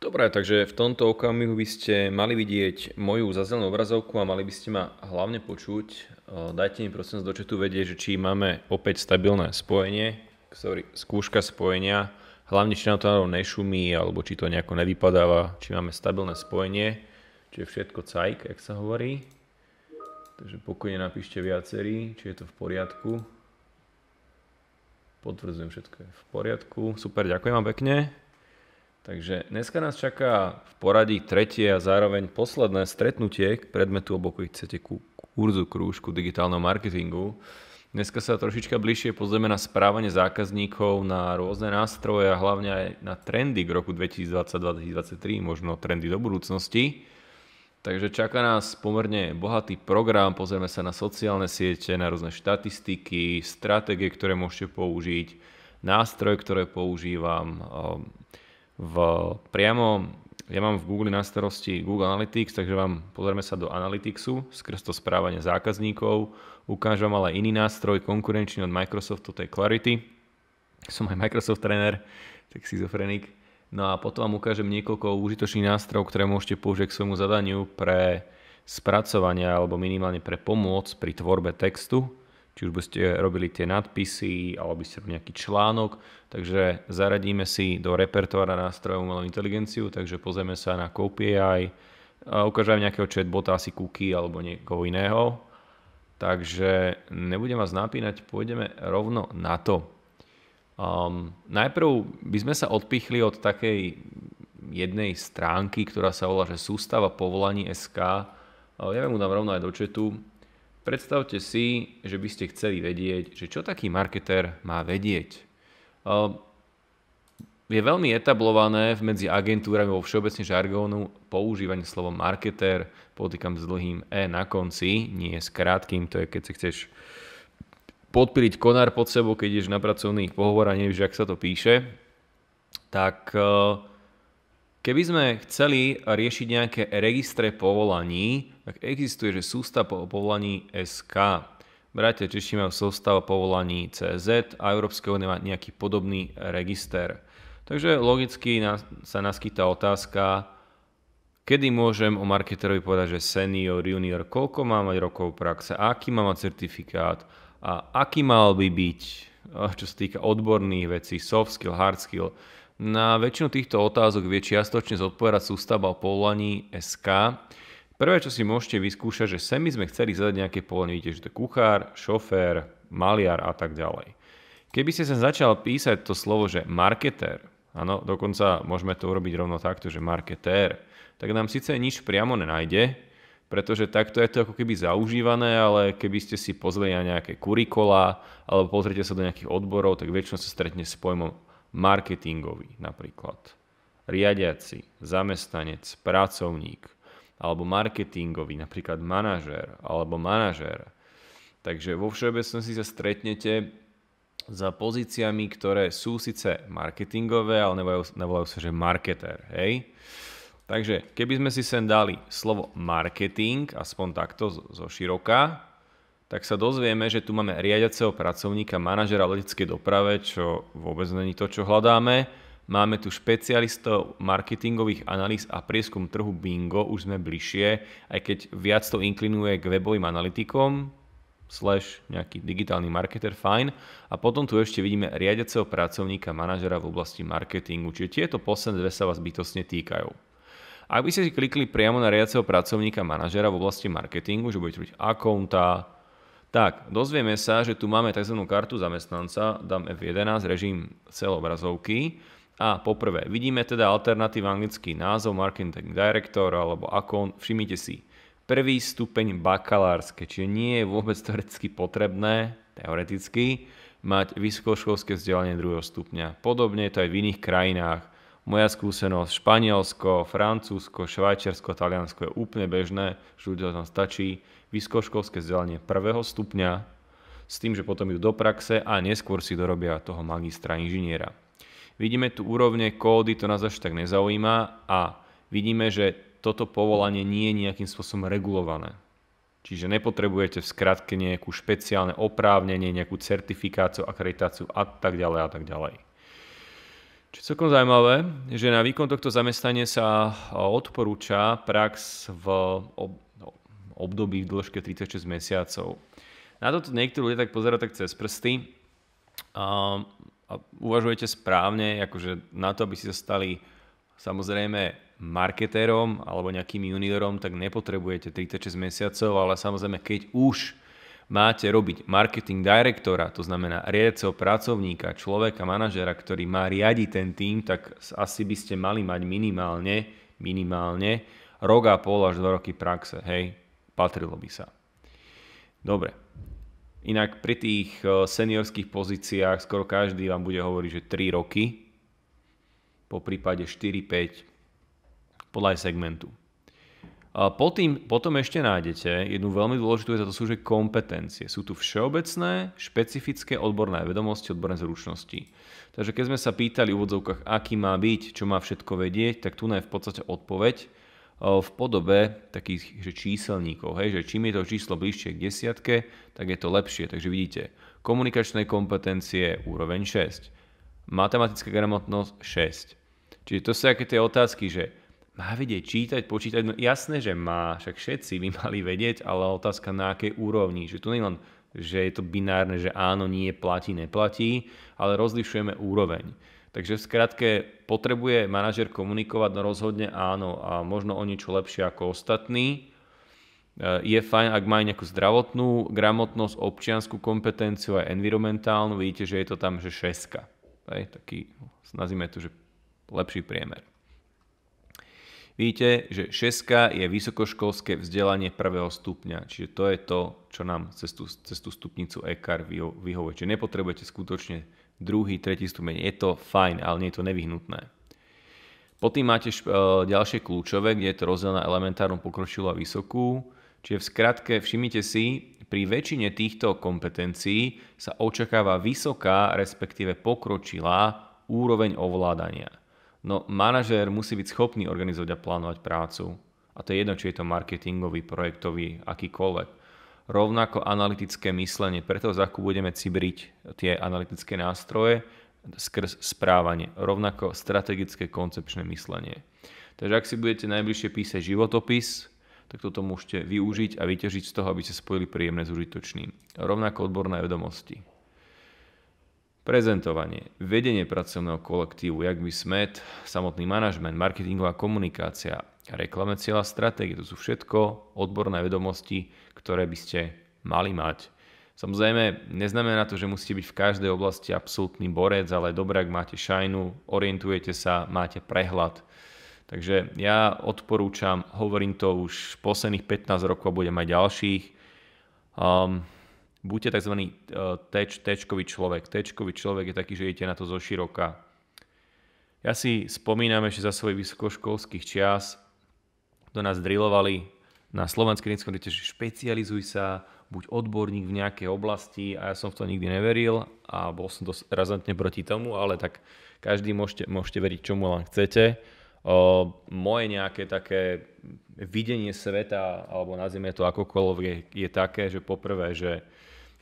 Dobre, takže v tomto okamihu by ste mali vidieť moju zazelenú obrazovku a mali by ste ma hlavne počuť. Dajte mi prosím z dočetu vedieť, že či máme opäť stabilné spojenie, sorry, skúška spojenia, hlavne či nám to nešumí, alebo či to nejako nevypadáva, či máme stabilné spojenie, čiže všetko cajk, jak sa hovorí. Takže pokojne napíšte viacerí, či je to v poriadku. Potvrdzujem, všetko je v poriadku. Super, ďakujem vám pekne. Takže dneska nás čaká v poradí tretie a zároveň posledné stretnutie k predmetu, alebo keď chcete ku kurzu krúžku digitálneho marketingu. Dneska sa trošička bližšie pozrieme na správanie zákazníkov, na rôzne nástroje a hlavne aj na trendy k roku 2022-2023, možno trendy do budúcnosti. Takže čaká nás pomerne bohatý program, pozrieme sa na sociálne siete, na rôzne štatistiky, stratégie, ktoré môžete použiť, nástroje, ktoré používam, ehm, v priamo ja mám v Google na starosti Google Analytics, takže vám pozrieme sa do Analyticsu skrz to správanie zákazníkov. Ukážem vám ale iný nástroj, konkurenčný od Microsoftu, to je Clarity. Som aj Microsoft tréner, tak schizofrenik. No a potom vám ukážem niekoľko užitočných nástrojov, ktoré môžete použiť k svojmu zadaniu pre spracovanie alebo minimálne pre pomoc pri tvorbe textu či už by ste robili tie nadpisy alebo by ste robili nejaký článok. Takže zaradíme si do repertoára nástrojov umelú inteligenciu, takže pozrieme sa na CopyAI, ukážem nejakého chatbota, asi Cookie alebo niekoho iného. Takže nebudem vás napínať, pôjdeme rovno na to. Um, najprv by sme sa odpichli od takej jednej stránky, ktorá sa volá, že sústava povolaní SK. Ja vám dám rovno aj do četu Predstavte si, že by ste chceli vedieť, že čo taký marketér má vedieť. Ehm, je veľmi etablované medzi agentúrami vo všeobecne žargónu používanie slovo marketér, podotýkam s dlhým E na konci, nie s krátkým, to je keď si chceš podpíliť konár pod sebou, keď ideš na pracovný pohovor a nevieš, ak sa to píše, tak uh, Keby sme chceli riešiť nejaké registre povolaní, tak existuje, že sústav po povolaní SK. Bratia Češi majú sústav povolaní CZ a Európska únia má nejaký podobný register. Takže logicky sa naskytá otázka, kedy môžem o marketerovi povedať, že senior, junior, koľko má mať rokov praxe, aký má mať certifikát a aký mal by byť, čo sa týka odborných vecí, soft skill, hard skill. Na väčšinu týchto otázok vie čiastočne zodpovedať sústava o povolaní SK. Prvé, čo si môžete vyskúšať, že semi sme chceli zadať nejaké povolanie, vidíte, že to je kuchár, šofér, maliar a tak ďalej. Keby ste sa začal písať to slovo, že marketér, áno, dokonca môžeme to urobiť rovno takto, že marketér, tak nám síce nič priamo nenájde, pretože takto je to ako keby zaužívané, ale keby ste si pozreli na nejaké kurikola alebo pozrite sa do nejakých odborov, tak väčšinou sa stretne s pojmom marketingový napríklad, riadiaci, zamestnanec, pracovník, alebo marketingový, napríklad manažér, alebo manažér. Takže vo všeobecnosti sa stretnete za pozíciami, ktoré sú síce marketingové, ale nevolajú, nevolajú sa, že marketer, hej? Takže keby sme si sem dali slovo marketing, aspoň takto zo, zo široka, tak sa dozvieme, že tu máme riadiaceho pracovníka, manažera leteckej doprave, čo vôbec není to, čo hľadáme. Máme tu špecialistov marketingových analýz a prieskum trhu Bingo, už sme bližšie, aj keď viac to inklinuje k webovým analytikom, slash nejaký digitálny marketer, fajn. A potom tu ešte vidíme riadiaceho pracovníka, manažera v oblasti marketingu, čiže tieto posledné dve sa vás bytostne týkajú. Ak by ste si klikli priamo na riadiaceho pracovníka manažera v oblasti marketingu, že budete robiť akonta, tak, dozvieme sa, že tu máme tzv. kartu zamestnanca, dám F11, režim celobrazovky. A poprvé, vidíme teda alternatív anglický názov, marketing director alebo akon, všimnite si, prvý stupeň bakalárske, čiže nie je vôbec teoreticky potrebné, teoreticky, mať vysokoškolské vzdelanie druhého stupňa. Podobne je to aj v iných krajinách. Moja skúsenosť, Španielsko, Francúzsko, Švajčiarsko, Taliansko je úplne bežné, že ľudia tam stačí vysokoškolské vzdelanie prvého stupňa s tým, že potom idú do praxe a neskôr si dorobia toho magistra inžiniera. Vidíme tu úrovne kódy, to nás až tak nezaujíma a vidíme, že toto povolanie nie je nejakým spôsobom regulované. Čiže nepotrebujete v skratke nejakú špeciálne oprávnenie, nejakú certifikáciu, akreditáciu a tak ďalej a tak ďalej. Čo je celkom zaujímavé, že na výkon tohto zamestnania sa odporúča prax v období v dĺžke 36 mesiacov. Na toto niektorí ľudia tak pozerajú tak cez prsty a, um, a uvažujete správne, akože na to, aby si sa stali samozrejme marketérom alebo nejakým juniorom, tak nepotrebujete 36 mesiacov, ale samozrejme, keď už máte robiť marketing direktora, to znamená riadeceho pracovníka, človeka, manažera, ktorý má riadiť ten tým, tak asi by ste mali mať minimálne, minimálne rok a pol až dva roky praxe. Hej. Patrilo by sa. Dobre. Inak pri tých e, seniorských pozíciách skoro každý vám bude hovoriť, že 3 roky, po prípade 4-5, podľa aj segmentu. A e, potom, potom ešte nájdete jednu veľmi dôležitú vec, a to sú že kompetencie. Sú tu všeobecné, špecifické odborné vedomosti, odborné zručnosti. Takže keď sme sa pýtali v úvodzovkách, aký má byť, čo má všetko vedieť, tak tu je v podstate odpoveď, v podobe takých že číselníkov. Hej, že čím je to číslo bližšie k desiatke, tak je to lepšie. Takže vidíte, komunikačné kompetencie úroveň 6, matematická gramotnosť 6. Čiže to sú také tie otázky, že má vedieť čítať, počítať, no jasné, že má, však všetci by mali vedieť, ale otázka na akej úrovni. Že to nie len že je to binárne, že áno, nie, platí, neplatí, ale rozlišujeme úroveň. Takže v skratke, potrebuje manažer komunikovať, no rozhodne áno a možno o niečo lepšie ako ostatní. E, je fajn, ak má nejakú zdravotnú gramotnosť, občianskú kompetenciu aj environmentálnu. Vidíte, že je to tam, že šeska. Hej, taký, nazvime to, že lepší priemer. Vidíte, že šeska je vysokoškolské vzdelanie prvého stupňa, čiže to je to, čo nám cez tú, cez tú stupnicu EKAR vyhovuje. Čiže nepotrebujete skutočne druhý, tretí stupeň. Je to fajn, ale nie je to nevyhnutné. Potom máte e, ďalšie kľúčové, kde je to rozdiel na elementárnu, pokročilú a vysokú. Čiže v skratke všimnite si, pri väčšine týchto kompetencií sa očakáva vysoká, respektíve pokročilá úroveň ovládania. No manažér musí byť schopný organizovať a plánovať prácu. A to je jedno, či je to marketingový, projektový, akýkoľvek rovnako analytické myslenie. Preto zaku budeme cibriť tie analytické nástroje skrz správanie. Rovnako strategické koncepčné myslenie. Takže ak si budete najbližšie písať životopis, tak toto môžete využiť a vyťažiť z toho, aby ste spojili príjemné s užitočným. Rovnako odborné vedomosti. Prezentovanie, vedenie pracovného kolektívu, jak by smet, samotný manažment, marketingová komunikácia, reklame cieľa stratégie, to sú všetko odborné vedomosti, ktoré by ste mali mať. Samozrejme, neznamená to, že musíte byť v každej oblasti absolútny borec, ale dobré, ak máte šajnu, orientujete sa, máte prehľad. Takže ja odporúčam, hovorím to už posledných 15 rokov a budem aj ďalších, um, buďte tzv. Uh, teč, tečkový človek. Tečkový človek je taký, že idete na to zo široka. Ja si spomínam ešte za svojich vysokoškolských čias, do nás drilovali na slovenskej lingvistickom rite, že špecializuj sa, buď odborník v nejakej oblasti a ja som v to nikdy neveril a bol som dosť razantne proti tomu, ale tak každý môžete, môžete veriť čomu len chcete. O, moje nejaké také videnie sveta, alebo nazvime to akokoľvek, je, je také, že poprvé, že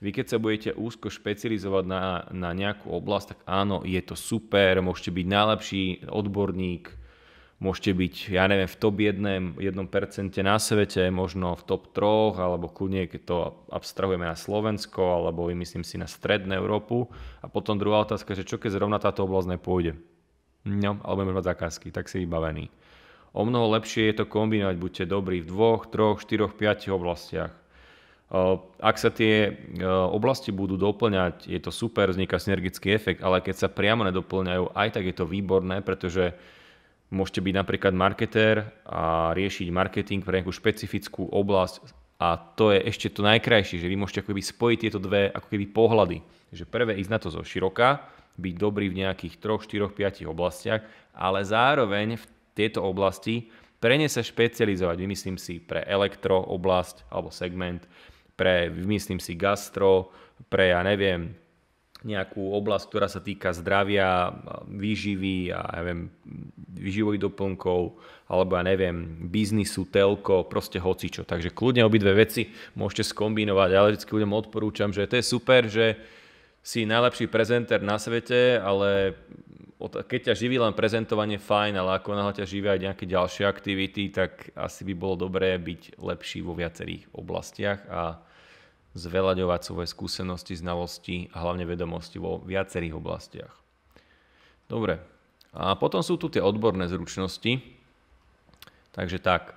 vy keď sa budete úzko špecializovať na, na nejakú oblasť, tak áno, je to super, môžete byť najlepší odborník, Môžete byť, ja neviem, v top 1, 1% na svete, možno v top 3, alebo kľudne, keď to abstrahujeme na Slovensko, alebo myslím si na strednú Európu. A potom druhá otázka, že čo keď zrovna táto oblasť nepôjde? No, alebo budeme mať zákazky, tak si vybavený. O mnoho lepšie je to kombinovať, buďte dobrí v dvoch, troch, štyroch, piatich oblastiach. Ak sa tie oblasti budú doplňať, je to super, vzniká synergický efekt, ale keď sa priamo nedoplňajú, aj tak je to výborné, pretože Môžete byť napríklad marketér a riešiť marketing pre nejakú špecifickú oblasť a to je ešte to najkrajšie, že vy môžete ako keby spojiť tieto dve ako keby pohľady. Že prvé ísť na to zo široka, byť dobrý v nejakých 3, 4, 5 oblastiach, ale zároveň v tieto oblasti prene sa špecializovať, vymyslím si, pre elektro oblasť alebo segment, pre, vymyslím si, gastro, pre, ja neviem, nejakú oblasť, ktorá sa týka zdravia, výživy a ja viem, výživových doplnkov, alebo ja neviem, biznisu, telko, proste hocičo. Takže kľudne obidve veci môžete skombinovať. Ja vždy ľuďom odporúčam, že to je super, že si najlepší prezenter na svete, ale keď ťa živí len prezentovanie, fajn, ale ako náhle ťa živia aj nejaké ďalšie aktivity, tak asi by bolo dobré byť lepší vo viacerých oblastiach a zvelaďovať svoje skúsenosti, znalosti a hlavne vedomosti vo viacerých oblastiach. Dobre, a potom sú tu tie odborné zručnosti. Takže tak.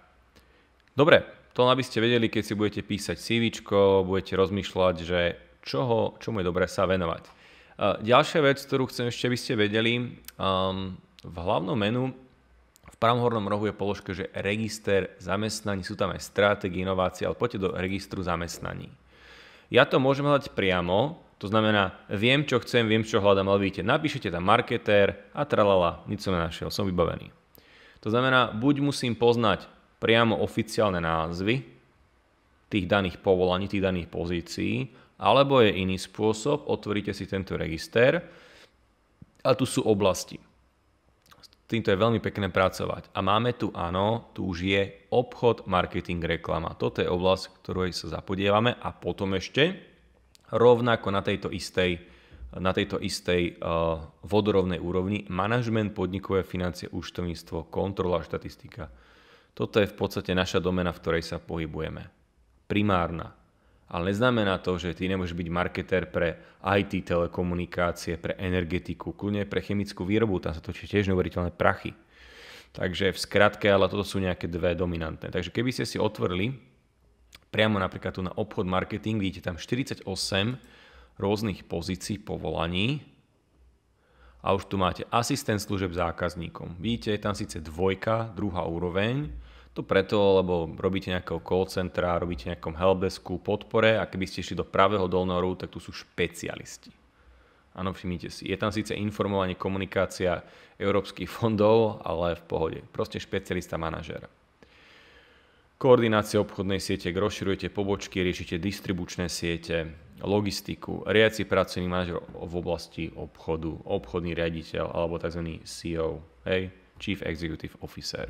Dobre, to aby ste vedeli, keď si budete písať CV, budete rozmýšľať, že čoho, čomu je dobré sa venovať. Ďalšia vec, ktorú chcem ešte, aby ste vedeli, um, v hlavnom menu v pravom hornom rohu je položka, že register zamestnaní, sú tam aj stratégie, inovácie, ale poďte do registru zamestnaní. Ja to môžem hľadať priamo, to znamená, viem, čo chcem, viem, čo hľadám, ale vidíte, napíšete tam marketér a tralala, nič som nenašiel, som vybavený. To znamená, buď musím poznať priamo oficiálne názvy tých daných povolaní, tých daných pozícií, alebo je iný spôsob, otvoríte si tento register a tu sú oblasti týmto je veľmi pekné pracovať. A máme tu, áno, tu už je obchod, marketing, reklama. Toto je oblasť, ktorú ktorej sa zapodievame a potom ešte rovnako na tejto istej na tejto istej uh, vodorovnej úrovni manažment, podnikové financie, účtovníctvo, kontrola, štatistika. Toto je v podstate naša domena, v ktorej sa pohybujeme. Primárna, ale neznamená to, že ty nemôžeš byť marketér pre IT, telekomunikácie, pre energetiku, kľudne pre chemickú výrobu, tam sa točí tiež neuveriteľné prachy. Takže v skratke, ale toto sú nejaké dve dominantné. Takže keby ste si otvorili priamo napríklad tu na obchod marketing, vidíte tam 48 rôznych pozícií povolaní a už tu máte asistent služeb zákazníkom. Vidíte, je tam síce dvojka, druhá úroveň, to preto, lebo robíte nejakého call centra, robíte nejakom helpdesku, podpore a keby ste išli do pravého dolnoru, tak tu sú špecialisti. Áno, všimnite si. Je tam síce informovanie, komunikácia európskych fondov, ale v pohode. Proste špecialista, manažer. Koordinácia obchodnej siete, rozširujete pobočky, riešite distribučné siete, logistiku, riadci pracovný manažer v oblasti obchodu, obchodný riaditeľ alebo tzv. CEO, hej, Chief Executive Officer.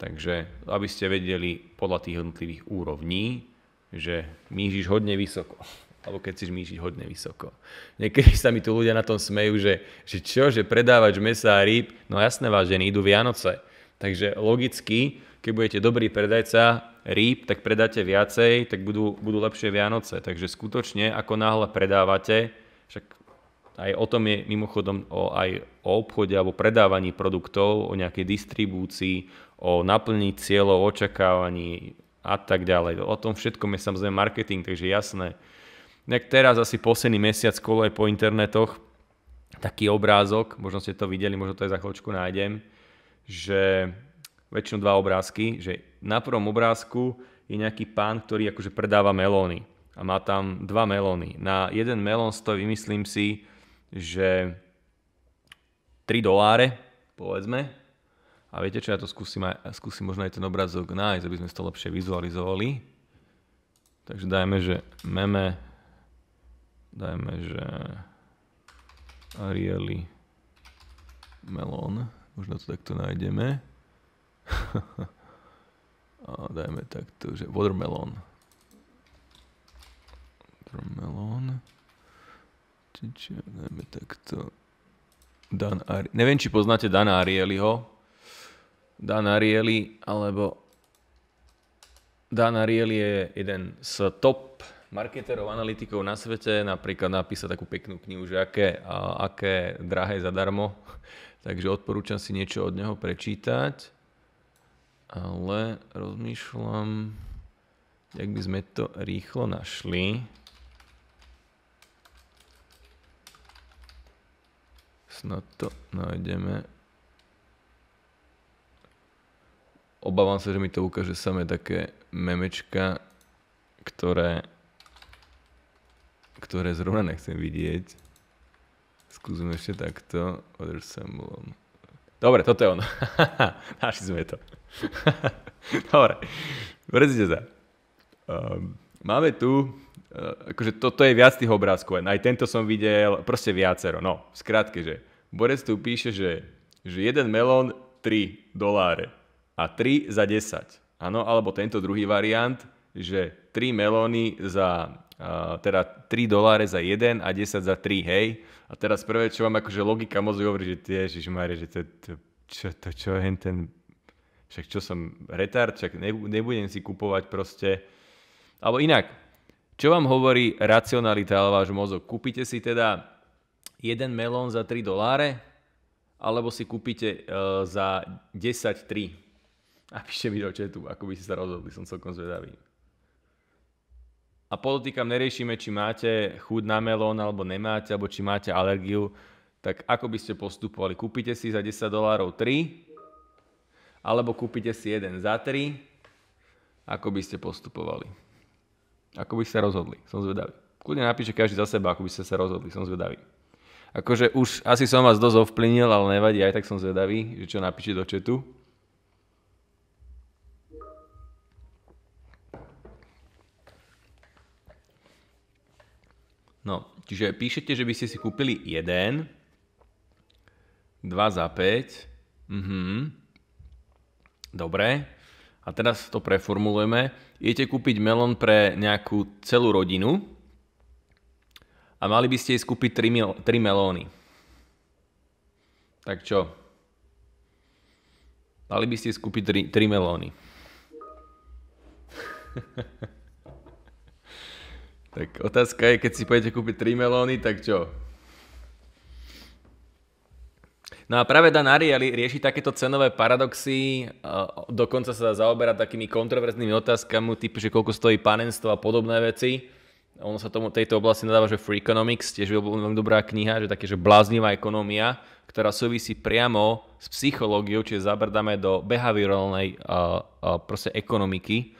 Takže aby ste vedeli podľa tých jednotlivých úrovní, že mížiš hodne vysoko. Alebo keď chceš mížiť hodne vysoko. Niekedy sa mi tu ľudia na tom smejú, že, že čo, že predávač mesa a rýb, no jasné že idú Vianoce. Takže logicky, keď budete dobrý predajca rýb, tak predáte viacej, tak budú, budú lepšie Vianoce. Takže skutočne, ako náhle predávate, však aj o tom je mimochodom o, aj o obchode alebo predávaní produktov, o nejakej distribúcii, o naplní cieľov, očakávaní a tak ďalej. O tom všetkom je samozrejme marketing, takže jasné. Nejak teraz asi posledný mesiac koluje po internetoch taký obrázok, možno ste to videli, možno to aj za chvíľočku nájdem, že väčšinou dva obrázky, že na prvom obrázku je nejaký pán, ktorý akože predáva melóny a má tam dva melóny. Na jeden melón stojí, vymyslím si, že 3 doláre, povedzme, a viete čo, ja to skúsim, aj, skúsim možno aj ten obrazok nájsť, aby sme to lepšie vizualizovali. Takže dajme, že meme, dajme, že Arieli Melon. možno to takto nájdeme. A dajme takto, že watermelon. Watermelon. Čiže dajme takto Dan Ari... Neviem, či poznáte Dana Arieliho, Dan Ariely, alebo Dan Ariely je jeden z top marketerov, analytikov na svete, napríklad napísal takú peknú knihu, že aké, a, aké drahé zadarmo, takže odporúčam si niečo od neho prečítať, ale rozmýšľam, jak by sme to rýchlo našli. Snad to nájdeme obávam sa, že mi to ukáže samé také memečka, ktoré, ktoré zrovna nechcem vidieť. Skúsim ešte takto. Other symbol. Dobre, toto je ono. Našli sme to. Dobre, Vrzite sa. Um, máme tu, uh, akože toto je viac tých obrázkov, aj tento som videl, proste viacero. No, skrátke, že Borec tu píše, že, že jeden melón 3 doláre a 3 za 10. Áno, alebo tento druhý variant, že 3 melóny za Uh, teda 3 doláre za 1 a 10 za 3, hej. A teraz prvé, čo vám akože logika mozgu hovorí, že tiež Mare, že to, to, čo, to čo je ten, však čo som retard, však nebudem si kupovať proste. Alebo inak, čo vám hovorí racionalita ale váš mozog? Kúpite si teda jeden melón za 3 doláre, alebo si kúpite uh, za 10 3. A píšte mi do četu, ako by si sa rozhodli, som celkom zvedavý. A politikám neriešime, či máte chuť na melón alebo nemáte, alebo či máte alergiu, tak ako by ste postupovali? Kúpite si za 10 dolárov 3, alebo kúpite si jeden za 3, ako by ste postupovali? Ako by ste sa rozhodli? Som zvedavý. Kľudne napíše každý za seba, ako by ste sa rozhodli, som zvedavý. Akože už asi som vás dosť ovplynil, ale nevadí, aj tak som zvedavý, že čo napíše do četu. No, čiže píšete, že by ste si kúpili jeden, 2 za 5. Mhm. Dobre. A teraz to preformulujeme. Idete kúpiť melón pre nejakú celú rodinu a mali by ste ísť kúpiť 3, mil- 3 melóny. Tak čo? Mali by ste ísť kúpiť 3, 3 melóny. Tak otázka je, keď si pôjdete kúpiť 3 melóny, tak čo? No a práve Dan Ariely rieši takéto cenové paradoxy, dokonca sa zaoberá takými kontroverznými otázkami, typu, že koľko stojí panenstvo a podobné veci. Ono sa tomu tejto oblasti nadáva, že Free Economics, tiež veľmi dobrá kniha, že také, že bláznivá ekonomia, ktorá súvisí priamo s psychológiou, čiže zabrdáme do behaviorálnej uh, uh, proste ekonomiky.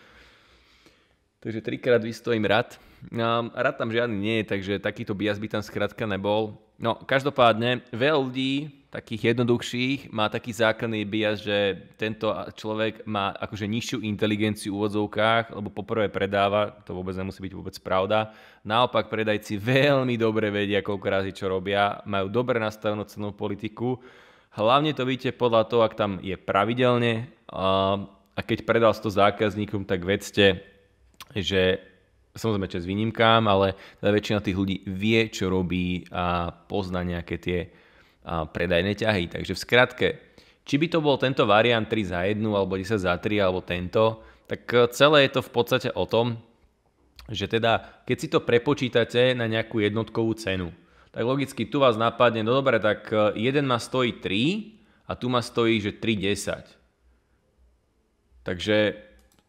Takže trikrát vystojím rad. Um, no, rád tam žiadny nie je, takže takýto bias by tam skrátka nebol. No, každopádne, veľa ľudí, takých jednoduchších, má taký základný bias, že tento človek má akože nižšiu inteligenciu v úvodzovkách, lebo poprvé predáva, to vôbec nemusí byť vôbec pravda. Naopak, predajci veľmi dobre vedia, koľko razy čo robia, majú dobre nastavenú cenovú politiku. Hlavne to vidíte podľa toho, ak tam je pravidelne a, a keď predal to zákazníkom, tak vedzte, že samozrejme čas výnimkám, ale teda väčšina tých ľudí vie, čo robí a pozná nejaké tie predajné ťahy. Takže v skratke, či by to bol tento variant 3 za 1 alebo 10 za 3 alebo tento, tak e, celé je to v podstate o tom, že teda keď si to prepočítate na nejakú jednotkovú cenu, tak logicky tu vás napadne, no dobre, tak e, jeden ma stojí 3 a tu ma stojí, že 3,10. Takže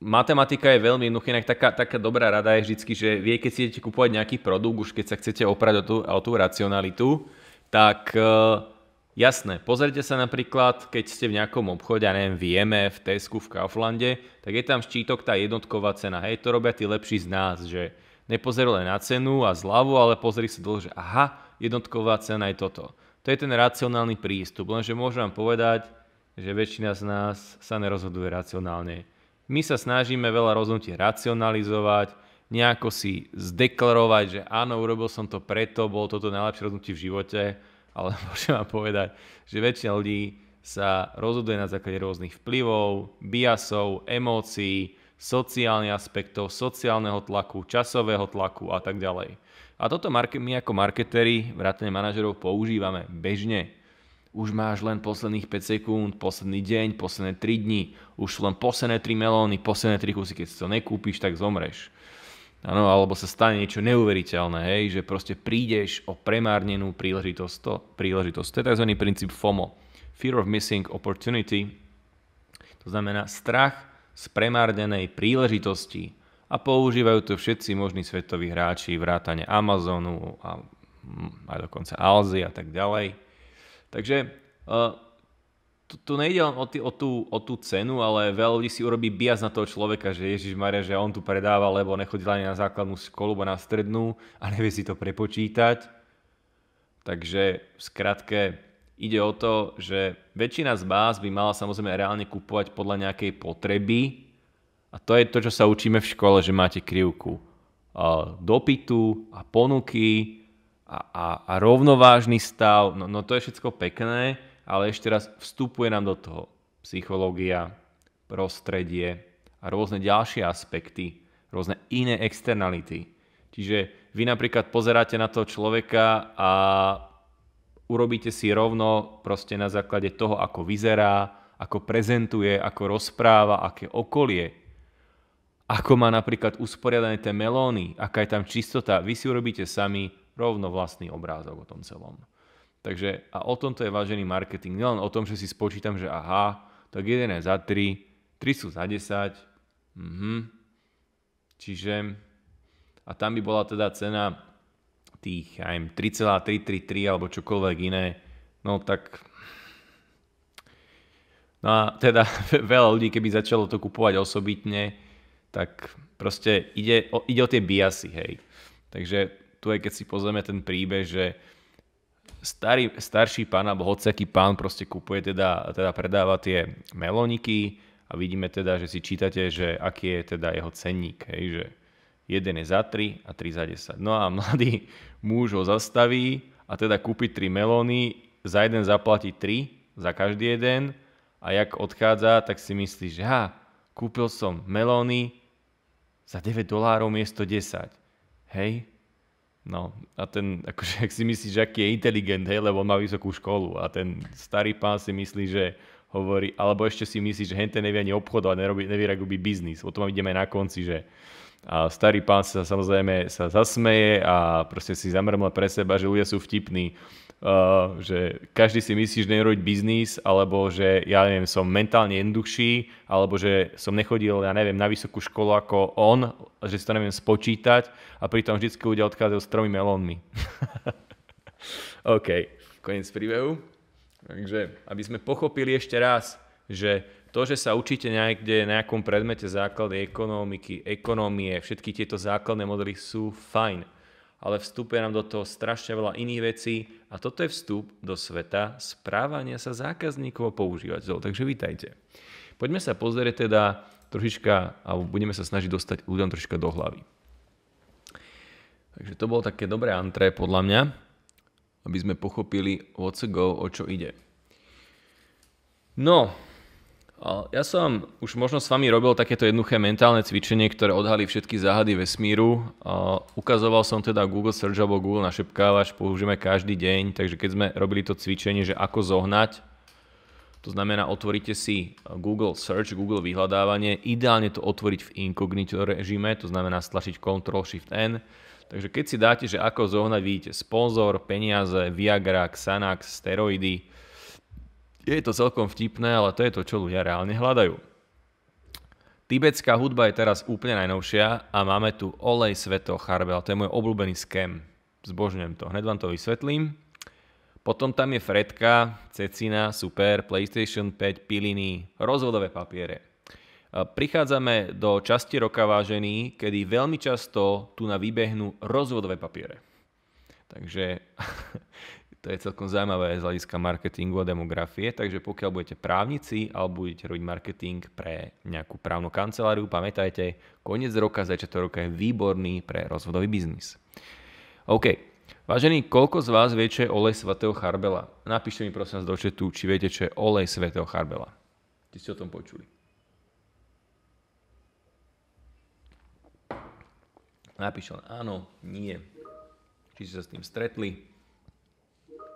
matematika je veľmi jednoduchá, inak taká, taká dobrá rada je vždy, že vie, keď si idete kupovať nejaký produkt, už keď sa chcete oprať o tú, o tú racionalitu, tak uh, jasné, pozrite sa napríklad, keď ste v nejakom obchode, ja neviem, v v Tesku, v Kauflande, tak je tam štítok tá jednotková cena. Hej, to robia tí lepší z nás, že nepozerú len na cenu a zľavu, ale pozri sa dlho, že aha, jednotková cena je toto. To je ten racionálny prístup, lenže môžem vám povedať, že väčšina z nás sa nerozhoduje racionálne my sa snažíme veľa rozhodnutí racionalizovať, nejako si zdeklarovať, že áno, urobil som to preto, bol toto najlepšie rozhodnutie v živote, ale môžem vám povedať, že väčšina ľudí sa rozhoduje na základe rôznych vplyvov, biasov, emócií, sociálnych aspektov, sociálneho tlaku, časového tlaku a tak ďalej. A toto my ako marketeri, vrátane manažerov, používame bežne už máš len posledných 5 sekúnd, posledný deň, posledné 3 dni, už sú len posledné 3 melóny, posledné 3 kusy, keď si to nekúpiš, tak zomreš. Ano, alebo sa stane niečo neuveriteľné, hej, že proste prídeš o premárnenú príležitosť. To, príležitosť. to je tzv. princíp FOMO. Fear of Missing Opportunity. To znamená strach z premárnenej príležitosti. A používajú to všetci možní svetoví hráči, vrátane Amazonu a mm, aj dokonca Alzy a tak ďalej Takže eh, to to nejde len o, tý, o, tú, o tú cenu, ale veľa ľudí si urobí bias na toho človeka, že Ježiš Maria, že on tu predáva, lebo nechodil ani na základnú školu, alebo na strednú a nevie si to prepočítať. Takže v skratke ide o to, že väčšina z vás by mala samozrejme reálne kupovať podľa nejakej potreby a to je to, čo sa učíme v škole, že máte krivku eh, dopytu a ponuky a, a, a rovnovážny stav, no, no to je všetko pekné, ale ešte raz vstupuje nám do toho psychológia, prostredie a rôzne ďalšie aspekty, rôzne iné externality. Čiže vy napríklad pozeráte na toho človeka a urobíte si rovno proste na základe toho, ako vyzerá, ako prezentuje, ako rozpráva, aké okolie, ako má napríklad usporiadané tie melóny, aká je tam čistota. Vy si urobíte sami rovno vlastný obrázok o tom celom. Takže a o tomto je vážený marketing. Nielen o tom, že si spočítam, že aha, tak jeden je za 3, 3 sú za 10. Mhm. Čiže a tam by bola teda cena tých, aj 3,333 alebo čokoľvek iné, no tak No a teda veľa ľudí, keby začalo to kupovať osobitne, tak proste ide o, ide o tie biasy, hej. Takže tu aj keď si pozrieme ten príbeh, že starý, starší pán alebo hociaký pán proste kupuje teda, teda predáva tie meloniky a vidíme teda, že si čítate, že aký je teda jeho cenník, hej, že jeden je za 3 a 3 za 10. No a mladý muž ho zastaví a teda kúpi 3 melóny, za jeden zaplatí 3, za každý jeden a jak odchádza, tak si myslí, že ha, kúpil som melóny za 9 dolárov miesto 10. Hej, No a ten, akože ak si myslíš, že aký je inteligent, hej, lebo on má vysokú školu a ten starý pán si myslí, že hovorí, alebo ešte si myslí, že hente nevie ani obchodovať, nerobí, nevie, ako by biznis. O tom ideme na konci, že a starý pán sa samozrejme sa zasmeje a proste si zamrmla pre seba, že ľudia sú vtipní Uh, že každý si myslí, že neviem robiť biznis, alebo že ja neviem, som mentálne jednoduchší, alebo že som nechodil, ja neviem, na vysokú školu ako on, že si to neviem spočítať a pritom vždycky ľudia odchádzajú s tromi melónmi. OK, koniec príbehu. Takže, aby sme pochopili ešte raz, že to, že sa učíte niekde na nejakom predmete základy ekonomiky, ekonomie, všetky tieto základné modely sú fajn ale vstupuje nám do toho strašne veľa iných vecí a toto je vstup do sveta správania sa zákazníkov a používateľov. Takže vítajte. Poďme sa pozrieť teda trošička, alebo budeme sa snažiť dostať ľuďom trošička do hlavy. Takže to bolo také dobré antré podľa mňa, aby sme pochopili, what's go, o čo ide. No, ja som už možno s vami robil takéto jednoduché mentálne cvičenie, ktoré odhalí všetky záhady vesmíru. Ukazoval som teda Google Search alebo Google našepkávač, použijeme každý deň, takže keď sme robili to cvičenie, že ako zohnať, to znamená otvoríte si Google Search, Google vyhľadávanie, ideálne to otvoriť v inkognito režime, to znamená stlačiť Ctrl Shift N. Takže keď si dáte, že ako zohnať, vidíte sponzor, peniaze, Viagra, Xanax, steroidy, je to celkom vtipné, ale to je to, čo ľudia reálne hľadajú. Tibetská hudba je teraz úplne najnovšia a máme tu Olej Sveto Charbel. To je môj obľúbený skem. Zbožňujem to. Hned vám to vysvetlím. Potom tam je Fredka, Cecina, Super, PlayStation 5, piliny, rozvodové papiere. E, prichádzame do časti roka vážení, kedy veľmi často tu na vybehnú rozvodové papiere. Takže To je celkom zaujímavé z hľadiska marketingu a demografie, takže pokiaľ budete právnici alebo budete robiť marketing pre nejakú právnu kanceláriu, pamätajte, koniec roka, začiatok roka je výborný pre rozvodový biznis. OK, Vážení, koľko z vás vie, čo je olej svätého Charbela? Napíšte mi prosím vás do četu, či viete, čo je olej svätého Charbela. Či ste o tom počuli. Napíšte len áno, nie. Či ste sa s tým stretli,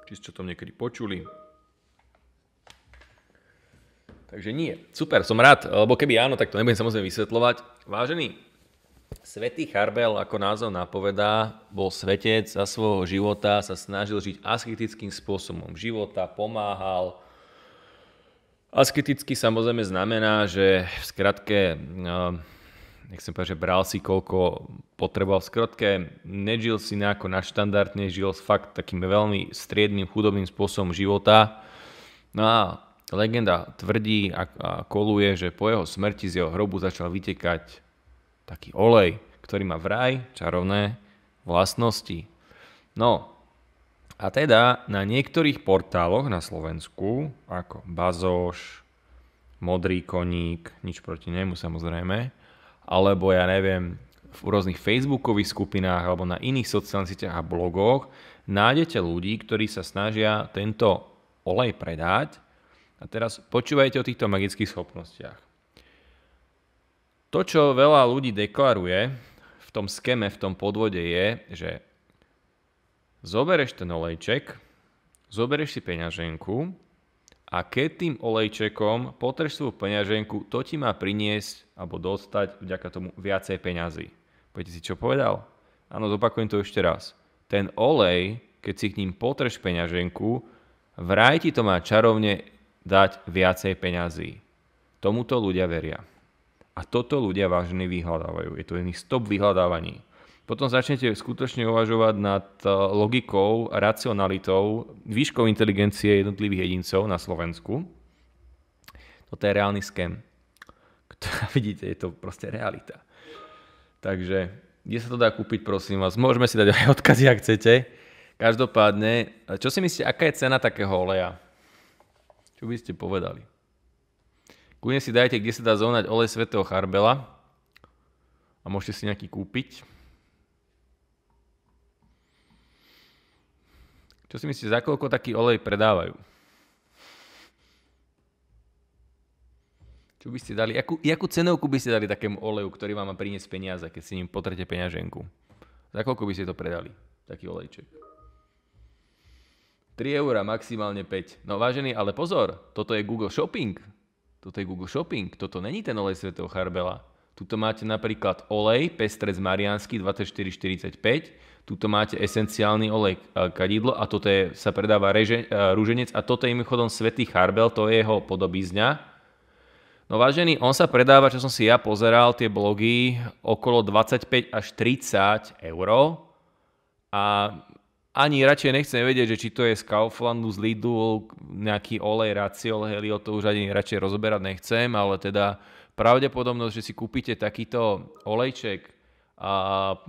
či ste to niekedy počuli. Takže nie. Super, som rád, lebo keby áno, tak to nebudem samozrejme vysvetľovať. Vážený, Svetý Charbel, ako názov napovedá, bol svetec za svojho života, sa snažil žiť asketickým spôsobom života, pomáhal. Asketicky samozrejme znamená, že v skratke nechcem povedať, že bral si koľko potreboval. Skrotke, nežil si nejako naštandardne, žil fakt takým veľmi striedným, chudobným spôsobom života. No a legenda tvrdí a, a koluje, že po jeho smrti z jeho hrobu začal vytekať taký olej, ktorý má vraj čarovné vlastnosti. No, a teda na niektorých portáloch na Slovensku, ako Bazoš, Modrý koník, nič proti nemu samozrejme, alebo ja neviem, v rôznych facebookových skupinách alebo na iných sociálnych sieťach a blogoch nájdete ľudí, ktorí sa snažia tento olej predať. A teraz počúvajte o týchto magických schopnostiach. To, čo veľa ľudí deklaruje v tom skeme, v tom podvode je, že zobereš ten olejček, zobereš si peňaženku a keď tým olejčekom potreš svoju peňaženku, to ti má priniesť alebo dostať vďaka tomu viacej peňazí. Poďte si, čo povedal? Áno, zopakujem to ešte raz. Ten olej, keď si k ním potreš peňaženku, vraj ti to má čarovne dať viacej peňazí. Tomuto ľudia veria. A toto ľudia vážne vyhľadávajú. Je to jedný stop vyhľadávaní potom začnete skutočne uvažovať nad e, logikou, racionalitou, výškou inteligencie jednotlivých jedincov na Slovensku. Toto je reálny skem. vidíte, je to proste realita. Takže, kde sa to dá kúpiť, prosím vás? Môžeme si dať aj odkazy, ak chcete. Každopádne, e, čo si myslíte, aká je cena takého oleja? Čo by ste povedali? Kúne si dajte, kde sa dá zohnať olej svetého Charbela a môžete si nejaký kúpiť. Čo si myslíte, za koľko taký olej predávajú? Čo by ste dali, jakú, jakú cenovku by ste dali takému oleju, ktorý vám má priniesť peniaze, keď si ním potrete peňaženku? Za koľko by ste to predali, taký olejček? 3 eurá, maximálne 5. No vážený, ale pozor, toto je Google Shopping. Toto je Google Shopping, toto není ten olej svetého Charbela. Tuto máte napríklad olej, pestrec mariansky 2445, tuto máte esenciálny olej e, kadidlo a toto je, sa predáva reže, e, rúženec a toto je mimochodom Svetý Charbel, to je jeho podobizňa. No vážený, on sa predáva, čo som si ja pozeral, tie blogy, okolo 25 až 30 eur a ani radšej nechcem vedieť, že či to je z Kauflandu, z Lidu, nejaký olej, raciol, helio, to už ani radšej rozoberať nechcem, ale teda pravdepodobnosť, že si kúpite takýto olejček a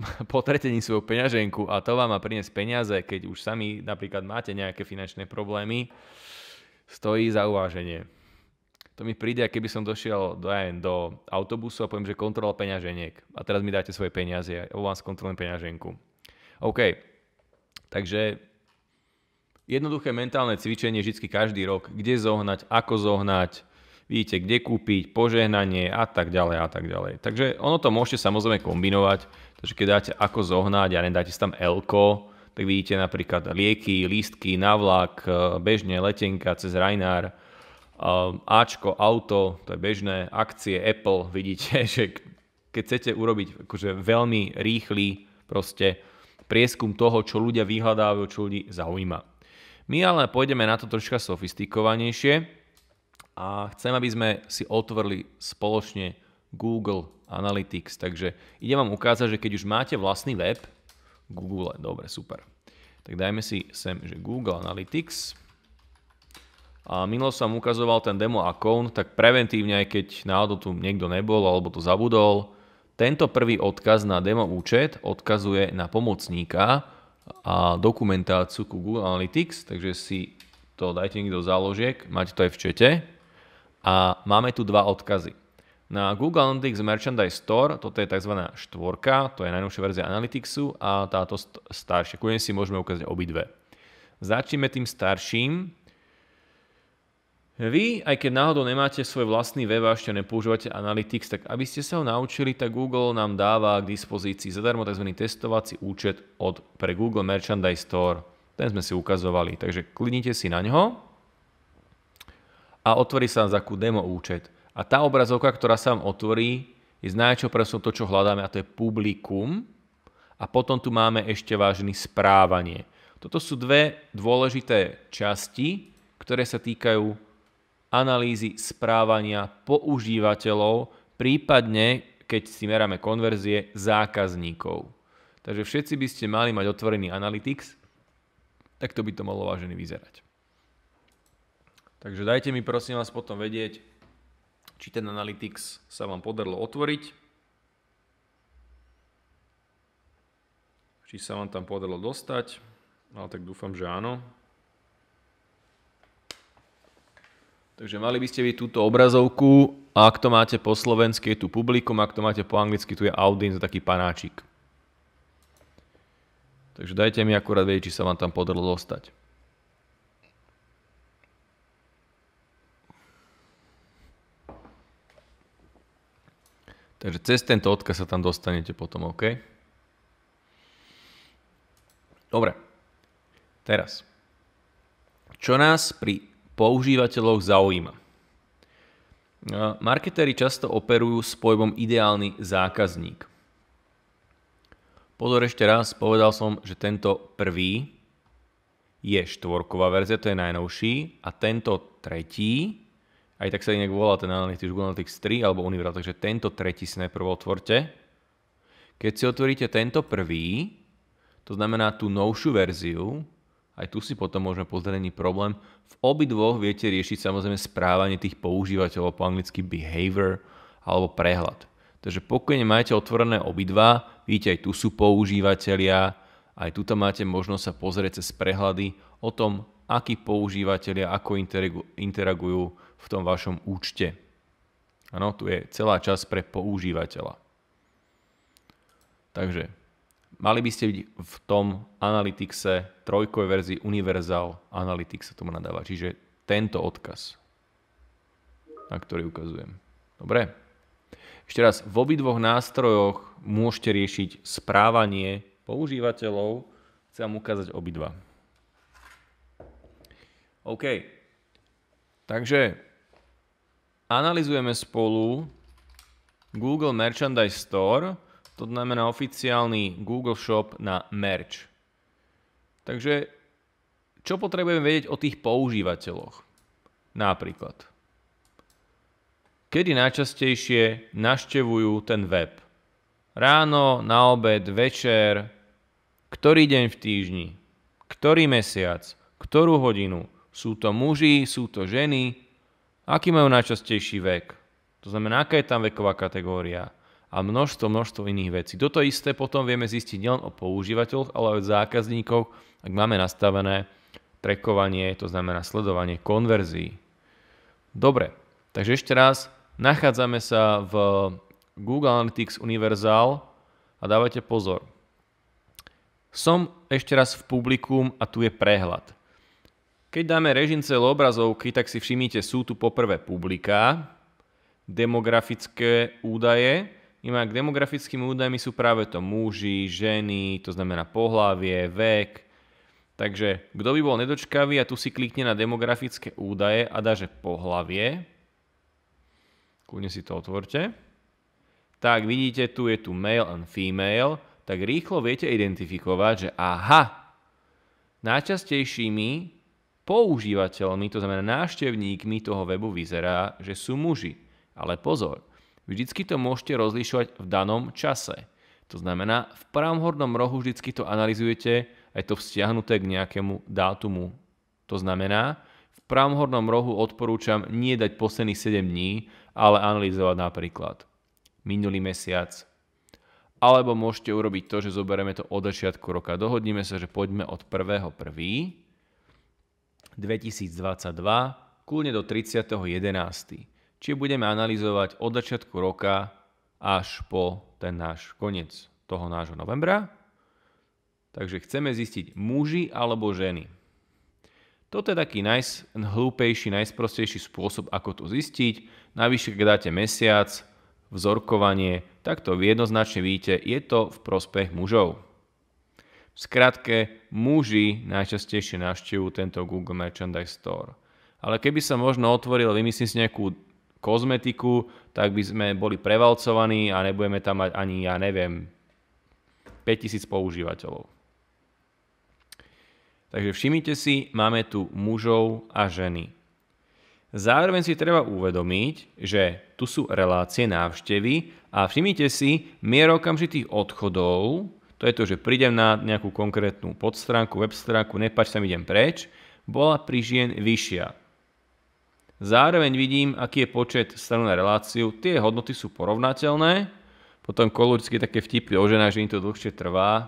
potretení svoju peňaženku a to vám má priniesť peniaze, keď už sami napríklad máte nejaké finančné problémy, stojí za uváženie. To mi príde, keby som došiel do, do autobusu a poviem, že kontrola peňaženiek a teraz mi dáte svoje peniaze a ja vám skontrolujem peňaženku. OK, takže jednoduché mentálne cvičenie vždy každý rok, kde zohnať, ako zohnať, vidíte, kde kúpiť, požehnanie a tak ďalej a tak ďalej. Takže ono to môžete samozrejme kombinovať, takže keď dáte ako zohnať, a nedáte si tam elko, tak vidíte napríklad lieky, lístky, navlak, eh, bežne letenka cez Rajnár, eh, Ačko, auto, to je bežné, akcie Apple, vidíte, že keď chcete urobiť akože veľmi rýchly proste prieskum toho, čo ľudia vyhľadávajú, čo ľudí zaujíma. My ale pôjdeme na to troška sofistikovanejšie, a chcem, aby sme si otvorili spoločne Google Analytics. Takže idem vám ukázať, že keď už máte vlastný web, Google, dobre, super. Tak dajme si sem, že Google Analytics. A minulo som ukazoval ten demo account, tak preventívne, aj keď náhodou tu niekto nebol alebo to zabudol, tento prvý odkaz na demo účet odkazuje na pomocníka a dokumentáciu ku Google Analytics, takže si to dajte niekto do záložiek, máte to aj v čete. A máme tu dva odkazy. Na Google Analytics Merchandise Store, toto je tzv. štvorka, to je najnovšia verzia Analyticsu a táto st- staršia. Koniec si môžeme ukázať obidve. Začneme tým starším. Vy, aj keď náhodou nemáte svoj vlastný web a ešte nepoužívate Analytics, tak aby ste sa ho naučili, tak Google nám dáva k dispozícii zadarmo tzv. testovací účet od, pre Google Merchandise Store. Ten sme si ukazovali. Takže kliknite si na ňo a otvorí sa vám takú demo účet. A tá obrazovka, ktorá sa vám otvorí, je z presne to, čo hľadáme, a to je publikum. A potom tu máme ešte vážne správanie. Toto sú dve dôležité časti, ktoré sa týkajú analýzy správania používateľov, prípadne, keď si meráme konverzie, zákazníkov. Takže všetci by ste mali mať otvorený Analytics tak to by to malo vážený vyzerať. Takže dajte mi prosím vás potom vedieť, či ten Analytics sa vám podarilo otvoriť, či sa vám tam podarilo dostať, ale tak dúfam, že áno. Takže mali by ste vidieť túto obrazovku a ak to máte po slovensky je tu publikum, ak to máte po anglicky tu je audience, taký panáčik. Takže dajte mi akurát vedieť, či sa vám tam podarilo dostať. Takže cez tento odkaz sa tam dostanete potom, OK? Dobre. Teraz. Čo nás pri používateľoch zaujíma? Marketéri často operujú s pojmom ideálny zákazník – Pozor ešte raz, povedal som, že tento prvý je štvorková verzia, to je najnovší a tento tretí, aj tak sa inak volá ten Analytics Google Analytics 3 alebo Univeral, takže tento tretí si najprv otvorte. Keď si otvoríte tento prvý, to znamená tú novšiu verziu, aj tu si potom môžeme pozrieť problém. V obidvoch viete riešiť samozrejme správanie tých používateľov po anglicky behavior alebo prehľad. Takže pokojne majte otvorené obidva, vidíte, aj tu sú používateľia, aj tu máte možnosť sa pozrieť cez prehľady o tom, akí používateľia ako interagujú v tom vašom účte. Áno, tu je celá časť pre používateľa. Takže mali by ste byť v tom Analyticse trojkoj verzii Universal Analytics sa tomu nadáva. Čiže tento odkaz, na ktorý ukazujem. Dobre? Ešte raz, v obidvoch nástrojoch môžete riešiť správanie používateľov. Chcem vám ukázať obidva. OK. Takže analizujeme spolu Google Merchandise Store, to znamená oficiálny Google Shop na merch. Takže čo potrebujeme vedieť o tých používateľoch? Napríklad. Kedy najčastejšie naštevujú ten web? Ráno, na obed, večer, ktorý deň v týždni, ktorý mesiac, ktorú hodinu. Sú to muži, sú to ženy, aký majú najčastejší vek. To znamená, aká je tam veková kategória a množstvo, množstvo iných vecí. Toto isté potom vieme zistiť nielen o používateľoch, ale aj o zákazníkoch, ak máme nastavené trekovanie, to znamená sledovanie konverzií. Dobre, takže ešte raz, Nachádzame sa v Google Analytics Universal a dávajte pozor. Som ešte raz v publikum a tu je prehľad. Keď dáme režim celé obrazovky, tak si všimnite, sú tu poprvé publiká, demografické údaje. Inak demografickými údajmi sú práve to muži, ženy, to znamená pohlavie, vek. Takže kto by bol nedočkavý a tu si klikne na demografické údaje a dáže pohlavie, Kľudne si to otvorte. Tak vidíte, tu je tu male and female, tak rýchlo viete identifikovať, že aha, najčastejšími používateľmi, to znamená návštevníkmi toho webu vyzerá, že sú muži. Ale pozor, vždycky to môžete rozlišovať v danom čase. To znamená, v pravom hornom rohu vždycky to analizujete aj to vzťahnuté k nejakému dátumu. To znamená, v pravom hornom rohu odporúčam nie dať posledných 7 dní, ale analyzovať napríklad minulý mesiac. Alebo môžete urobiť to, že zoberieme to od začiatku roka. Dohodneme sa, že poďme od 1.1. 2022 kľudne do 30.11. Či budeme analyzovať od začiatku roka až po ten náš koniec toho nášho novembra. Takže chceme zistiť muži alebo ženy. Toto je taký najhlúpejší, najsprostejší spôsob, ako to zistiť. Navyše, keď dáte mesiac, vzorkovanie, tak to jednoznačne vidíte, je to v prospech mužov. V skratke, muži najčastejšie navštevujú tento Google Merchandise Store. Ale keby sa možno otvoril, vymyslím si nejakú kozmetiku, tak by sme boli prevalcovaní a nebudeme tam mať ani, ja neviem, 5000 používateľov. Takže všimnite si, máme tu mužov a ženy. Zároveň si treba uvedomiť, že tu sú relácie návštevy a všimnite si mier okamžitých odchodov, to je to, že prídem na nejakú konkrétnu podstránku, web stránku, nepač sa idem preč, bola pri žien vyššia. Zároveň vidím, aký je počet stran na reláciu, tie hodnoty sú porovnateľné, potom koloricky také vtipy o ženách, že im to dlhšie trvá,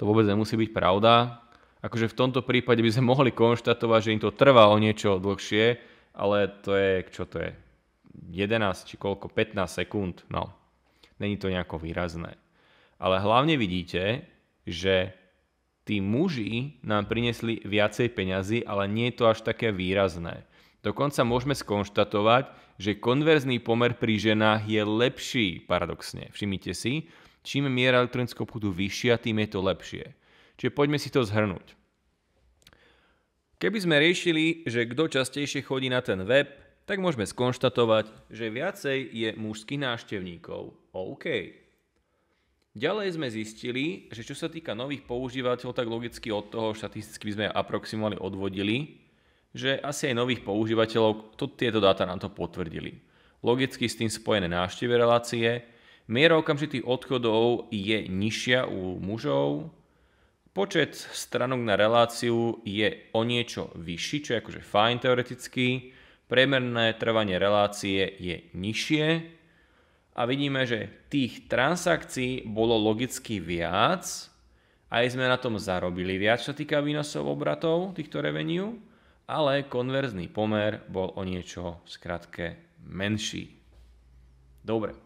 to vôbec nemusí byť pravda, akože v tomto prípade by sme mohli konštatovať, že im to trvá o niečo dlhšie, ale to je, čo to je, 11 či koľko, 15 sekúnd, no, není to nejako výrazné. Ale hlavne vidíte, že tí muži nám prinesli viacej peňazí, ale nie je to až také výrazné. Dokonca môžeme skonštatovať, že konverzný pomer pri ženách je lepší, paradoxne. Všimnite si, čím je miera elektronického obchodu vyššia, tým je to lepšie. Čiže poďme si to zhrnúť. Keby sme riešili, že kto častejšie chodí na ten web, tak môžeme skonštatovať, že viacej je mužských náštevníkov. OK. Ďalej sme zistili, že čo sa týka nových používateľov, tak logicky od toho štatisticky by sme aproximovali odvodili, že asi aj nových používateľov to, tieto dáta nám to potvrdili. Logicky s tým spojené návštevy relácie, miera okamžitých odchodov je nižšia u mužov, Počet stranok na reláciu je o niečo vyšší, čo je akože fajn teoreticky. Priemerné trvanie relácie je nižšie a vidíme, že tých transakcií bolo logicky viac, aj sme na tom zarobili viac, čo týka výnosov obratov týchto revenue, ale konverzný pomer bol o niečo skratke menší. Dobre,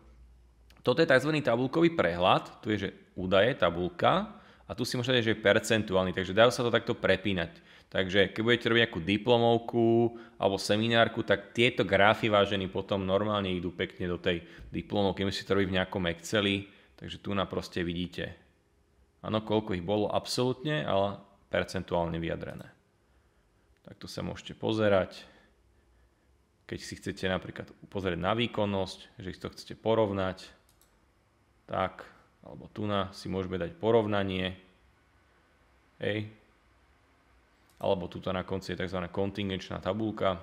toto je tzv. tabulkový prehľad, tu je, že údaje, tabulka, a tu si môžete dať, že je percentuálny, takže dajú sa to takto prepínať. Takže keď budete robiť nejakú diplomovku alebo seminárku, tak tieto grafy vážení potom normálne idú pekne do tej diplomovky. Musíte to robiť v nejakom Exceli, takže tu na proste vidíte. Áno, koľko ich bolo absolútne, ale percentuálne vyjadrené. Tak to sa môžete pozerať. Keď si chcete napríklad pozrieť na výkonnosť, že si to chcete porovnať, tak alebo tu na si môžeme dať porovnanie, hej, alebo tu na konci je tzv. kontingenčná tabulka.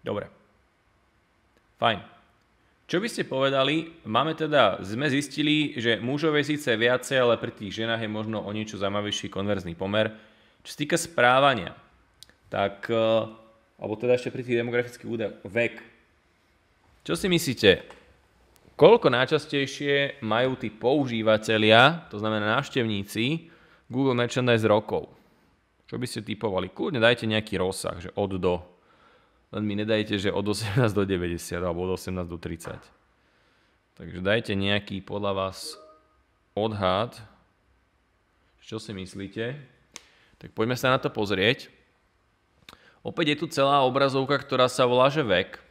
Dobre. Fajn. Čo by ste povedali, máme teda, sme zistili, že mužov je síce viacej, ale pri tých ženách je možno o niečo zaujímavejší konverzný pomer. Čo sa týka správania, tak, eh, alebo teda ešte pri tých demografických údajoch, vek. Čo si myslíte, Koľko najčastejšie majú tí používateľia, to znamená návštevníci, Google Merchandise rokov? Čo by ste typovali? Kľudne dajte nejaký rozsah, že od do. Len mi nedajte, že od 18 do 90 alebo od 18 do 30. Takže dajte nejaký podľa vás odhad. Čo si myslíte? Tak poďme sa na to pozrieť. Opäť je tu celá obrazovka, ktorá sa volá že vek.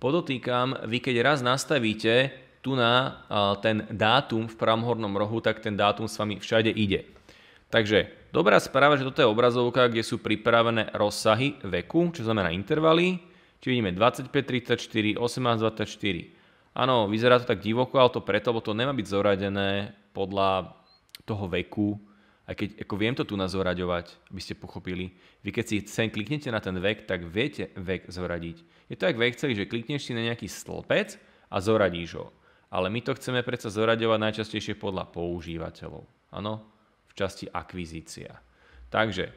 Podotýkam, vy keď raz nastavíte tu na ten dátum v pravom hornom rohu, tak ten dátum s vami všade ide. Takže dobrá správa, že toto je obrazovka, kde sú pripravené rozsahy veku, čo znamená intervaly. Či vidíme 25, 34, 18, 24. Áno, vyzerá to tak divoko, ale to preto, lebo to nemá byť zoradené podľa toho veku, a keď ako viem to tu na zoraďovať, aby ste pochopili, vy keď si sem kliknete na ten vek, tak viete vek zoradiť. Je to jak vek celý, že klikneš si na nejaký stĺpec a zoradíš ho. Ale my to chceme predsa zoraďovať najčastejšie podľa používateľov. Áno? V časti akvizícia. Takže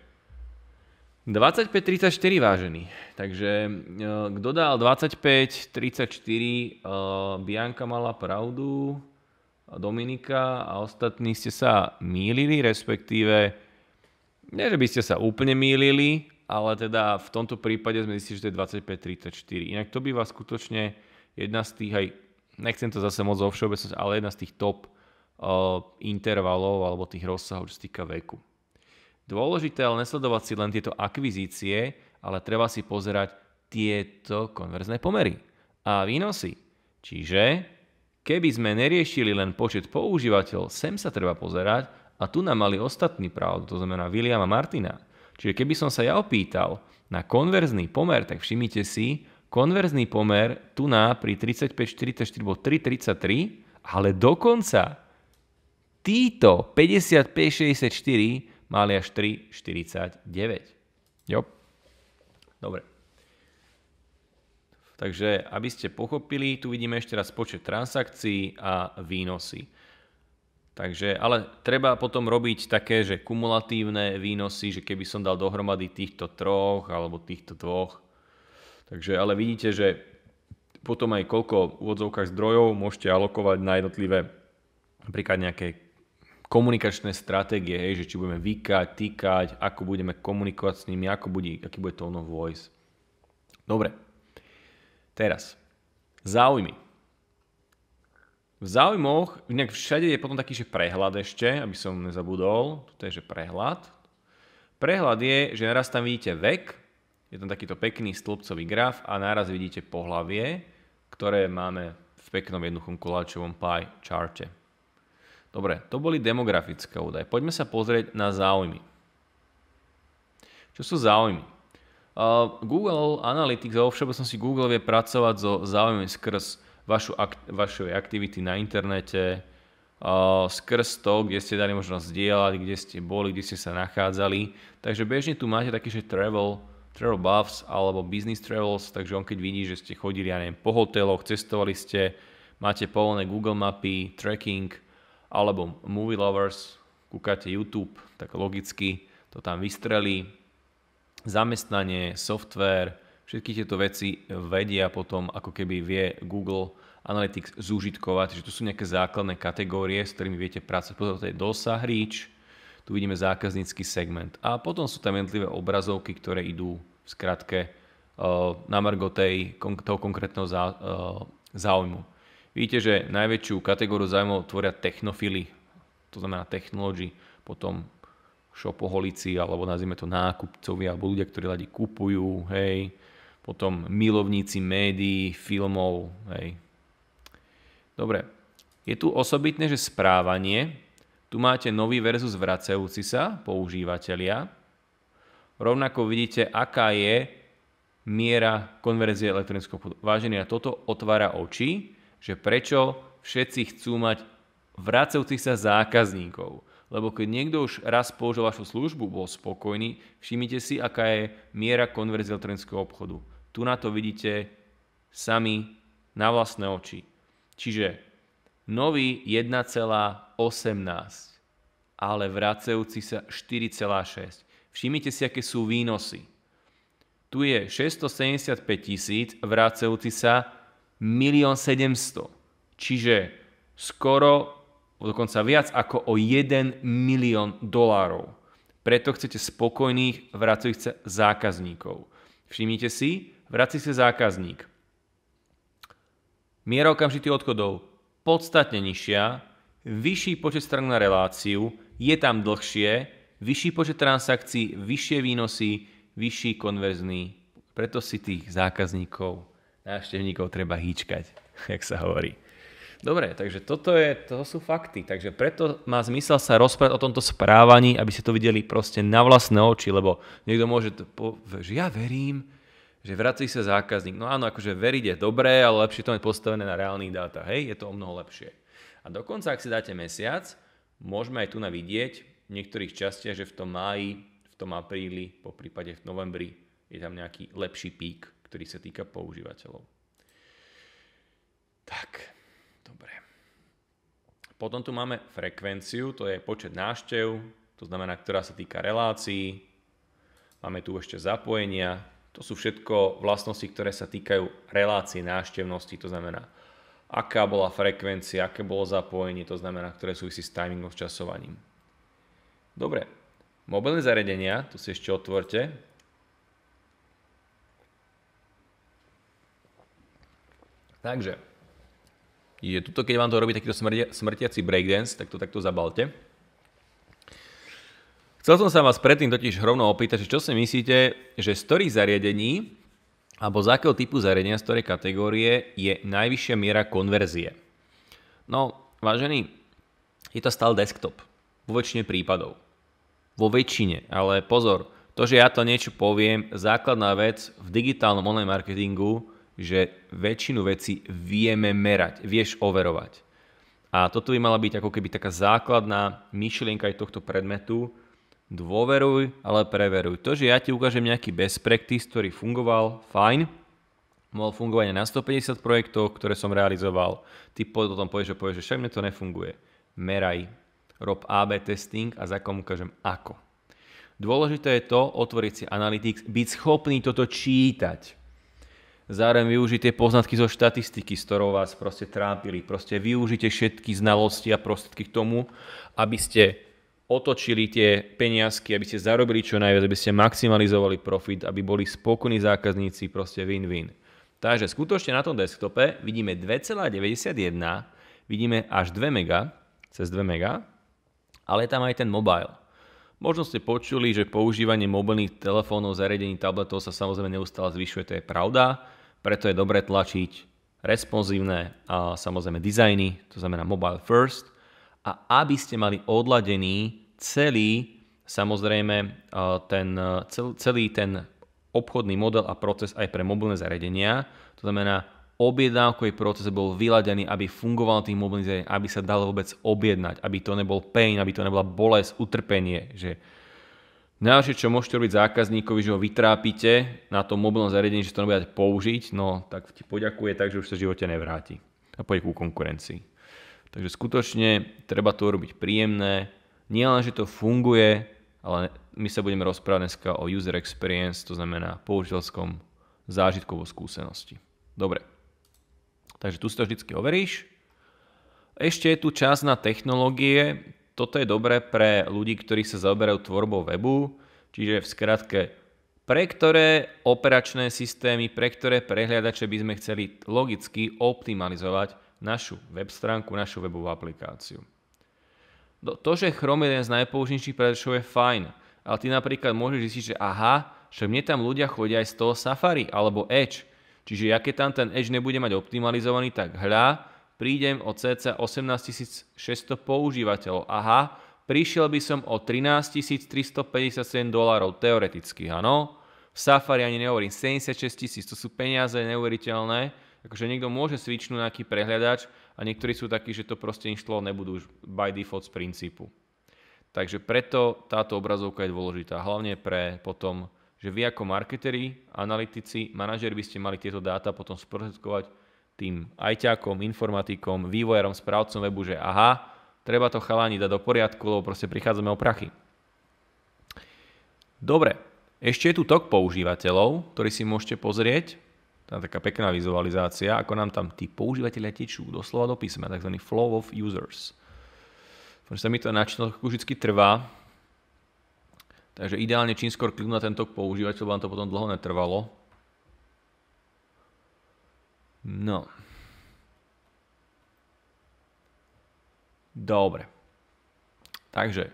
25-34 vážený. Takže e, kto dal 25-34, e, Bianka mala pravdu. Dominika a ostatní ste sa mýlili, respektíve nie, že by ste sa úplne mýlili, ale teda v tomto prípade sme zistili, že to je 25-34. Inak to býva skutočne jedna z tých aj, nechcem to zase moc zovšeobecnosť, ale jedna z tých top uh, intervalov alebo tých rozsahov, čo sa týka veku. Dôležité ale nesledovať si len tieto akvizície, ale treba si pozerať tieto konverzné pomery a výnosy. Čiže Keby sme neriešili len počet používateľov, sem sa treba pozerať a tu nám mali ostatní pravdu, to znamená William a Martina. Čiže keby som sa ja opýtal na konverzný pomer, tak všimnite si, konverzný pomer tu na pri 35, 44 bol 3,33, ale dokonca títo 55, 64 mali až 3,49. Jo. Dobre. Takže aby ste pochopili, tu vidíme ešte raz počet transakcií a výnosy. Takže, ale treba potom robiť také, že kumulatívne výnosy, že keby som dal dohromady týchto troch alebo týchto dvoch. Takže, ale vidíte, že potom aj koľko v odzovkách zdrojov môžete alokovať na jednotlivé napríklad nejaké komunikačné stratégie, hej, že či budeme vykať, týkať, ako budeme komunikovať s nimi, ako bude, aký bude to ono voice. Dobre, Teraz, záujmy. V záujmoch, inak všade je potom taký, že prehľad ešte, aby som nezabudol. Toto je, že prehľad. Prehľad je, že naraz tam vidíte vek, je tam takýto pekný stĺpcový graf a naraz vidíte pohlavie, ktoré máme v peknom jednoduchom koláčovom pie charte. Dobre, to boli demografické údaje. Poďme sa pozrieť na záujmy. Čo sú záujmy? Uh, Google Analytics a som všeobecnosti Google vie pracovať so záujmami skrz vašu ak- vašej aktivity na internete, uh, skrz to, kde ste dali možnosť zdieľať, kde ste boli, kde ste sa nachádzali. Takže bežne tu máte taký, že travel, travel buffs alebo business travels, takže on keď vidí, že ste chodili, ja neviem, po hoteloch, cestovali ste, máte povolené Google mapy, tracking alebo movie lovers, kúkate YouTube, tak logicky to tam vystrelí, zamestnanie, software, všetky tieto veci vedia potom, ako keby vie Google Analytics zúžitkovať, že tu sú nejaké základné kategórie, s ktorými viete pracovať. Potom to je dosah, reach, tu vidíme zákaznícky segment. A potom sú tam jednotlivé obrazovky, ktoré idú v skratke eh, na margo tej, toho konkrétneho eh, záujmu. Vidíte, že najväčšiu kategóriu záujmov tvoria technofily, to znamená technology, potom šopoholici, alebo nazvime to nákupcovia, alebo ľudia, ktorí radi kupujú, hej, potom milovníci médií, filmov, hej. Dobre, je tu osobitné, že správanie, tu máte nový versus vracajúci sa používateľia, rovnako vidíte, aká je miera konverzie elektronického podľa. Vážení, a toto otvára oči, že prečo všetci chcú mať vracajúcich sa zákazníkov lebo keď niekto už raz použil vašu službu, bol spokojný, všimnite si, aká je miera konverzie elektronického obchodu. Tu na to vidíte sami na vlastné oči. Čiže nový 1,18, ale vracajúci sa 4,6. Všimnite si, aké sú výnosy. Tu je 675 tisíc, vracajúci sa 1 700 000. Čiže skoro dokonca viac ako o 1 milión dolárov. Preto chcete spokojných vracujúcich zákazníkov. Všimnite si, vrací sa zákazník. Miera okamžitých odchodov podstatne nižšia, vyšší počet strán na reláciu, je tam dlhšie, vyšší počet transakcií, vyššie výnosy, vyšší konverzný. Preto si tých zákazníkov, návštevníkov treba hýčkať, jak sa hovorí. Dobre, takže toto je, to sú fakty. Takže preto má zmysel sa rozprávať o tomto správaní, aby ste to videli proste na vlastné oči, lebo niekto môže povedať, že ja verím, že vrací sa zákazník. No áno, akože veriť je dobré, ale lepšie to je postavené na reálnych dáta. Hej, je to o mnoho lepšie. A dokonca, ak si dáte mesiac, môžeme aj tu na vidieť v niektorých častiach, že v tom máji, v tom apríli, po prípade v novembri je tam nejaký lepší pík, ktorý sa týka používateľov. Tak, Dobre. Potom tu máme frekvenciu, to je počet návštev, to znamená, ktorá sa týka relácií. Máme tu ešte zapojenia. To sú všetko vlastnosti, ktoré sa týkajú relácií návštevnosti, to znamená, aká bola frekvencia, aké bolo zapojenie, to znamená, ktoré súvisí s timingom, s časovaním. Dobre, mobilné zariadenia, tu si ešte otvorte, Takže je tuto, keď vám to robí takýto smrdia, smrtiaci breakdance, tak to takto zabalte. Chcel som sa vás predtým totiž rovno opýtať, že čo si myslíte, že z ktorých zariadení alebo z akého typu zariadenia, z ktorej kategórie je najvyššia miera konverzie? No, vážený, je to stále desktop. Vo väčšine prípadov. Vo väčšine, ale pozor, to, že ja to niečo poviem, základná vec v digitálnom online marketingu že väčšinu vecí vieme merať, vieš overovať. A toto by mala byť ako keby taká základná myšlienka aj tohto predmetu. Dôveruj, ale preveruj. To, že ja ti ukážem nejaký best practice, ktorý fungoval, fajn, mohol fungovať na 150 projektov, ktoré som realizoval. Ty potom povieš, že povieš, že však mne to nefunguje. Meraj, rob AB testing a za komu ukážem ako. Dôležité je to otvoriť si Analytics, byť schopný toto čítať zároveň využite poznatky zo štatistiky, z ktorou vás proste trápili. Proste využite všetky znalosti a prostriedky k tomu, aby ste otočili tie peniazky, aby ste zarobili čo najviac, aby ste maximalizovali profit, aby boli spokojní zákazníci, proste win-win. Takže skutočne na tom desktope vidíme 2,91, vidíme až 2 mega, cez 2 mega, ale je tam aj ten mobile. Možno ste počuli, že používanie mobilných telefónov, zariadení, tabletov sa samozrejme neustále zvyšuje, to je pravda, preto je dobré tlačiť responsívne a samozrejme dizajny, to znamená mobile first, a aby ste mali odladený celý samozrejme e, ten, e, celý ten obchodný model a proces aj pre mobilné zariadenia, to znamená objednávkový proces bol vyladený, aby fungoval tých mobilizácií, aby sa dalo vôbec objednať, aby to nebol pain, aby to nebola bolesť, utrpenie, že Najhoršie, čo môžete robiť zákazníkovi, že ho vytrápite na tom mobilnom zariadení, že to nebude použiť, no tak ti poďakuje tak, že už sa v živote nevráti a pôjde ku konkurencii. Takže skutočne treba to robiť príjemné, nie len, že to funguje, ale my sa budeme rozprávať dneska o user experience, to znamená použiteľskom zážitkovo skúsenosti. Dobre, Takže tu si to vždy overíš. Ešte je tu čas na technológie. Toto je dobré pre ľudí, ktorí sa zaoberajú tvorbou webu. Čiže v skratke, pre ktoré operačné systémy, pre ktoré prehliadače by sme chceli logicky optimalizovať našu web stránku, našu webovú aplikáciu. No, to, že Chrome je jeden z najpoužitejších prehliadačov je fajn, ale ty napríklad môžeš zistiť, že aha, že mne tam ľudia chodia aj z toho Safari alebo Edge, Čiže ja keď tam ten edge nebude mať optimalizovaný, tak hľa, prídem o cca 18 600 používateľov. Aha, prišiel by som o 13 357 dolárov teoreticky, áno. V Safari ani nehovorím, 76 tisíc, to sú peniaze neuveriteľné. Akože niekto môže na nejaký prehľadač a niektorí sú takí, že to proste inštlo nebudú už by default z princípu. Takže preto táto obrazovka je dôležitá, hlavne pre potom že vy ako marketeri, analytici, manažeri by ste mali tieto dáta potom sprostredkovať tým ajťákom, informatikom, vývojárom, správcom webu, že aha, treba to chalani dať do poriadku, lebo proste prichádzame o prachy. Dobre, ešte je tu tok používateľov, ktorý si môžete pozrieť. Tam taká pekná vizualizácia, ako nám tam tí používateľia tečú, doslova do písma, tzv. flow of users. Protože sa mi to načno vždy trvá, Takže ideálne čím skôr kliknú na ten tok používať, lebo vám to potom dlho netrvalo. No. Dobre. Takže.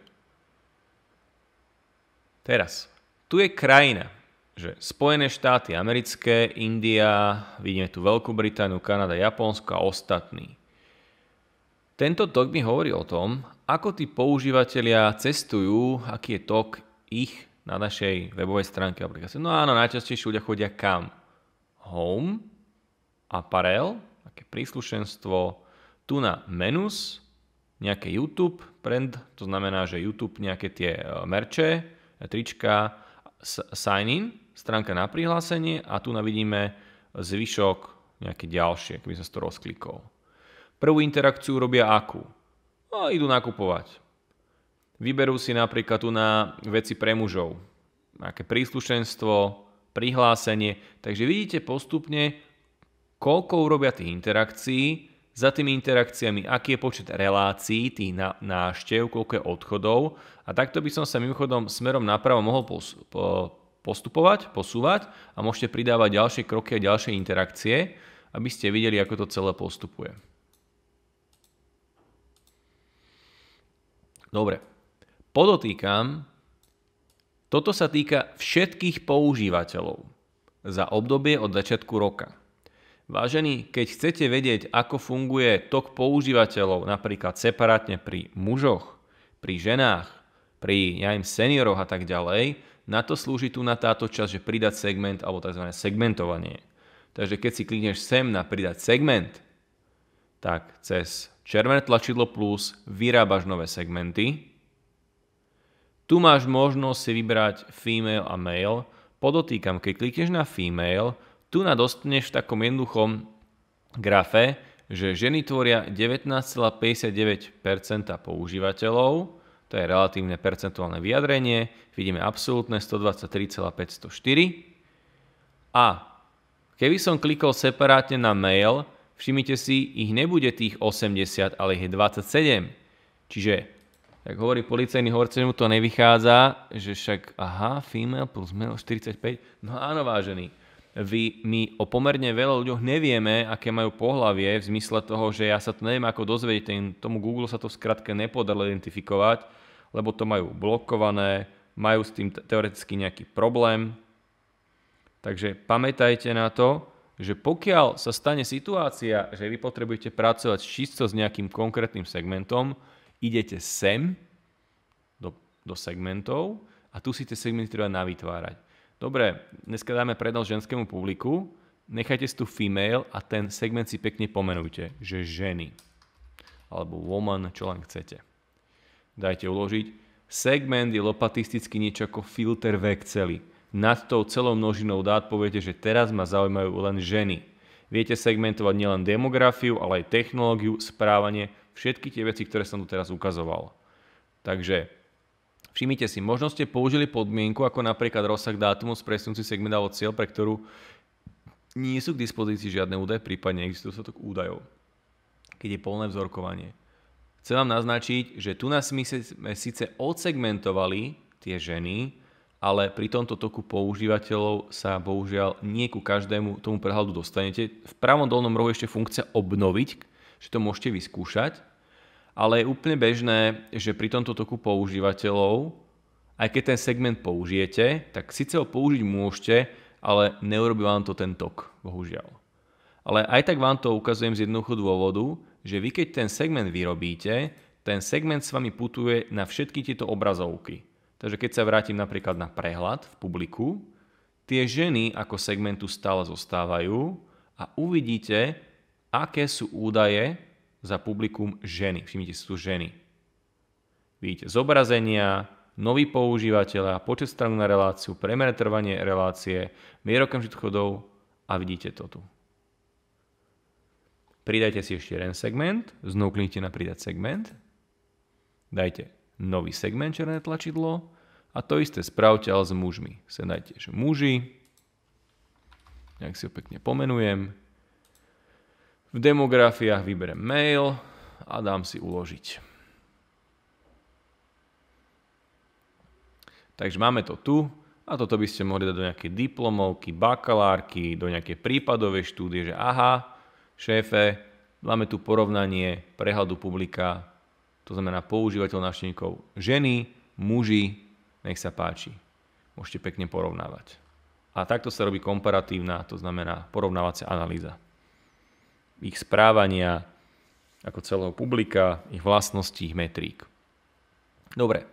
Teraz. Tu je krajina, že Spojené štáty americké, India, vidíme tu Veľkú Britániu, Kanada, Japonsko a ostatní. Tento tok mi hovorí o tom, ako tí používateľia cestujú, aký je tok ich na našej webovej stránke aplikácie. No áno, najčastejšie ľudia chodia kam? Home, Apparel, také príslušenstvo, tu na menus, nejaké YouTube brand, to znamená, že YouTube nejaké tie e, merče, e, trička, sign in, stránka na prihlásenie a tu na vidíme zvyšok nejaké ďalšie, keby som to rozklikol. Prvú interakciu robia akú? No, idú nakupovať Vyberú si napríklad tu na veci pre mužov. Aké príslušenstvo, prihlásenie. Takže vidíte postupne, koľko urobia tých interakcií, za tými interakciami, aký je počet relácií, tých na, náštev, koľko je odchodov. A takto by som sa mimochodom smerom napravo mohol postupovať, posúvať a môžete pridávať ďalšie kroky a ďalšie interakcie, aby ste videli, ako to celé postupuje. Dobre, Podotýkam, toto sa týka všetkých používateľov za obdobie od začiatku roka. Vážení, keď chcete vedieť, ako funguje tok používateľov napríklad separátne pri mužoch, pri ženách, pri ja im senioroch a tak ďalej, na to slúži tu na táto časť, že pridať segment alebo tzv. segmentovanie. Takže keď si klikneš sem na pridať segment, tak cez červené tlačidlo plus vyrábaš nové segmenty, tu máš možnosť si vybrať female a male. Podotýkam, keď klikneš na female, tu na dostaneš v takom jednoduchom grafe, že ženy tvoria 19,59% používateľov, to je relatívne percentuálne vyjadrenie, vidíme absolútne 123,504. A keby som klikol separátne na mail, všimnite si, ich nebude tých 80, ale ich je 27. Čiže tak hovorí policajný hovorce, mu to nevychádza, že však aha, female plus male 45, no áno vážený, vy, my o pomerne veľa ľuďoch nevieme, aké majú pohlavie v zmysle toho, že ja sa to neviem ako dozvedieť, ten, tomu Google sa to v skratke nepodarilo identifikovať, lebo to majú blokované, majú s tým teoreticky nejaký problém. Takže pamätajte na to, že pokiaľ sa stane situácia, že vy potrebujete pracovať čisto s nejakým konkrétnym segmentom, idete sem do, do segmentov a tu si tie segmenty treba navytvárať. Dobre, dneska dáme predal ženskému publiku, nechajte si tu female a ten segment si pekne pomenujte, že ženy alebo woman, čo len chcete. Dajte uložiť. Segment je lopatisticky niečo ako filter v Exceli. Nad tou celou množinou dát poviete, že teraz ma zaujímajú len ženy. Viete segmentovať nielen demografiu, ale aj technológiu, správanie, Všetky tie veci, ktoré som tu teraz ukazoval. Takže všimnite si, možno ste použili podmienku ako napríklad rozsah dátumu z presunúci segment alebo cieľ, pre ktorú nie sú k dispozícii žiadne údaje, prípadne existujú k údajov, keď je polné vzorkovanie. Chcem vám naznačiť, že tu nás my sme síce odsegmentovali tie ženy, ale pri tomto toku používateľov sa bohužiaľ nie ku každému tomu prehľadu dostanete. V pravom dolnom rohu ešte funkcia obnoviť, že to môžete vyskúšať ale je úplne bežné, že pri tomto toku používateľov, aj keď ten segment použijete, tak síce ho použiť môžete, ale neurobi vám to ten tok, bohužiaľ. Ale aj tak vám to ukazujem z jednoduchého dôvodu, že vy keď ten segment vyrobíte, ten segment s vami putuje na všetky tieto obrazovky. Takže keď sa vrátim napríklad na prehľad v publiku, tie ženy ako segmentu stále zostávajú a uvidíte, aké sú údaje za publikum ženy. Všimnite si tu ženy. Vidíte zobrazenia, nový používateľa, počet stranu na reláciu, premer trvanie relácie, mierokem okamžitých chodov a vidíte to tu. Pridajte si ešte jeden segment, znovu kliknite na pridať segment, dajte nový segment černé tlačidlo a to isté spravte ale s mužmi. Sem dajte, že muži, nejak si ho pekne pomenujem, v demografiách vyberem mail a dám si uložiť. Takže máme to tu a toto by ste mohli dať do nejakej diplomovky, bakalárky, do nejakej prípadovej štúdie, že aha, šéfe, máme tu porovnanie prehľadu publika, to znamená používateľ návštevníkov ženy, muži, nech sa páči. Môžete pekne porovnávať. A takto sa robí komparatívna, to znamená porovnávacia analýza ich správania ako celého publika, ich vlastnosti, ich metrík. Dobre,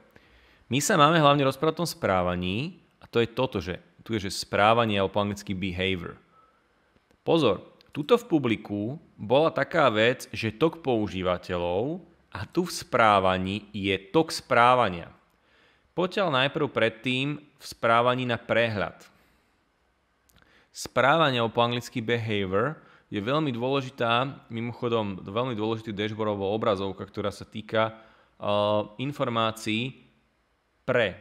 my sa máme hlavne rozprávať o tom správaní a to je toto, že tu je že správanie alebo po anglicky behavior. Pozor, tuto v publiku bola taká vec, že tok používateľov a tu v správaní je tok správania. Poďal najprv predtým v správaní na prehľad. Správanie alebo po anglicky behavior je veľmi dôležitá, mimochodom veľmi dôležitý dashboardová obrazovka, ktorá sa týka uh, informácií pre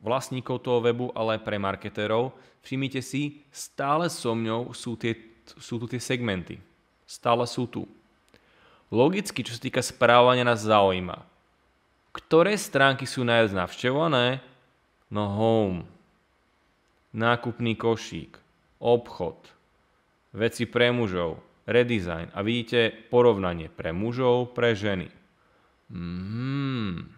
vlastníkov toho webu, ale aj pre marketérov. Všimnite si, stále so mňou sú, tie, sú tu tie segmenty. Stále sú tu. Logicky, čo sa týka správania, nás zaujíma. Ktoré stránky sú najviac navštevované? No home, nákupný košík, obchod, veci pre mužov, redesign a vidíte porovnanie pre mužov, pre ženy. Hmm.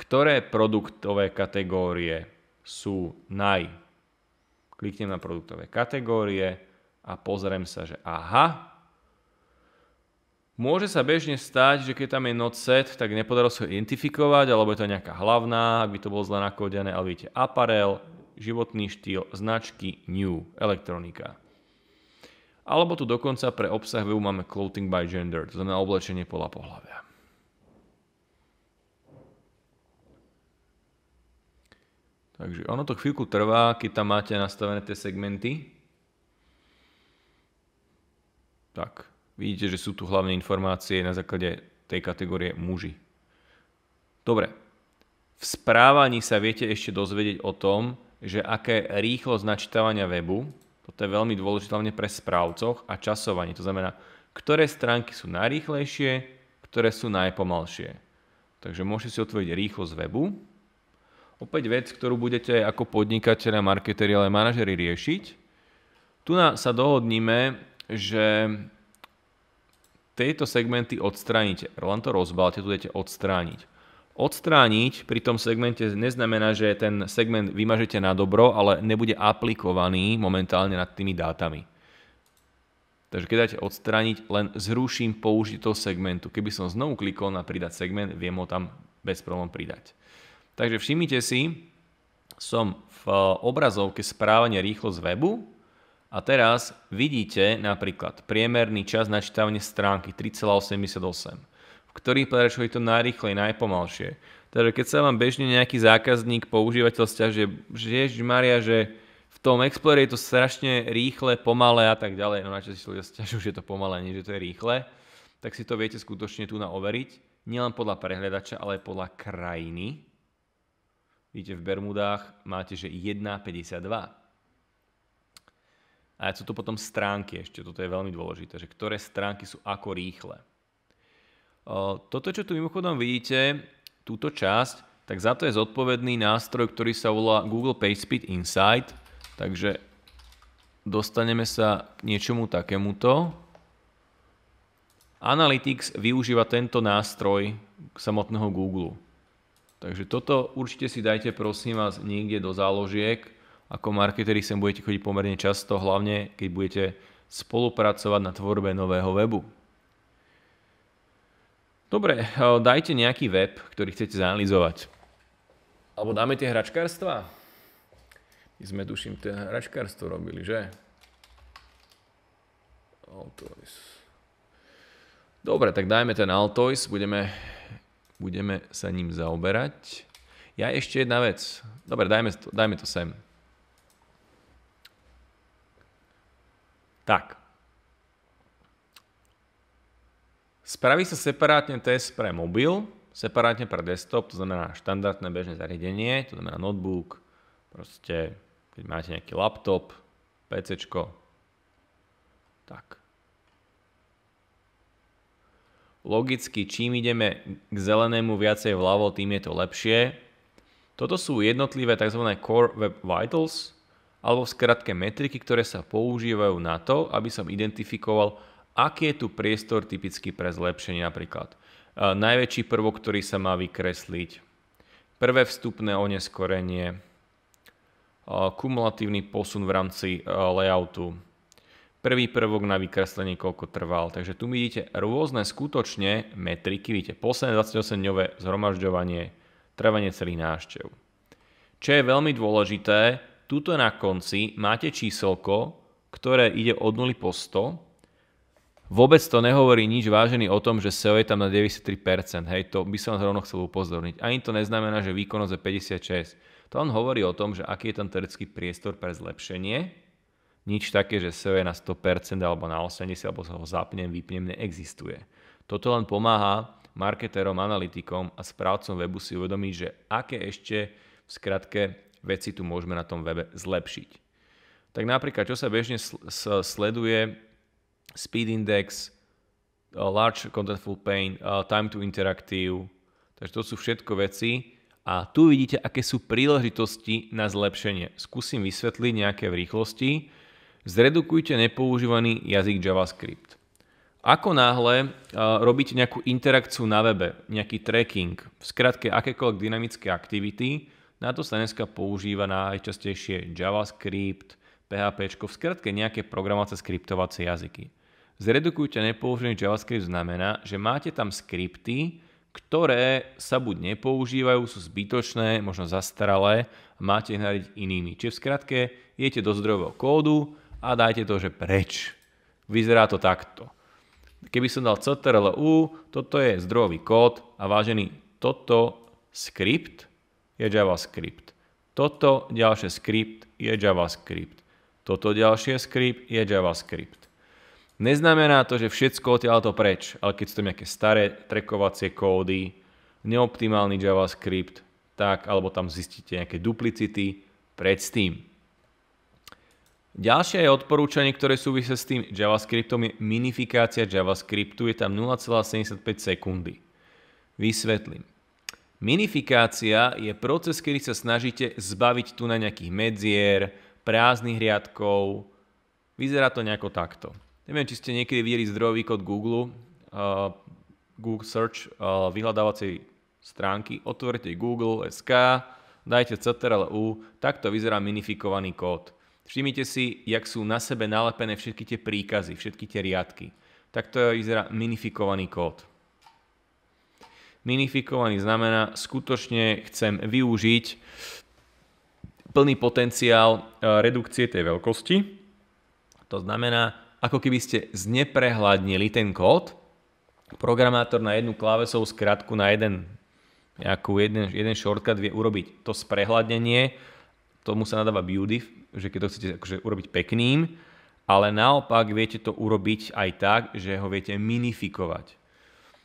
Ktoré produktové kategórie sú naj? Kliknem na produktové kategórie a pozriem sa, že aha, Môže sa bežne stať, že keď tam je not set, tak nepodarol sa ho identifikovať, alebo je to nejaká hlavná, ak by to bolo zle nakodené, ale vidíte, aparel, životný štýl, značky, new, elektronika alebo tu dokonca pre obsah webu máme clothing by gender, to znamená oblečenie podľa pohľavia. Takže ono to chvíľku trvá, keď tam máte nastavené tie segmenty. Tak, vidíte, že sú tu hlavné informácie na základe tej kategórie muži. Dobre, v správaní sa viete ešte dozvedieť o tom, že aké rýchlosť načítavania webu, toto je veľmi dôležité hlavne pre správcoch a časovanie. To znamená, ktoré stránky sú najrýchlejšie, ktoré sú najpomalšie. Takže môžete si otvoriť rýchlosť webu. Opäť vec, ktorú budete aj ako podnikateľ a marketéri, ale aj manažeri riešiť. Tu sa dohodníme, že tieto segmenty odstránite. Len to rozbalte, tu budete odstrániť. Odstrániť pri tom segmente neznamená, že ten segment vymažete na dobro, ale nebude aplikovaný momentálne nad tými dátami. Takže keď dáte odstrániť, len zruším použitie toho segmentu. Keby som znovu klikol na pridať segment, viem ho tam bez problémov pridať. Takže všimnite si, som v obrazovke správanie rýchlosť webu a teraz vidíte napríklad priemerný čas načítavania stránky 3,88 ktorý predačovi to najrychlej, najpomalšie. Takže keď sa vám bežne nejaký zákazník, používateľ stiaže, že ježiš Maria, že v tom explore je to strašne rýchle, pomalé a tak ďalej, no načo si ľudia stiažujú, že je to pomalé, nie že to je rýchle, tak si to viete skutočne tu naoveriť, nielen podľa prehľadača, ale podľa krajiny. Vidíte, v Bermudách máte, že 1,52. A sú to potom stránky ešte, toto je veľmi dôležité, že ktoré stránky sú ako rýchle. Toto, čo tu mimochodom vidíte, túto časť, tak za to je zodpovedný nástroj, ktorý sa volá Google PageSpeed Insight. Takže dostaneme sa k niečomu takémuto. Analytics využíva tento nástroj samotného Google. Takže toto určite si dajte prosím vás niekde do záložiek. Ako marketeri sem budete chodiť pomerne často, hlavne keď budete spolupracovať na tvorbe nového webu. Dobre, dajte nejaký web, ktorý chcete zanalizovať. Alebo dáme tie hračkárstva? My sme, duším, tie hračkárstvo robili, že? Altoys. Dobre, tak dajme ten Altoys, budeme, budeme sa ním zaoberať. Ja ešte jedna vec. Dobre, dajme to, dajme to sem. Tak. Spraví sa separátne test pre mobil, separátne pre desktop, to znamená štandardné bežné zariadenie, to znamená notebook, proste keď máte nejaký laptop, PCčko, Tak. Logicky, čím ideme k zelenému viacej vľavo, tým je to lepšie. Toto sú jednotlivé tzv. Core Web Vitals, alebo v skratke metriky, ktoré sa používajú na to, aby som identifikoval, aký je tu priestor typicky pre zlepšenie napríklad. E, najväčší prvok, ktorý sa má vykresliť, prvé vstupné oneskorenie, e, kumulatívny posun v rámci e, layoutu, prvý prvok na vykreslenie, koľko trval. Takže tu vidíte rôzne skutočne metriky, vidíte posledné 28-dňové zhromažďovanie, trvanie celých náštev. Čo je veľmi dôležité, tuto na konci máte číselko, ktoré ide od 0 po 100 Vôbec to nehovorí nič vážený o tom, že SEO je tam na 93%, hej, to by som rovno chcel upozorniť. Ani to neznamená, že výkonnosť je 56. To on hovorí o tom, že aký je tam teoretický priestor pre zlepšenie, nič také, že SEO je na 100% alebo na 80%, alebo sa ho zapnem, vypnem, neexistuje. Toto len pomáha marketérom, analytikom a správcom webu si uvedomiť, že aké ešte v skratke veci tu môžeme na tom webe zlepšiť. Tak napríklad, čo sa bežne sleduje speed index, uh, large contentful paint, uh, time to interactive. Takže to sú všetko veci. A tu vidíte, aké sú príležitosti na zlepšenie. Skúsim vysvetliť nejaké v rýchlosti. Zredukujte nepoužívaný jazyk JavaScript. Ako náhle uh, robíte nejakú interakciu na webe, nejaký tracking, v skratke akékoľvek dynamické aktivity, na to sa dneska používa najčastejšie JavaScript, PHP, v skratke nejaké programovacie skriptovacie jazyky. Zredukujte nepoužívaný JavaScript znamená, že máte tam skripty, ktoré sa buď nepoužívajú, sú zbytočné, možno zastaralé, a máte ich nahradiť inými. Čiže v skratke, idete do zdrojového kódu a dajte to, že preč. Vyzerá to takto. Keby som dal CTRLU, toto je zdrojový kód a vážený, toto skript je JavaScript. Toto ďalšie skript je JavaScript. Toto ďalšie skript je JavaScript. Neznamená to, že všetko to preč, ale keď sú tam nejaké staré trekovacie kódy, neoptimálny JavaScript, tak, alebo tam zistíte nejaké duplicity predtým. Ďalšie je odporúčanie, ktoré súvisia s tým JavaScriptom, je minifikácia JavaScriptu, je tam 0,75 sekundy. Vysvetlím. Minifikácia je proces, kedy sa snažíte zbaviť tu na nejakých medzier, prázdnych riadkov. Vyzerá to nejako takto. Neviem, či ste niekedy videli zdrojový kód Google, uh, Google Search uh, vyhľadávacej stránky, otvorite Google SK, dajte CTRL-U, takto vyzerá minifikovaný kód. Všimnite si, jak sú na sebe nalepené všetky tie príkazy, všetky tie riadky. Takto vyzerá minifikovaný kód. Minifikovaný znamená, skutočne chcem využiť plný potenciál redukcie tej veľkosti. To znamená, ako keby ste zneprehľadnili ten kód. Programátor na jednu klávesovú skratku, na jeden, nejakú jeden, jeden shortcut vie urobiť to sprehľadnenie, tomu sa nadáva beauty, že keď to chcete akože urobiť pekným, ale naopak viete to urobiť aj tak, že ho viete minifikovať.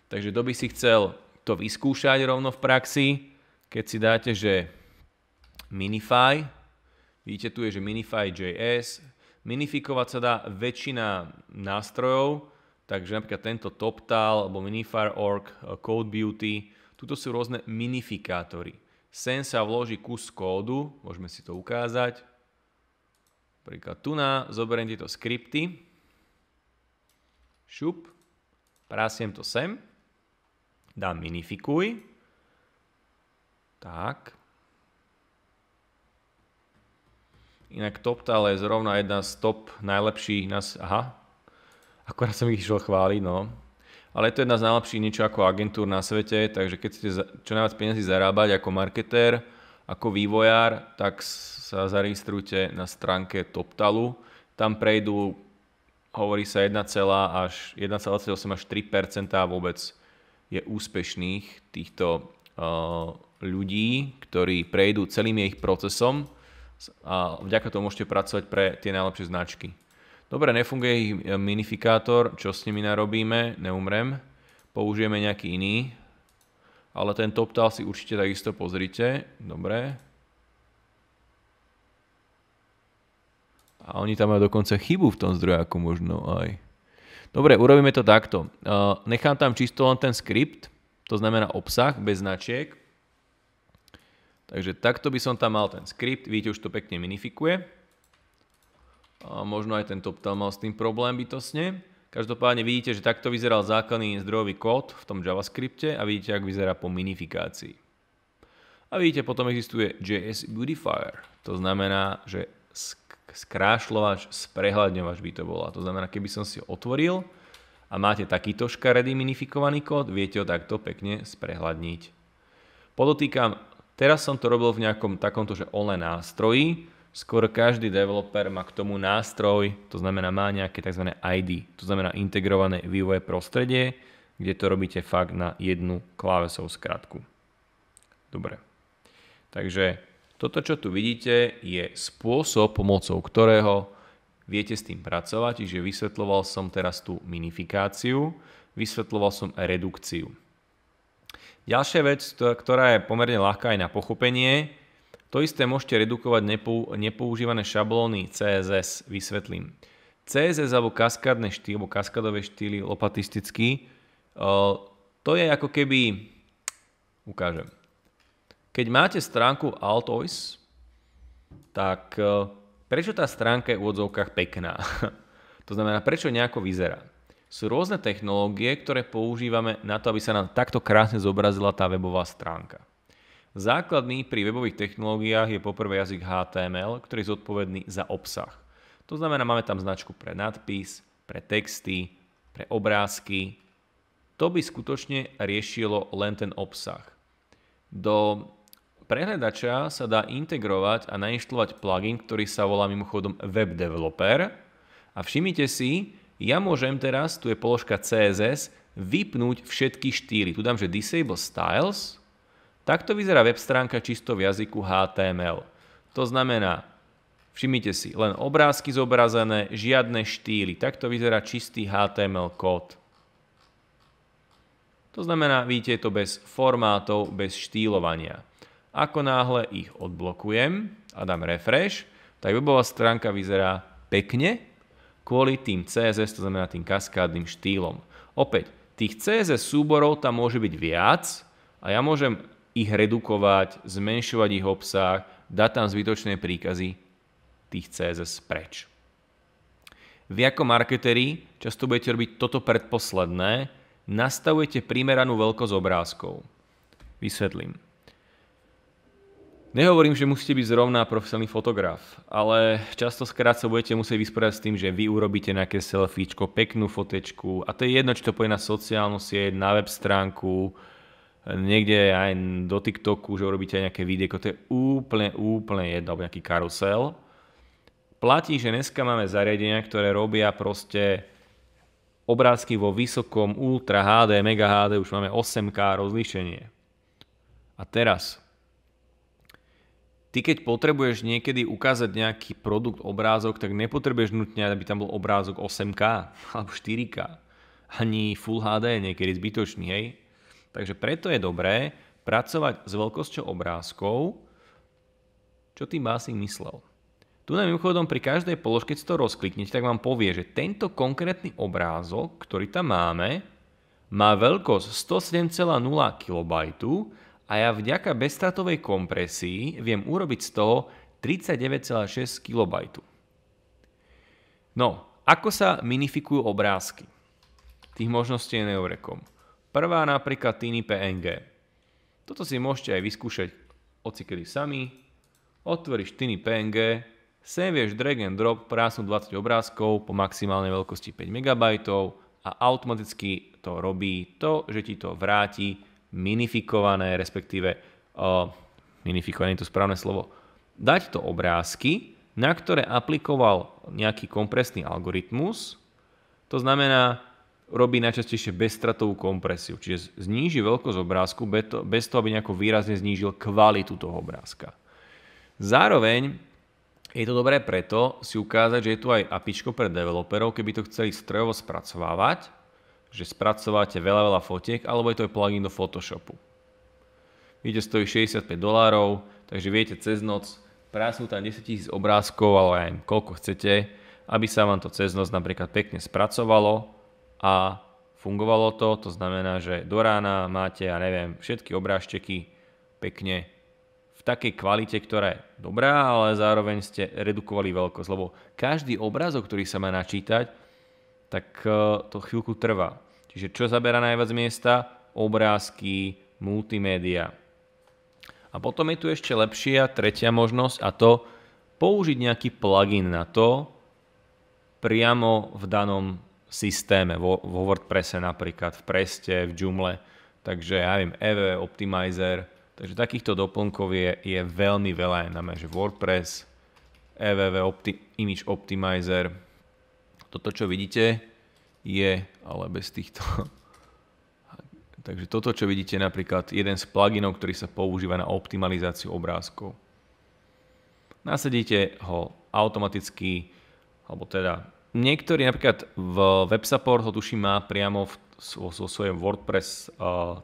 Takže kto by si chcel to vyskúšať rovno v praxi, keď si dáte, že minify, vidíte tu je, že minify.js, Minifikovať sa dá väčšina nástrojov, takže napríklad tento TopTal alebo Minifire.org, eh, Code Beauty, tuto sú rôzne minifikátory. Sen sa vloží kus kódu, môžeme si to ukázať. Napríklad tu na, zoberiem tieto skripty, šup, prásiem to sem, dám minifikuj, tak, Inak ale je zrovna jedna z top najlepších nás... Aha, akorát som ich išiel chváliť, no. Ale je to jedna z najlepších niečo ako agentúr na svete, takže keď chcete čo najviac peniazy zarábať ako marketér, ako vývojár, tak sa zaregistrujte na stránke TopTalu. Tam prejdú, hovorí sa 1,8 až 3 vôbec je úspešných týchto eh, ľudí, ktorí prejdú celým ich procesom a vďaka tomu môžete pracovať pre tie najlepšie značky. Dobre, nefunguje ich e, minifikátor, čo s nimi narobíme, neumrem. Použijeme nejaký iný, ale ten TopTal si určite takisto pozrite. Dobre. A oni tam majú dokonca chybu v tom zdrojaku možno aj. Dobre, urobíme to takto. E, nechám tam čisto len ten skript, to znamená obsah bez značiek. Takže takto by som tam mal ten skript, vidíte, už to pekne minifikuje. A možno aj ten TopTal tam mal s tým problém bytosne. Každopádne vidíte, že takto vyzeral základný zdrojový kód v tom JavaScripte a vidíte, ak vyzerá po minifikácii. A vidíte, potom existuje JS Beautifier. To znamená, že skrášľovač, sprehľadňovač by to bola. To znamená, keby som si ho otvoril a máte takýto škaredý minifikovaný kód, viete ho takto pekne sprehľadniť. Podotýkam, Teraz som to robil v nejakom takomto, že online nástroji. Skôr každý developer má k tomu nástroj, to znamená má nejaké tzv. ID, to znamená integrované vývoje prostredie, kde to robíte fakt na jednu klávesovú skratku. Dobre. Takže toto, čo tu vidíte, je spôsob, pomocou ktorého viete s tým pracovať, čiže vysvetloval som teraz tú minifikáciu, vysvetloval som redukciu. Ďalšia vec, ktorá je pomerne ľahká aj na pochopenie, to isté môžete redukovať nepoužívané šablóny CSS, vysvetlím. CSS alebo kaskádne štýly, alebo kaskadové štýly lopatisticky, e, to je ako keby, ukážem, keď máte stránku Altois, tak e, prečo tá stránka je v odzovkách pekná? to znamená, prečo nejako vyzerá? sú rôzne technológie, ktoré používame na to, aby sa nám takto krásne zobrazila tá webová stránka. Základný pri webových technológiách je poprvé jazyk HTML, ktorý je zodpovedný za obsah. To znamená, máme tam značku pre nadpis, pre texty, pre obrázky. To by skutočne riešilo len ten obsah. Do prehľadača sa dá integrovať a nainštalovať plugin, ktorý sa volá mimochodom Web Developer. A všimnite si, ja môžem teraz, tu je položka CSS, vypnúť všetky štýly. Tu dám, že disable styles. Takto vyzerá web stránka čisto v jazyku HTML. To znamená, všimnite si, len obrázky zobrazené, žiadne štýly. Takto vyzerá čistý HTML kód. To znamená, vidíte, je to bez formátov, bez štýlovania. Ako náhle ich odblokujem a dám refresh, tak webová stránka vyzerá pekne, kvôli tým CSS, to znamená tým kaskádnym štýlom. Opäť, tých CSS súborov tam môže byť viac a ja môžem ich redukovať, zmenšovať ich obsah, dať tam zbytočné príkazy tých CSS preč. Vy ako marketeri často budete robiť toto predposledné, nastavujete primeranú veľkosť obrázkov. Vysvetlím. Nehovorím, že musíte byť zrovna profesionálny fotograf, ale často skrát sa budete musieť vysporiadať s tým, že vy urobíte nejaké selfiečko, peknú fotečku a to je jedno, či to pôjde na sociálnu sieť, na web stránku, niekde aj do TikToku, že urobíte aj nejaké videko, to je úplne, úplne jedno, alebo nejaký karusel. Platí, že dneska máme zariadenia, ktoré robia proste obrázky vo vysokom Ultra HD, Mega HD, už máme 8K rozlíšenie. A teraz, ty keď potrebuješ niekedy ukázať nejaký produkt, obrázok, tak nepotrebuješ nutne, aby tam bol obrázok 8K alebo 4K. Ani Full HD je niekedy zbytočný, hej? Takže preto je dobré pracovať s veľkosťou obrázkov, čo tým si myslel. Tu na mimochodom pri každej položke, keď si to rozkliknete, tak vám povie, že tento konkrétny obrázok, ktorý tam máme, má veľkosť 107,0 kB a ja vďaka bezstratovej kompresii viem urobiť z toho 39,6 KB. No, ako sa minifikujú obrázky? Tých možností je neurekom. Prvá napríklad Tiny PNG. Toto si môžete aj vyskúšať hocikedy sami. Otvoríš Tiny PNG, sem vieš drag and drop prásnu 20 obrázkov po maximálnej veľkosti 5 MB a automaticky to robí to, že ti to vráti minifikované, respektíve uh, minifikované je to správne slovo, dať to obrázky, na ktoré aplikoval nejaký kompresný algoritmus, to znamená, robí najčastejšie bezstratovú kompresiu, čiže zníži veľkosť obrázku bez toho, aby nejako výrazne znížil kvalitu toho obrázka. Zároveň je to dobré preto si ukázať, že je tu aj apičko pre developerov, keby to chceli strojovo spracovávať, že spracováte veľa, veľa fotiek, alebo je to aj plugin do Photoshopu. Vidíte, stojí 65 dolárov, takže viete cez noc prásnu tam 10 000 obrázkov, ale aj koľko chcete, aby sa vám to cez noc napríklad pekne spracovalo a fungovalo to. To znamená, že do rána máte, ja neviem, všetky obrážteky pekne v takej kvalite, ktorá je dobrá, ale zároveň ste redukovali veľkosť, lebo každý obrázok, ktorý sa má načítať, tak eh, to chvíľku trvá. Čiže čo zabera najviac miesta? Obrázky, multimédia. A potom je tu ešte lepšia tretia možnosť a to použiť nejaký plugin na to priamo v danom systéme, vo, WordPresse napríklad, v Preste, v joomle. takže ja viem, EV, Optimizer, takže takýchto doplnkov je, je veľmi veľa, najmä, že WordPress, EVV, Opti- Image Optimizer, toto, čo vidíte, je, ale bez týchto... Takže toto, čo vidíte, je napríklad jeden z pluginov, ktorý sa používa na optimalizáciu obrázkov. Nasadíte ho automaticky, alebo teda niektorí napríklad v WebSupport ho tuším má priamo v, vo, vo svojom WordPress uh,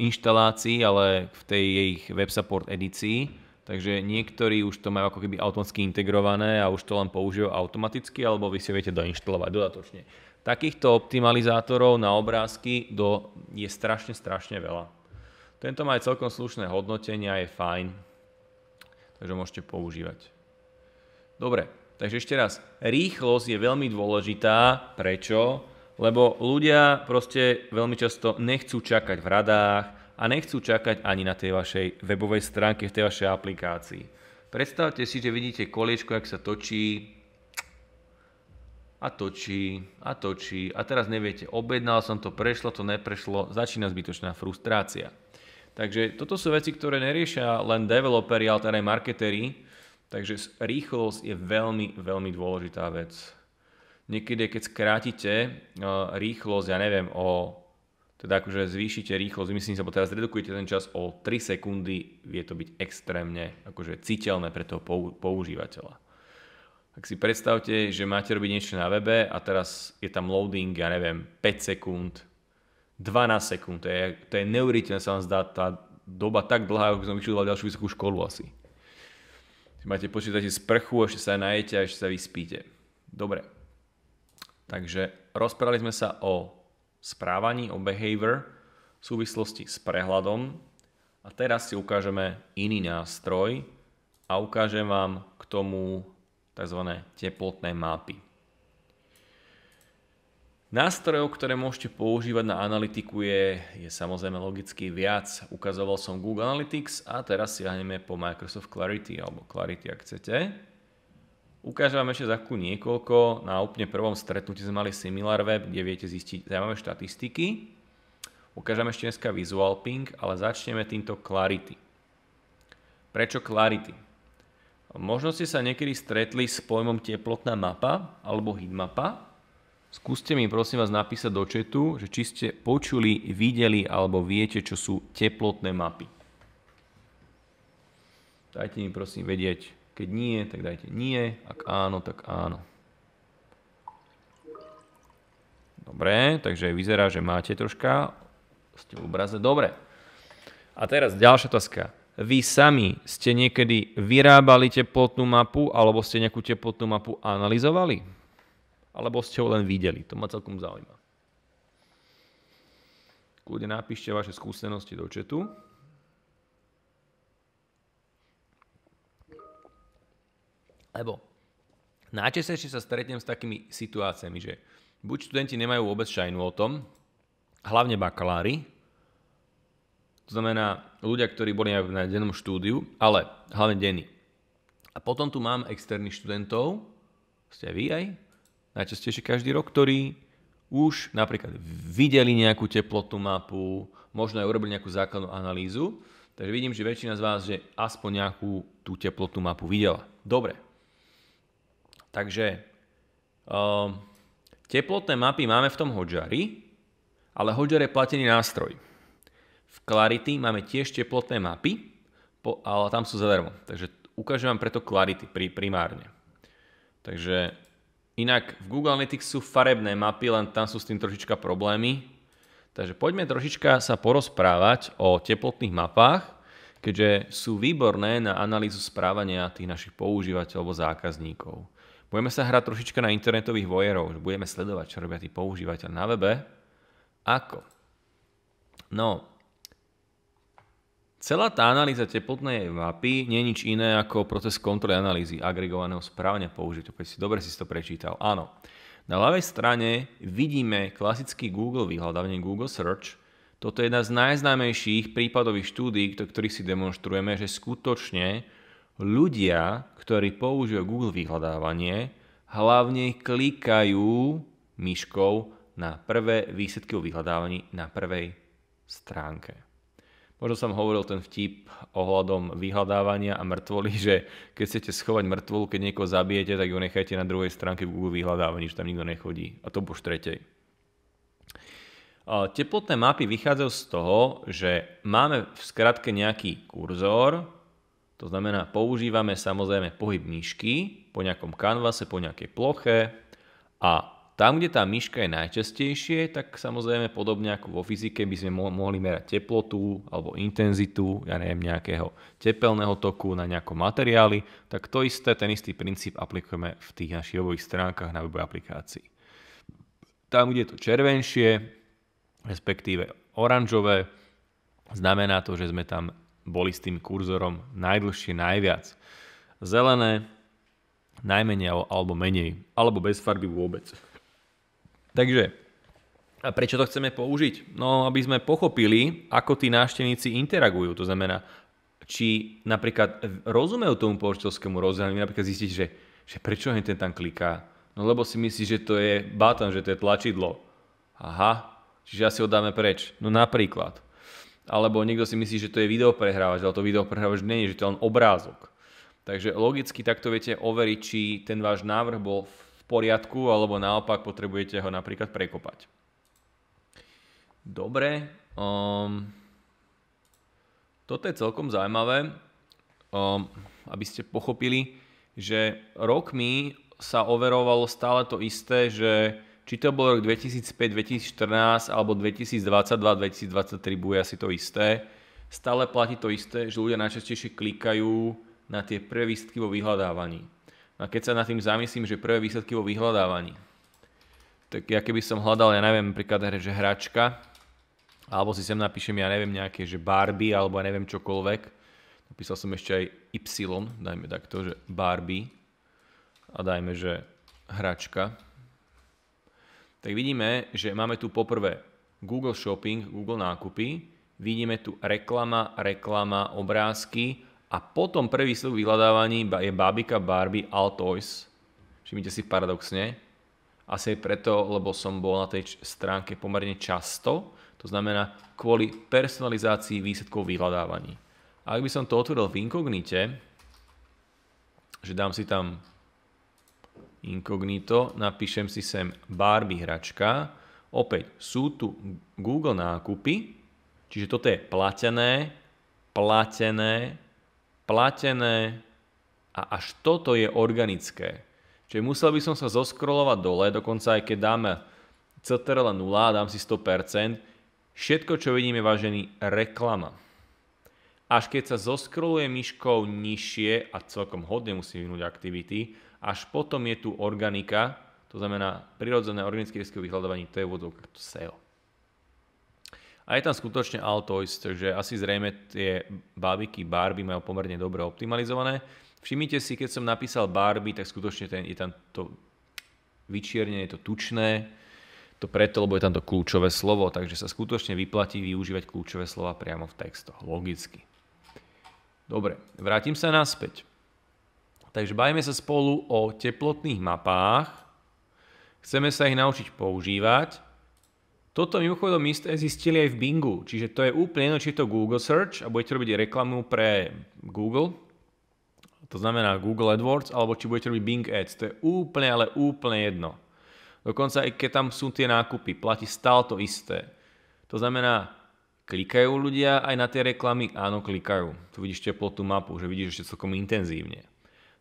inštalácii, ale v tej ich WebSupport edícii Takže niektorí už to majú ako keby automaticky integrované a už to len použijú automaticky, alebo vy si viete doinštalovať dodatočne. Takýchto optimalizátorov na obrázky do, je strašne, strašne veľa. Tento má aj celkom slušné a je fajn, takže môžete používať. Dobre, takže ešte raz, rýchlosť je veľmi dôležitá. Prečo? Lebo ľudia proste veľmi často nechcú čakať v radách, a nechcú čakať ani na tej vašej webovej stránke, v tej vašej aplikácii. Predstavte si, že vidíte koliečko, jak sa točí a točí a točí a teraz neviete, objednal som to, prešlo to, neprešlo, začína zbytočná frustrácia. Takže toto sú veci, ktoré neriešia len developeri, ale teda aj marketeri, takže rýchlosť je veľmi, veľmi dôležitá vec. Niekedy, keď skrátite eh, rýchlosť, ja neviem, o teda akože zvýšite rýchlosť, myslím sa, bo teraz redukujete ten čas o 3 sekundy, vie to byť extrémne akože citeľné pre toho používateľa. Ak si predstavte, že máte robiť niečo na webe a teraz je tam loading, ja neviem, 5 sekúnd, 12 sekúnd, to je, to je neuveriteľné, sa vám zdá tá doba tak dlhá, ako som vyšiel ďalšiu vysokú školu asi. Máte z sprchu, ešte sa najete a ešte sa vyspíte. Dobre. Takže rozprávali sme sa o správaní, o behavior v súvislosti s prehľadom. A teraz si ukážeme iný nástroj a ukážem vám k tomu tzv. teplotné mapy. Nástrojov, ktoré môžete používať na analytiku je, je samozrejme logicky viac. Ukazoval som Google Analytics a teraz siahneme po Microsoft Clarity alebo Clarity, ak chcete. Ukážem vám ešte za chvíľu niekoľko. Na úplne prvom stretnutí sme mali SimilarWeb, kde viete zistiť zaujímavé štatistiky. Ukážem ešte dneska Visual Pink, ale začneme týmto Clarity. Prečo Clarity? Možno ste sa niekedy stretli s pojmom teplotná mapa alebo heatmapa. Skúste mi prosím vás napísať do četu, že či ste počuli, videli alebo viete, čo sú teplotné mapy. Dajte mi prosím vedieť keď nie, tak dajte nie. Ak áno, tak áno. Dobre, takže vyzerá, že máte troška. Ste v obraze. Dobre. A teraz ďalšia otázka. Vy sami ste niekedy vyrábali teplotnú mapu alebo ste nejakú teplotnú mapu analyzovali? Alebo ste ho len videli? To ma celkom zaujíma. Kľudne napíšte vaše skúsenosti do četu. Lebo najčastejšie sa stretnem s takými situáciami, že buď študenti nemajú vôbec šajnu o tom, hlavne bakalári, to znamená ľudia, ktorí boli aj na dennom štúdiu, ale hlavne denní. A potom tu mám externých študentov, ste vy aj, najčastejšie každý rok, ktorí už napríklad videli nejakú teplotnú mapu, možno aj urobili nejakú základnú analýzu, takže vidím, že väčšina z vás, že aspoň nejakú tú teplotnú mapu videla. Dobre, Takže um, teplotné mapy máme v tom Hojari, ale Hojar je platený nástroj. V Clarity máme tiež teplotné mapy, po, ale tam sú zadarmo. Takže ukážem vám preto Clarity pri, primárne. Takže inak v Google Analytics sú farebné mapy, len tam sú s tým trošička problémy. Takže poďme trošička sa porozprávať o teplotných mapách, keďže sú výborné na analýzu správania tých našich používateľov alebo zákazníkov budeme sa hrať trošička na internetových vojerov, že budeme sledovať, čo robia tí používateľ na webe. Ako? No, celá tá analýza teplotnej mapy nie je nič iné ako proces kontroly analýzy agregovaného správania Opäť Si dobre si to prečítal. Áno. Na ľavej strane vidíme klasický Google vyhľadávanie Google Search. Toto je jedna z najznámejších prípadových štúdí, ktorých si demonstrujeme, že skutočne ľudia, ktorí používajú Google vyhľadávanie, hlavne klikajú myškou na prvé výsledky o vyhľadávaní na prvej stránke. Možno som hovoril ten vtip ohľadom vyhľadávania a mŕtvoly, že keď chcete schovať mŕtvolu, keď niekoho zabijete, tak ju nechajte na druhej stránke v Google vyhľadávaní, že tam nikto nechodí. A to už tretej. Teplotné mapy vychádzajú z toho, že máme v skratke nejaký kurzor, to znamená, používame samozrejme pohyb myšky po nejakom kanvase, po nejakej ploche a tam, kde tá myška je najčastejšie, tak samozrejme podobne ako vo fyzike by sme mohli merať teplotu alebo intenzitu, ja neviem, nejakého tepelného toku na nejakom materiáli, tak to isté, ten istý princíp aplikujeme v tých našich webových stránkach na webovej aplikácii. Tam, kde je to červenšie, respektíve oranžové, znamená to, že sme tam boli s tým kurzorom najdlhšie najviac. Zelené najmenej alebo menej, alebo bez farby vôbec. Takže, a prečo to chceme použiť? No, aby sme pochopili, ako tí návštevníci interagujú. To znamená, či napríklad rozumejú tomu použiteľskému rozdielu napríklad zistiť, že, že prečo hneď ten tam kliká. No lebo si myslí, že to je button, že to je tlačidlo. Aha, čiže asi ho dáme preč. No napríklad alebo niekto si myslí, že to je videoprehrávač, ale to videoprehrávač nie je, že to je len obrázok. Takže logicky takto viete overiť, či ten váš návrh bol v poriadku, alebo naopak potrebujete ho napríklad prekopať. Dobre, um, toto je celkom zaujímavé, um, aby ste pochopili, že rokmi sa overovalo stále to isté, že či to bol rok 2005, 2014 alebo 2022, 2023, bude asi to isté. Stále platí to isté, že ľudia najčastejšie klikajú na tie prvé výsledky vo vyhľadávaní. No a keď sa nad tým zamyslím, že prvé výsledky vo vyhľadávaní, tak ja keby som hľadal, ja neviem, napríklad, hre, že hračka, alebo si sem napíšem, ja neviem, nejaké, že Barbie, alebo ja neviem čokoľvek, napísal som ešte aj Y, dajme takto, že Barbie, a dajme, že hračka, tak vidíme, že máme tu poprvé Google Shopping, Google nákupy, vidíme tu reklama, reklama, obrázky a potom prvý výsledok vyhľadávaní je Babika Barbie All Toys. Všimnite si paradoxne. Asi aj preto, lebo som bol na tej stránke pomerne často, to znamená kvôli personalizácii výsledkov vyhľadávaní. A ak by som to otvoril v inkognite, že dám si tam inkognito, napíšem si sem Barbie hračka, opäť sú tu Google nákupy, čiže toto je platené, platené, platené a až toto je organické. Čiže musel by som sa zoskrolovať dole, dokonca aj keď dáme CTRL 0, dám si 100%, všetko, čo vidíme, vážený, reklama. Až keď sa zoskrolujem myškou nižšie a celkom hodne musím vyhnúť aktivity, až potom je tu organika, to znamená prirodzené organické riziko vyhľadávaní, to je vodok SEO. A je tam skutočne alt takže asi zrejme tie bábiky Barbie majú pomerne dobre optimalizované. Všimnite si, keď som napísal Barbie, tak skutočne ten, je tam to vyčiernenie, to tučné, to preto, lebo je tam to kľúčové slovo, takže sa skutočne vyplatí využívať kľúčové slova priamo v textoch, logicky. Dobre, vrátim sa naspäť. Takže bavíme sa spolu o teplotných mapách. Chceme sa ich naučiť používať. Toto mimochodom isté zistili aj v Bingu, čiže to je úplne jedno, či je to Google Search a budete robiť reklamu pre Google, to znamená Google AdWords, alebo či budete robiť Bing Ads, to je úplne, ale úplne jedno. Dokonca aj keď tam sú tie nákupy, platí stále to isté. To znamená, klikajú ľudia aj na tie reklamy? Áno, klikajú. Tu vidíš teplotnú mapu, že vidíš ešte celkom intenzívne.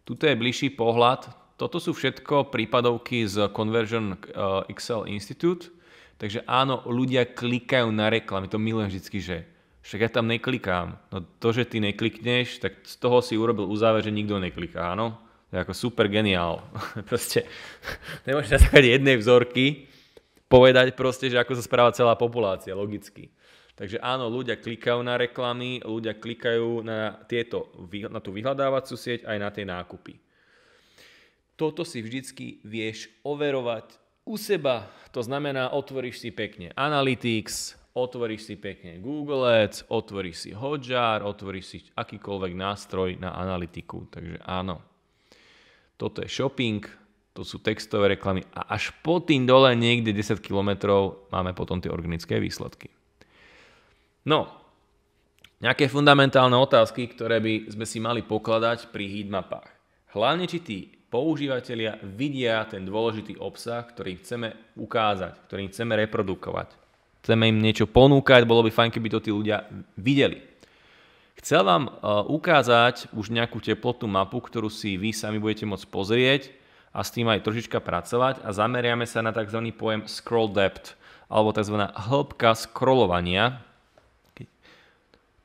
Tuto je bližší pohľad. Toto sú všetko prípadovky z Conversion eh, Excel Institute. Takže áno, ľudia klikajú na reklamy. To milujem vždy, že však ja tam neklikám. No to, že ty neklikneš, tak z toho si urobil uzáver, že nikto nekliká, áno? To je ako super geniál. proste nemôžeš na základe jednej vzorky povedať proste, že ako sa správa celá populácia, logicky. Takže áno, ľudia klikajú na reklamy, ľudia klikajú na, tieto, na tú vyhľadávaciu sieť aj na tie nákupy. Toto si vždycky vieš overovať u seba. To znamená, otvoríš si pekne Analytics, otvoríš si pekne Google Ads, otvoríš si Hotjar, otvoríš si akýkoľvek nástroj na analytiku. Takže áno, toto je shopping, to sú textové reklamy a až po tým dole niekde 10 km máme potom tie organické výsledky. No, nejaké fundamentálne otázky, ktoré by sme si mali pokladať pri heatmapách. Hlavne, či tí používateľia vidia ten dôležitý obsah, ktorý chceme ukázať, ktorý chceme reprodukovať. Chceme im niečo ponúkať, bolo by fajn, keby to tí ľudia videli. Chcel vám e, ukázať už nejakú teplotnú mapu, ktorú si vy sami budete môcť pozrieť a s tým aj trošička pracovať a zameriame sa na tzv. pojem scroll depth alebo tzv. hĺbka scrollovania,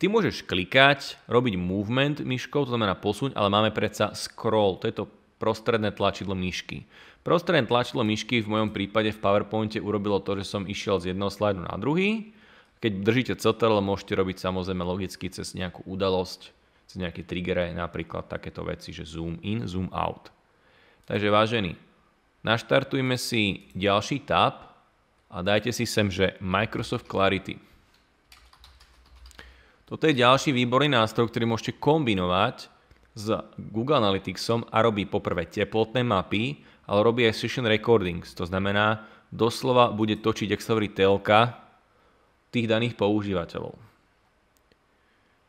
Ty môžeš klikať, robiť movement myškou, to znamená posuň, ale máme predsa scroll, to je to prostredné tlačidlo myšky. Prostredné tlačidlo myšky v mojom prípade v PowerPointe urobilo to, že som išiel z jedného slajdu na druhý. Keď držíte CTRL, môžete robiť samozrejme logicky cez nejakú udalosť, cez nejaké triggere, napríklad takéto veci, že zoom in, zoom out. Takže vážení, naštartujme si ďalší tab a dajte si sem, že Microsoft Clarity. Toto je ďalší výborný nástroj, ktorý môžete kombinovať s Google Analyticsom a robí poprvé teplotné mapy, ale robí aj session recordings. To znamená, doslova bude točiť hovorí, telka tých daných používateľov.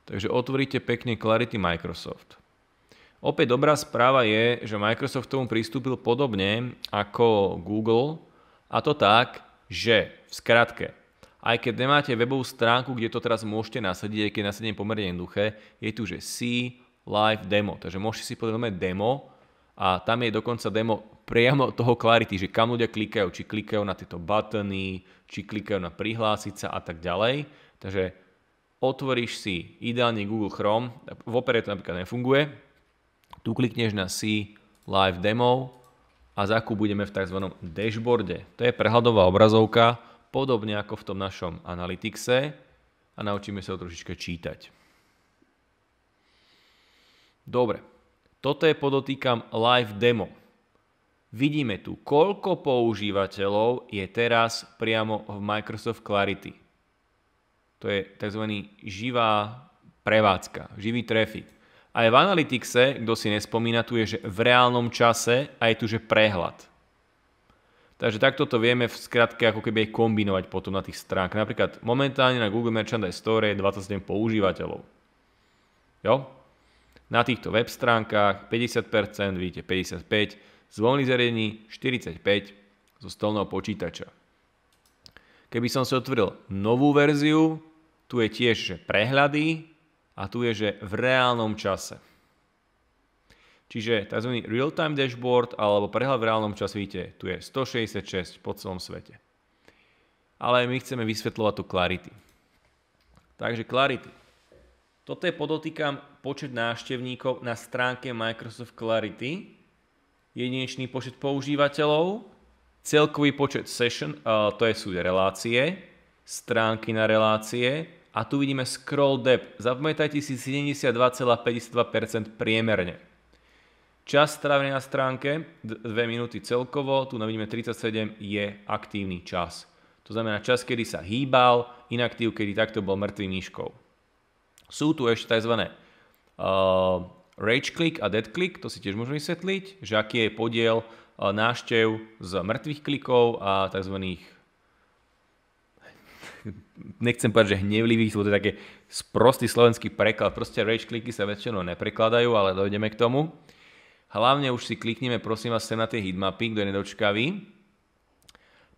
Takže otvoríte pekne Clarity Microsoft. Opäť dobrá správa je, že Microsoft tomu pristúpil podobne ako Google a to tak, že v skratke aj keď nemáte webovú stránku, kde to teraz môžete nasadiť, aj keď nasadím pomerne jednoduché, je tu, že C Live Demo. Takže môžete si povedať demo a tam je dokonca demo priamo toho Clarity, že kam ľudia klikajú, či klikajú na tieto buttony, či klikajú na prihlásiť sa a tak ďalej. Takže otvoríš si ideálne Google Chrome, v opere to napríklad nefunguje, tu klikneš na C Live Demo a za akú budeme v tzv. dashboarde. To je prehľadová obrazovka, podobne ako v tom našom analytikse a naučíme sa ho trošička čítať. Dobre, toto je podotýkam live demo. Vidíme tu, koľko používateľov je teraz priamo v Microsoft Clarity. To je tzv. živá prevádzka, živý trafik. Aj v Analyticse, kto si nespomína, tu je, že v reálnom čase a je tu, že prehľad. Takže takto to vieme v skratke ako keby aj kombinovať potom na tých stránkach. Napríklad momentálne na Google Merchandise Store je 27 používateľov. Jo? Na týchto web stránkach 50%, vidíte 55%, z zariadení 45% zo stolného počítača. Keby som si otvoril novú verziu, tu je tiež že prehľady a tu je že v reálnom čase. Čiže tzv. real-time dashboard alebo prehľad v reálnom časvíte, tu je 166 po celom svete. Ale my chceme vysvetľovať tu Clarity. Takže Clarity. Toto je podotýkam počet návštevníkov na stránke Microsoft Clarity, jedinečný počet používateľov, celkový počet session, to je sú relácie, stránky na relácie a tu vidíme scroll depth. Zapamätajte si 72,52% priemerne. Čas strávený na stránke, 2 minúty celkovo, tu vidíme 37 je aktívny čas. To znamená čas, kedy sa hýbal, inaktív, kedy takto bol mŕtvý myškou. Sú tu ešte tzv. Uh, rage click a dead click, to si tiež môžeme vysvetliť, že aký je podiel uh, náštev z mŕtvych klikov a tzv. nechcem povedať, že hnevlivých, lebo to je také sprostý slovenský preklad. Proste rage clicky sa väčšinou neprekladajú, ale dojdeme k tomu. Hlavne už si klikneme prosím vás sem na tie hitmapy, kto je nedočkavý.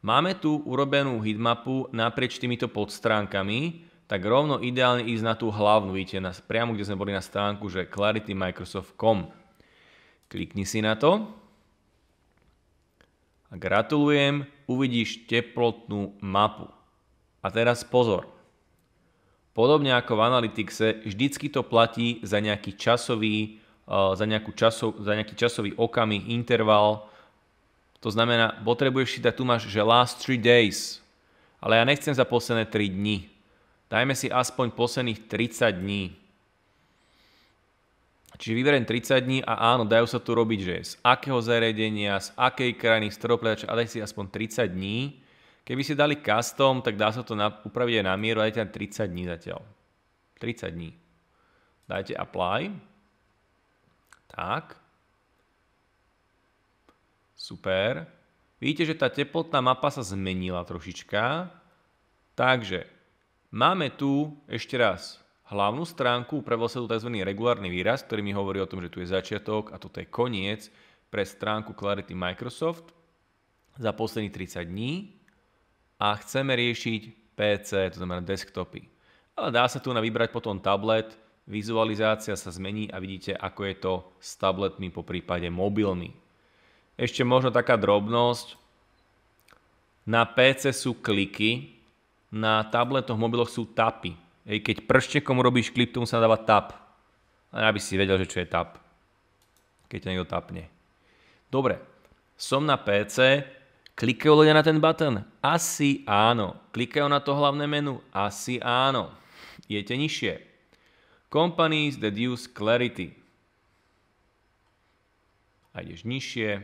Máme tu urobenú hitmapu naprieč týmito podstránkami, tak rovno ideálne ísť na tú hlavnú, vidíte, na, priamo kde sme boli na stránku, že claritymicrosoft.com. Klikni si na to. A gratulujem, uvidíš teplotnú mapu. A teraz pozor. Podobne ako v Analyticse, vždycky to platí za nejaký časový za, nejakú časov, za nejaký časový okamih, interval. To znamená, potrebuješ si dať, tu máš, že last 3 days, ale ja nechcem za posledné 3 dni. Dajme si aspoň posledných 30 dní. Čiže vyberiem 30 dní a áno, dajú sa tu robiť, že z akého zariadenia, z akej krajiny, z ktorého a daj si aspoň 30 dní. Keby si dali custom, tak dá sa to upraviť aj na mieru, dajte tam 30 dní zatiaľ. 30 dní. Dajte apply. Tak. Super. Vidíte, že tá teplotná mapa sa zmenila trošička. Takže máme tu ešte raz hlavnú stránku, upravil sa tu tzv. regulárny výraz, ktorý mi hovorí o tom, že tu je začiatok a toto je koniec pre stránku Clarity Microsoft za posledných 30 dní a chceme riešiť PC, to znamená desktopy. Ale dá sa tu na vybrať potom tablet, Vizualizácia sa zmení a vidíte, ako je to s tabletmi, po prípade mobilmi. Ešte možno taká drobnosť. Na PC sú kliky, na tabletoch, mobiloch sú tapy. Ej, keď prštekom robíš klip, tomu sa dáva tap. Aby si vedel, že čo je tap. Keď ťa niekto tapne. Dobre, som na PC, klikajú ľudia na ten button? Asi áno. Klikajú na to hlavné menu? Asi áno. Je nižšie Companies that use clarity. A ideš nižšie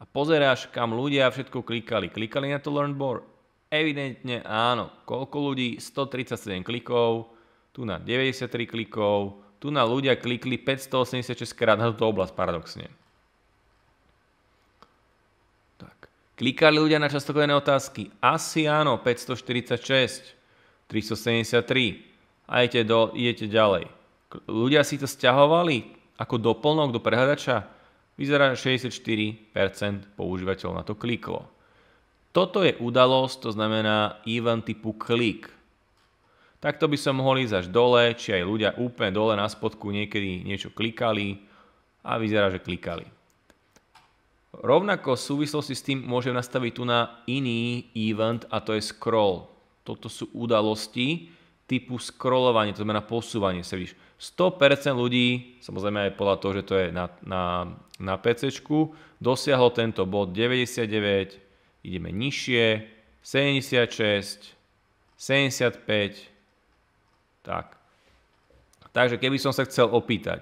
a pozeráš, kam ľudia všetko klikali. Klikali na to learn more? Evidentne áno. Koľko ľudí? 137 klikov, tu na 93 klikov, tu na ľudia klikli 586 krát na túto oblasť, paradoxne. Tak. Klikali ľudia na častokojené otázky? Asi áno, 546, 373, a idete, do, idete ďalej. Ľudia si to stiahovali ako doplnok do prehľadača. Vyzerá, že 64% používateľov na to kliklo. Toto je udalosť, to znamená event typu klik. Takto by som mohol ísť až dole, či aj ľudia úplne dole na spodku niekedy niečo klikali a vyzerá, že klikali. Rovnako v súvislosti s tým môžem nastaviť tu na iný event a to je scroll. Toto sú udalosti, typu scrollovanie, to znamená posúvanie sa, vidíš. 100% ľudí, samozrejme aj podľa toho, že to je na, na, na PC, dosiahlo tento bod 99, ideme nižšie, 76, 75, tak. Takže keby som sa chcel opýtať,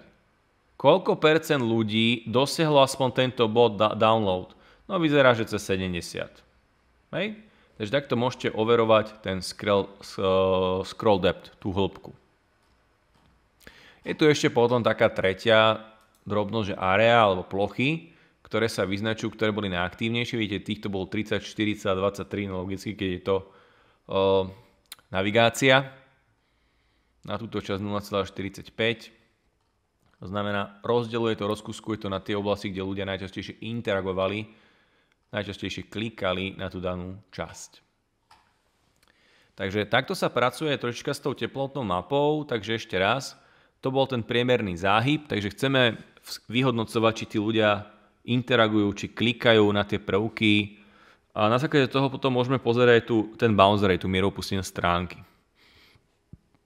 koľko percent ľudí dosiahlo aspoň tento bod download? No vyzerá, že cez 70. Hej? Takže takto môžete overovať ten scroll, e, scroll depth, tú hĺbku. Je tu ešte potom taká tretia drobnosť, že area alebo plochy, ktoré sa vyznačujú, ktoré boli najaktívnejšie. Vidíte, týchto bolo 30, 40 23, no logicky, keď je to uh, navigácia. Na túto časť 0,45. To znamená, rozdeluje to, rozkuskuje to na tie oblasti, kde ľudia najčastejšie interagovali najčastejšie klikali na tú danú časť. Takže takto sa pracuje trošička s tou teplotnou mapou, takže ešte raz, to bol ten priemerný záhyb, takže chceme vyhodnocovať, či tí ľudia interagujú, či klikajú na tie prvky a na základe toho potom môžeme pozerať tu ten bounce rate, tú mieru opustenia stránky.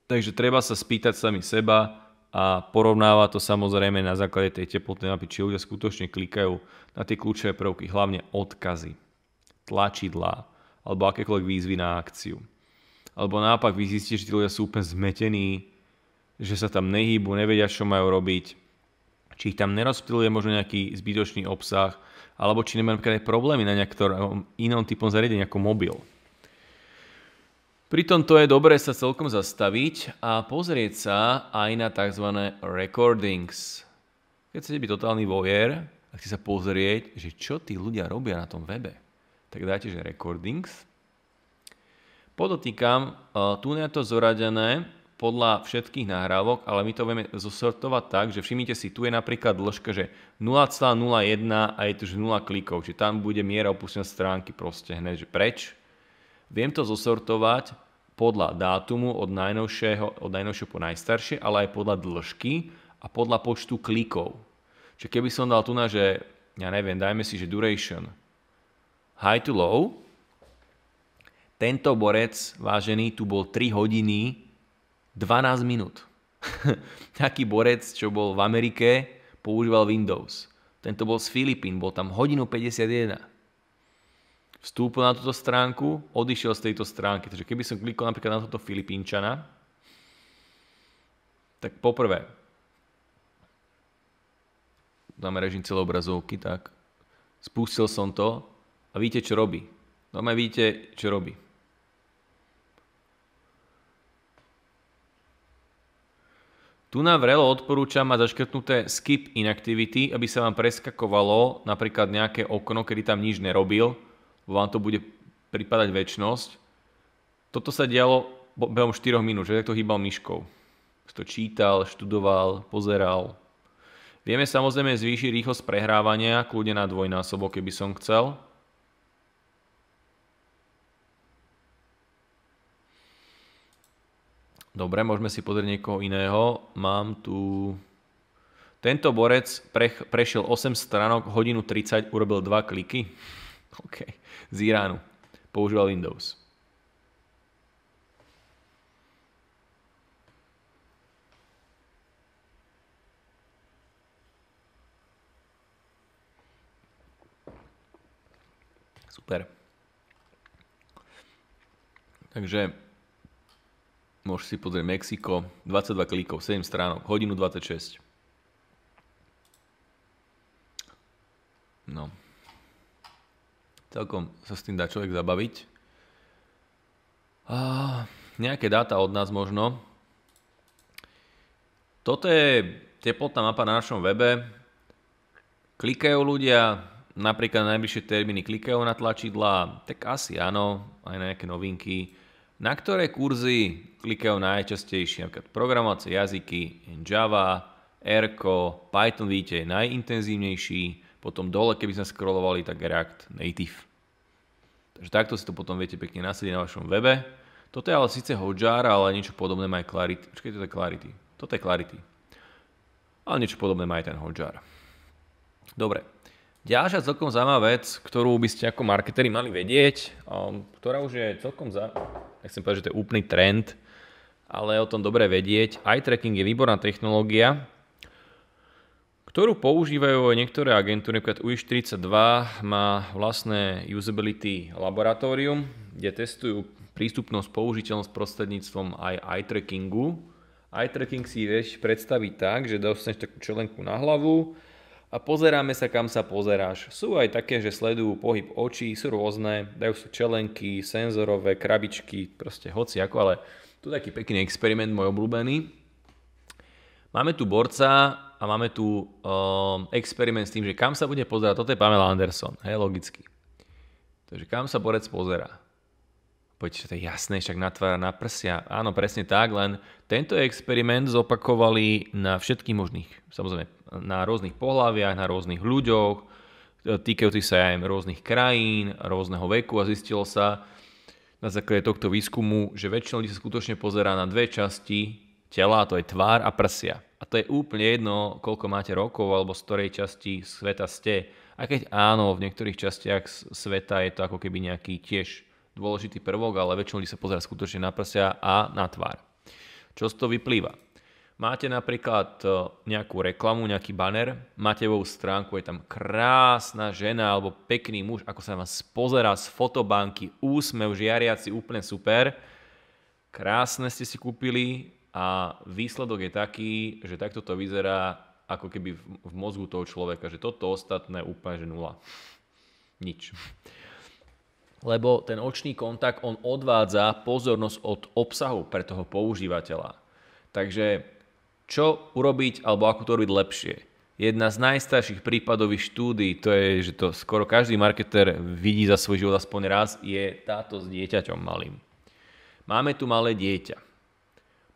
Takže treba sa spýtať sami seba, a porovnáva to samozrejme na základe tej teplotnej mapy, či ľudia skutočne klikajú na tie kľúčové prvky, hlavne odkazy, tlačidlá alebo akékoľvek výzvy na akciu. Alebo naopak vy zistíte, že tí ľudia sú úplne zmetení, že sa tam nehýbu, nevedia, čo majú robiť, či ich tam nerozptiluje možno nejaký zbytočný obsah, alebo či nemajú napríklad aj problémy na nejakom inom typom zariadenia ako mobil pri tomto je dobré sa celkom zastaviť a pozrieť sa aj na tzv. recordings. Keď chcete byť totálny vojer a chcete sa pozrieť, že čo tí ľudia robia na tom webe, tak dáte, že recordings. Podotýkam, e, tu je to zoradené podľa všetkých nahrávok, ale my to vieme zosortovať tak, že všimnite si, tu je napríklad dĺžka, že 0,01 a je tu že 0 klikov, čiže tam bude miera opustenia stránky proste hneď, že preč Viem to zosortovať podľa dátumu od, najnovšieho, od najnovšieho po najstaršie, ale aj podľa dĺžky a podľa počtu klikov. Čiže keby som dal tu na, že ja neviem, dajme si, že duration high to low, tento borec, vážený, tu bol 3 hodiny 12 minút. Taký borec, čo bol v Amerike, používal Windows. Tento bol z Filipín, bol tam hodinu 51 vstúpil na túto stránku, odišiel z tejto stránky. Takže keby som klikol napríklad na toto Filipínčana, tak poprvé, dáme režim celé obrazovky, tak spustil som to a víte, čo robí. Doma vidíte, čo robí. Tu na vrelo odporúčam mať zaškrtnuté skip inactivity, aby sa vám preskakovalo napríklad nejaké okno, kedy tam nič nerobil vám to bude pripadať väčnosť. Toto sa dialo behom 4 minút, že takto hýbal myškou. To čítal, študoval, pozeral. Vieme samozrejme zvýšiť rýchlosť prehrávania, kľudne na dvojnásobok, keby som chcel. Dobre, môžeme si pozrieť niekoho iného. Mám tu... Tento borec prešiel 8 stranok, hodinu 30, urobil 2 kliky. OK. Z Iránu. Používal Windows. Super. Takže môžeš si pozrieť Mexiko, 22 klikov, 7 stránok, hodinu 26. No. Celkom sa s tým dá človek zabaviť. A nejaké dáta od nás možno. Toto je teplotná mapa na našom webe. Klikajú ľudia, napríklad na najbližšie termíny klikajú na tlačidla, tak asi áno, aj na nejaké novinky. Na ktoré kurzy klikajú najčastejšie? Napríklad programovacie jazyky, Java, Erko, Python víte, je najintenzívnejší, potom dole, keby sme scrollovali, tak React Native. Takže takto si to potom viete pekne nasadiť na vašom webe. Toto je ale síce Hotjar, ale niečo podobné má aj Clarity. Počkaj, toto je Clarity. Toto je Clarity. Ale niečo podobné má aj ten Hotjar. Dobre. Ďalšia celkom zaujímavá vec, ktorú by ste ako marketeri mali vedieť, um, ktorá už je celkom za... Nechcem povedať, že to je úplný trend, ale o tom dobre vedieť. Eye tracking je výborná technológia, ktorú používajú aj niektoré agentúry, napríklad UI42 má vlastné usability laboratórium, kde testujú prístupnosť, použiteľnosť prostredníctvom aj eye trackingu. Eye tracking si vieš predstaviť tak, že dostaneš takú čelenku na hlavu a pozeráme sa, kam sa pozeráš. Sú aj také, že sledujú pohyb očí, sú rôzne, dajú sa čelenky, senzorové, krabičky, proste hoci ako, ale tu taký pekný experiment môj obľúbený. Máme tu borca, a máme tu um, experiment s tým, že kam sa bude pozerať, toto je Pamela Anderson, hej, logicky. Takže kam sa borec pozerá? Poďte, to je jasné, však natvára na prsia. Áno, presne tak, len tento experiment zopakovali na všetkých možných, samozrejme, na rôznych pohľaviach, na rôznych ľuďoch, e, týkajúcich sa aj rôznych krajín, rôzneho veku a zistilo sa na základe tohto výskumu, že väčšina ľudí sa skutočne pozerá na dve časti tela, to je tvár a prsia a to je úplne jedno, koľko máte rokov alebo z ktorej časti sveta ste. A keď áno, v niektorých častiach sveta je to ako keby nejaký tiež dôležitý prvok, ale väčšinou ľudí sa pozera skutočne na prsia a na tvár. Čo z toho vyplýva? Máte napríklad e, nejakú reklamu, nejaký banner, máte vo stránku, je tam krásna žena alebo pekný muž, ako sa vás pozera z fotobanky, úsmev žiariaci, úplne super. Krásne ste si kúpili, a výsledok je taký, že takto to vyzerá ako keby v, v mozgu toho človeka, že toto ostatné úplne že nula. Nič. Lebo ten očný kontakt, on odvádza pozornosť od obsahu pre toho používateľa. Takže čo urobiť alebo ako to robiť lepšie? Jedna z najstarších prípadových štúdí, to je, že to skoro každý marketer vidí za svoj život aspoň raz, je táto s dieťaťom malým. Máme tu malé dieťa.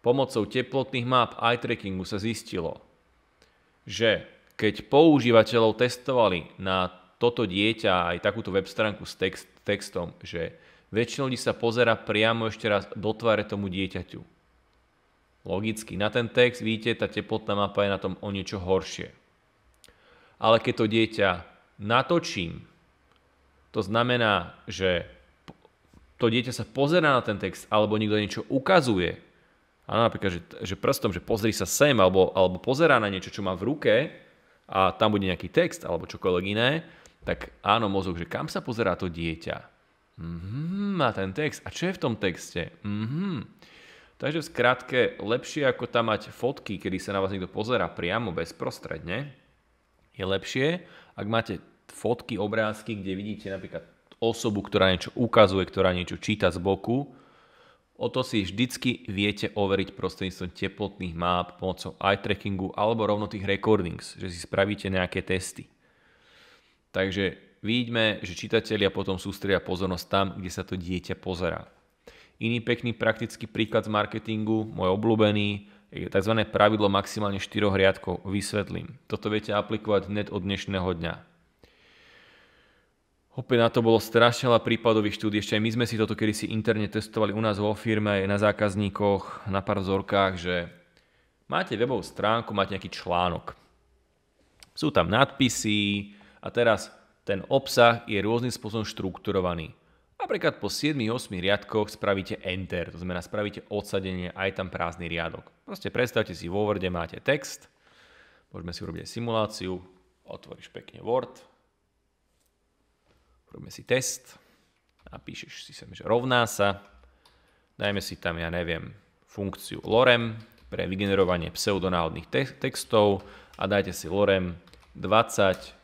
Pomocou teplotných map eye trackingu sa zistilo, že keď používateľov testovali na toto dieťa aj takúto web stránku s text, textom, že väčšinou ľudí sa pozera priamo ešte raz do tváre tomu dieťaťu. Logicky, na ten text vidíte, tá teplotná mapa je na tom o niečo horšie. Ale keď to dieťa natočím, to znamená, že to dieťa sa pozera na ten text alebo niekto niečo ukazuje, a napríklad, že, že prstom, že pozri sa sem, alebo, alebo pozerá na niečo, čo má v ruke a tam bude nejaký text alebo čokoľvek iné, tak áno, mozog, že kam sa pozerá to dieťa? Mm-hmm, a ten text. A čo je v tom texte? Mm-hmm. Takže v skratke, lepšie ako tam mať fotky, kedy sa na vás niekto pozerá priamo, bezprostredne, je lepšie, ak máte fotky, obrázky, kde vidíte napríklad osobu, ktorá niečo ukazuje, ktorá niečo číta z boku, O to si vždycky viete overiť prostredníctvom teplotných map, pomocou eye trackingu alebo rovno tých recordings, že si spravíte nejaké testy. Takže vidíme, že čitatelia potom sústredia pozornosť tam, kde sa to dieťa pozerá. Iný pekný praktický príklad z marketingu, môj obľúbený, je tzv. pravidlo maximálne 4 riadkov. Vysvetlím. Toto viete aplikovať net od dnešného dňa. Opäť na to bolo strašne veľa prípadových štúdí. Ešte aj my sme si toto si interne testovali u nás vo firme, aj na zákazníkoch, na pár vzorkách, že máte webovú stránku, máte nejaký článok. Sú tam nadpisy a teraz ten obsah je rôznym spôsobom štrukturovaný. Napríklad po 7-8 riadkoch spravíte enter, to znamená spravíte odsadenie aj tam prázdny riadok. Proste predstavte si, vo Worde máte text, môžeme si urobiť simuláciu, otvoríš pekne Word, Robíme si test. píšeš si sem, že rovná sa. Dajme si tam, ja neviem, funkciu lorem pre vygenerovanie pseudonáhodných te textov a dajte si lorem 20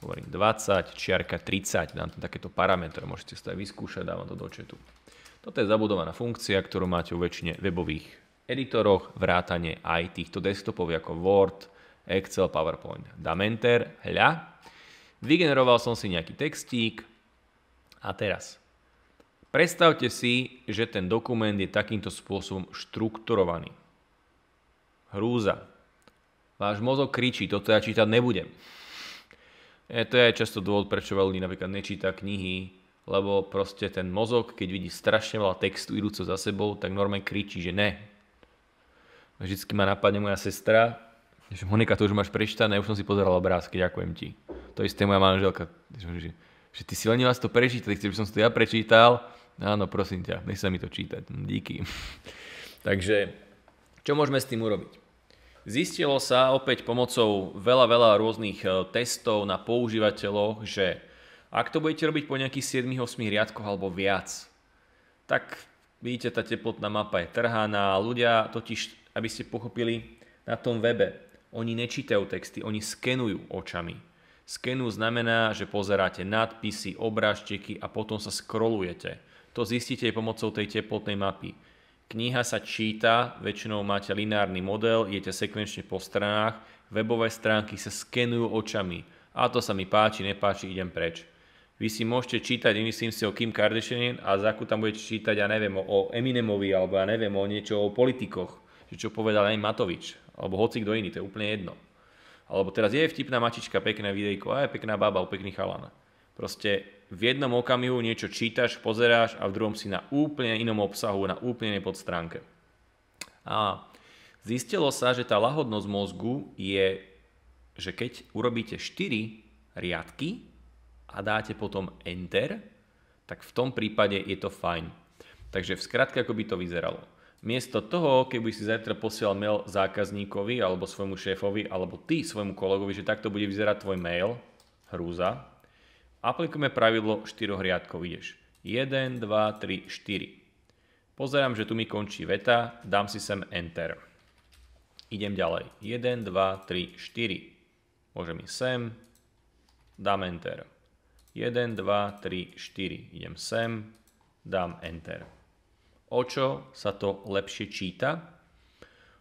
hovorím 20, čiarka 30, dám tam takéto parametre, môžete si to aj vyskúšať, dávam to do četu. Toto je zabudovaná funkcia, ktorú máte u väčšine webových editoroch, vrátane aj týchto desktopov ako Word, Excel, PowerPoint. Dám Enter, hľa, Vygeneroval som si nejaký textík a teraz predstavte si, že ten dokument je takýmto spôsobom štrukturovaný. Hrúza. Váš mozog kričí, toto ja čítať nebudem. E, to je často dôvod, prečo veľa ľudí napríklad nečíta knihy, lebo proste ten mozog, keď vidí strašne veľa textu idúco za sebou, tak normálne kričí, že ne. Vždycky ma napadne moja sestra, že Monika, to už máš prečítané, už som si pozeral obrázky, ďakujem ti. To isté moja manželka, že, že ty si len vás to prečítali, chceš, by som si to ja prečítal. Áno, prosím ťa, nech sa mi to čítať. Hm, díky. Takže, čo môžeme s tým urobiť? Zistilo sa opäť pomocou veľa, veľa rôznych e, testov na používateľoch, že ak to budete robiť po nejakých 7-8 riadkoch alebo viac, tak vidíte, tá teplotná mapa je trhaná. Ľudia totiž, aby ste pochopili, na tom webe oni nečítajú texty, oni skenujú očami. Skenu znamená, že pozeráte nadpisy, obrážteky a potom sa skrolujete. To zistíte pomocou tej teplotnej mapy. Kniha sa číta, väčšinou máte lineárny model, idete sekvenčne po stranách, webové stránky sa skenujú očami. A to sa mi páči, nepáči, idem preč. Vy si môžete čítať, myslím si o Kim Kardashian a za tam budete čítať, ja neviem, o Eminemovi alebo ja neviem, o niečo o politikoch, čo povedal aj Matovič alebo hoci kto iný, to je úplne jedno. Alebo teraz je vtipná mačička, pekné videjko, aj pekná baba, pekný chalan. Proste v jednom okamihu niečo čítaš, pozeráš a v druhom si na úplne inom obsahu, na úplne inej podstránke. A zistilo sa, že tá lahodnosť mozgu je, že keď urobíte 4 riadky a dáte potom enter, tak v tom prípade je to fajn. Takže v skratke, ako by to vyzeralo Miesto toho, keby si zajtra posielal mail zákazníkovi alebo svojmu šéfovi alebo ty svojmu kolegovi, že takto bude vyzerať tvoj mail, hrúza, aplikujeme pravidlo 4 riadkov, ideš. 1, 2, 3, 4. Pozerám, že tu mi končí veta, dám si sem Enter. Idem ďalej. 1, 2, 3, 4. Môžem ísť sem, dám Enter. 1, 2, 3, 4. Idem sem, dám Enter o čo sa to lepšie číta?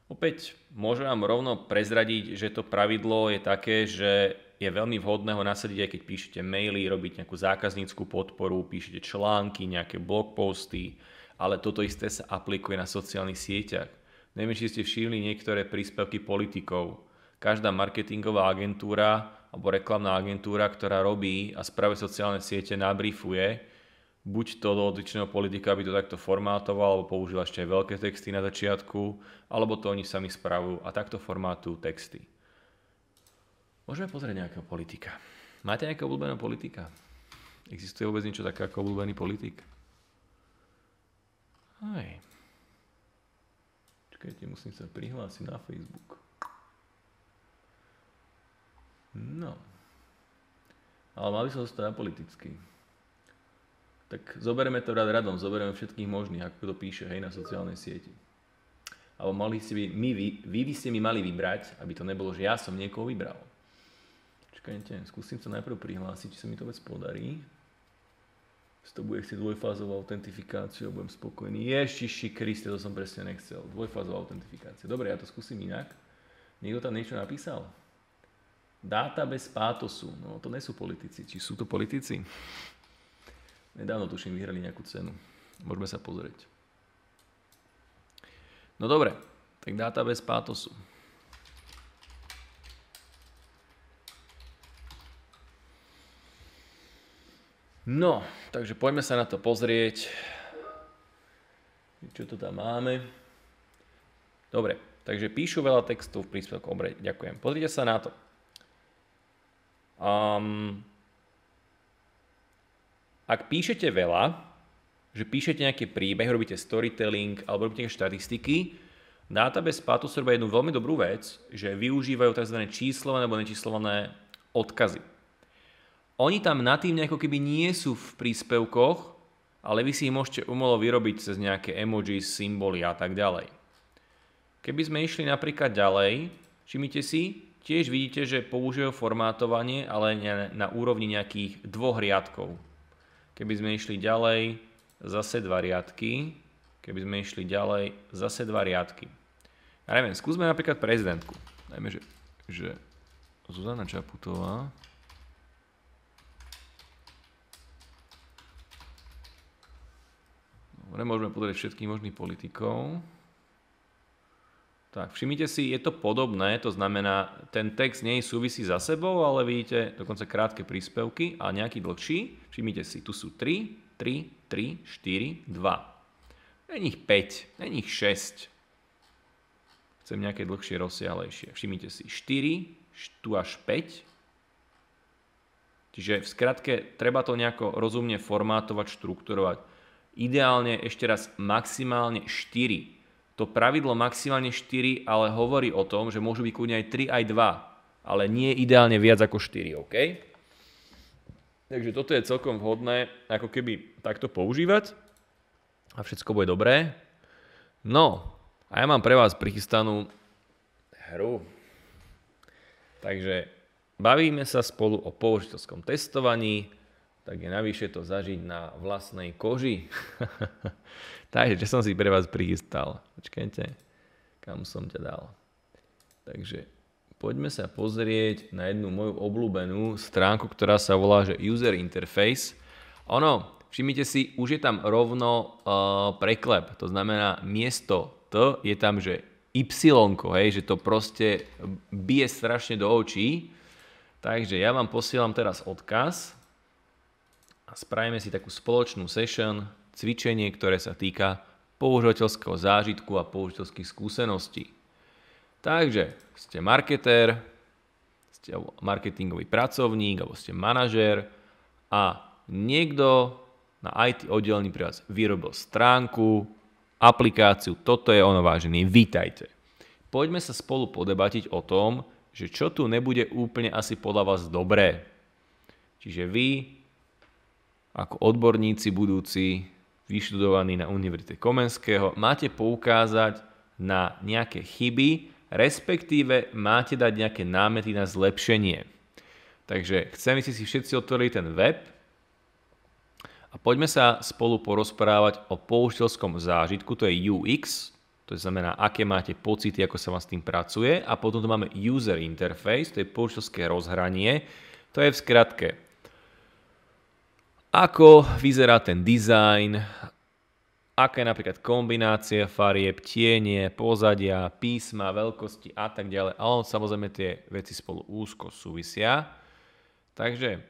Opäť môžem vám rovno prezradiť, že to pravidlo je také, že je veľmi vhodné ho nasadiť aj keď píšete maily, robiť nejakú zákazníckú podporu, píšete články, nejaké blogposty, ale toto isté sa aplikuje na sociálnych sieťach. Neviem, či ste všimli niektoré príspevky politikov. Každá marketingová agentúra alebo reklamná agentúra, ktorá robí a spraví sociálne siete, nabrifuje, buď to do odličného politika by to takto formátoval, alebo použil ešte aj veľké texty na začiatku, alebo to oni sami spravujú a takto formátujú texty. Môžeme pozrieť nejakého politika. Máte nejakého obľúbeného politika? Existuje vôbec niečo také ako obľúbený politik? Aj. Čakajte, musím sa prihlásiť na Facebook. No. Ale mal by som zostať politický. politicky tak zoberieme to rad radom, zoberieme všetkých možných, ako to píše, hej, na sociálnej sieti. Alebo mali ste by, my, vy, vy by ste mi mali vybrať, aby to nebolo, že ja som niekoho vybral. Čakajte, skúsim sa najprv prihlásiť, či sa mi to vec podarí. Z to bude chcieť dvojfázovú autentifikáciu budem spokojný. Ježiši Kriste, to som presne nechcel. Dvojfázová autentifikácia. Dobre, ja to skúsim inak. Niekto tam niečo napísal? Dáta bez pátosu. No to nie sú politici. Či sú to politici? Nedávno tuším vyhrali nejakú cenu. Môžeme sa pozrieť. No dobre, tak dáta bez pátosu. No, takže poďme sa na to pozrieť. Čo to tam máme? Dobre, takže píšu veľa textov v príspevku. Dobre, ďakujem. Pozrite sa na to. Um, ak píšete veľa, že píšete nejaké príbehy, robíte storytelling alebo robíte nejaké štatistiky, Database Pathos robí jednu veľmi dobrú vec, že využívajú tzv. číslované alebo nečíslované odkazy. Oni tam na tým nejako keby nie sú v príspevkoch, ale vy si ich môžete umelo vyrobiť cez nejaké emoji, symboly a tak ďalej. Keby sme išli napríklad ďalej, všimnite si, tiež vidíte, že používajú formátovanie, ale na úrovni nejakých dvoch riadkov. Keby sme išli ďalej, zase dva riadky. Keby sme išli ďalej, zase dva riadky. Ja neviem, skúsme napríklad prezidentku. Dajme, že, že Zuzana Čaputová Dobre, môžeme pozrieť všetkých možných politikov. Tak, všimnite si, je to podobné, to znamená, ten text nie je súvisí za sebou, ale vidíte dokonca krátke príspevky a nejaký dlhší. Všimnite si, tu sú 3, 3, 3, 4, 2. Není ich 5, není ich 6. Chcem nejaké dlhšie, rozsiahlejšie. Všimnite si, 4, tu až 5. Čiže v skratke, treba to nejako rozumne formátovať, štruktúrovať. Ideálne, ešte raz, maximálne 4 to pravidlo maximálne 4 ale hovorí o tom, že môžu byť kľudne aj 3, aj 2, ale nie ideálne viac ako 4, OK? Takže toto je celkom vhodné ako keby takto používať a všetko bude dobré. No, a ja mám pre vás prichystanú hru. Takže bavíme sa spolu o použitoskom testovaní, tak je navyše to zažiť na vlastnej koži. Takže, čo som si pre vás prichystal? Počkajte, kam som ťa dal. Takže, poďme sa pozrieť na jednu moju obľúbenú stránku, ktorá sa volá že User Interface. Ono, všimnite si, už je tam rovno uh, preklep, to znamená miesto T je tam, že Y, hej, že to proste bije strašne do očí. Takže ja vám posielam teraz odkaz a spravíme si takú spoločnú session, cvičenie, ktoré sa týka používateľského zážitku a použiteľských skúseností. Takže ste marketér, ste marketingový pracovník alebo ste manažér a niekto na IT oddelení pre vás vyrobil stránku, aplikáciu, toto je ono vážený, vítajte. Poďme sa spolu podebatiť o tom, že čo tu nebude úplne asi podľa vás dobré. Čiže vy ako odborníci budúci, vyštudovaní na Univerzite Komenského, máte poukázať na nejaké chyby, respektíve máte dať nejaké námety na zlepšenie. Takže chcem, si si všetci otvorili ten web a poďme sa spolu porozprávať o použiteľskom zážitku, to je UX, to znamená, aké máte pocity, ako sa vám s tým pracuje a potom tu máme user interface, to je použiteľské rozhranie, to je v skratke ako vyzerá ten dizajn, aké napríklad kombinácie farieb, tienie, pozadia, písma, veľkosti a tak ďalej. Ale samozrejme tie veci spolu úzko súvisia. Takže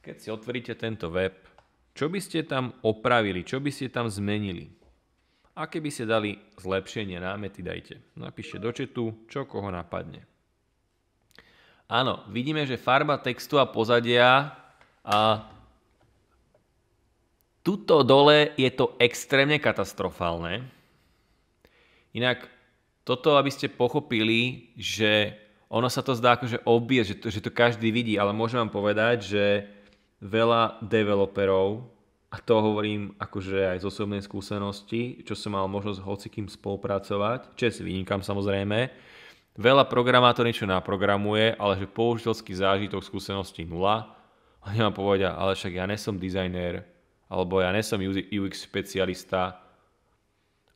keď si otvoríte tento web, čo by ste tam opravili, čo by ste tam zmenili? Aké by ste dali zlepšenie, námety dajte. Napíšte do četu, čo koho napadne. Áno, vidíme, že farba textu a pozadia a tuto dole je to extrémne katastrofálne. Inak toto, aby ste pochopili, že ono sa to zdá akože obie, že to, že to každý vidí, ale môžem vám povedať, že veľa developerov, a to hovorím akože aj z osobnej skúsenosti, čo som mal možnosť hocikým spolupracovať, čo si vynikám samozrejme, veľa programátor niečo naprogramuje, ale že použiteľský zážitok skúsenosti nula, oni vám povedia, ale však ja nesom dizajner, alebo ja nesom UX specialista,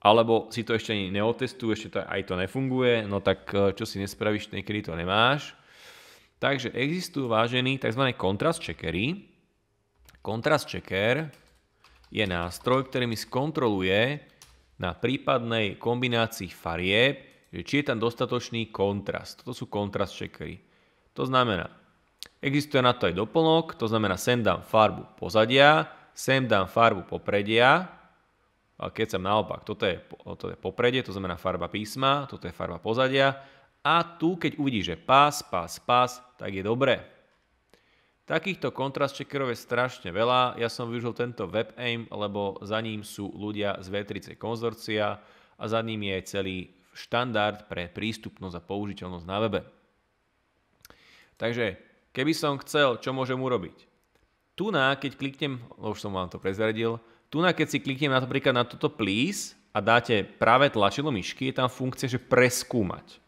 alebo si to ešte ani neotestujú, ešte to, aj to nefunguje, no tak e, čo si nespravíš, niekedy to nemáš. Takže existujú vážení tzv. kontrast checkery. Kontrast checker je nástroj, ktorý mi skontroluje na prípadnej kombinácii farieb, či je tam dostatočný kontrast. Toto sú kontrast checkery. To znamená, Existuje na to aj doplnok, to znamená sem dám farbu pozadia, sem dám farbu popredia, a keď sem naopak, toto je, toto je popredie, to znamená farba písma, toto je farba pozadia a tu keď uvidíš, že pás, pás, pás, tak je dobré. Takýchto kontrast checkerov je strašne veľa. Ja som využil tento WebAIM, lebo za ním sú ľudia z v 3 konzorcia a za ním je celý štandard pre prístupnosť a použiteľnosť na webe. Takže Keby som chcel, čo môžem urobiť? Tu na, keď kliknem, no už som vám to prezradil, tu na, keď si kliknem napríklad na toto please a dáte práve tlačidlo myšky, je tam funkcia, že preskúmať.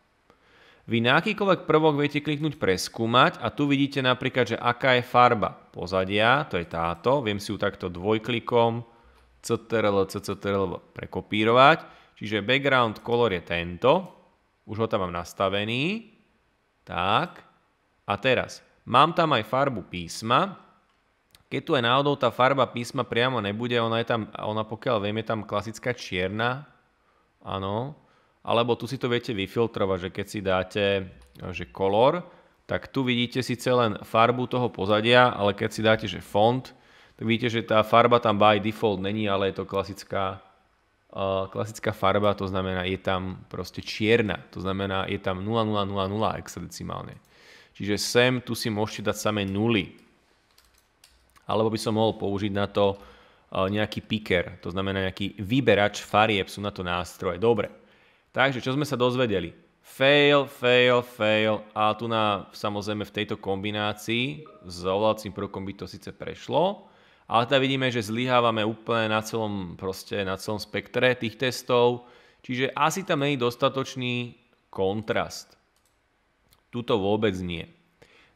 Vy na akýkoľvek prvok viete kliknúť preskúmať a tu vidíte napríklad, že aká je farba pozadia, to je táto, viem si ju takto dvojklikom ctrl, ctrl prekopírovať, čiže background color je tento, už ho tam mám nastavený, tak, a teraz Mám tam aj farbu písma. Keď tu aj náhodou tá farba písma priamo nebude, ona je tam, ona pokiaľ viem, je tam klasická čierna. Áno. Alebo tu si to viete vyfiltrovať, že keď si dáte že kolor, tak tu vidíte síce len farbu toho pozadia, ale keď si dáte že font, tak vidíte, že tá farba tam by default není, ale je to klasická, uh, klasická farba, to znamená je tam proste čierna, to znamená je tam 0000 hexadecimálne. Čiže sem tu si môžete dať samé nuly. Alebo by som mohol použiť na to e, nejaký picker, to znamená nejaký vyberač farieb, sú na to nástroje. Dobre, takže čo sme sa dozvedeli? Fail, fail, fail a tu na, samozrejme v tejto kombinácii s ovládacím prvkom by to síce prešlo, ale teda vidíme, že zlyhávame úplne na celom, proste, na celom spektre tých testov, čiže asi tam není dostatočný kontrast. Tuto vôbec nie.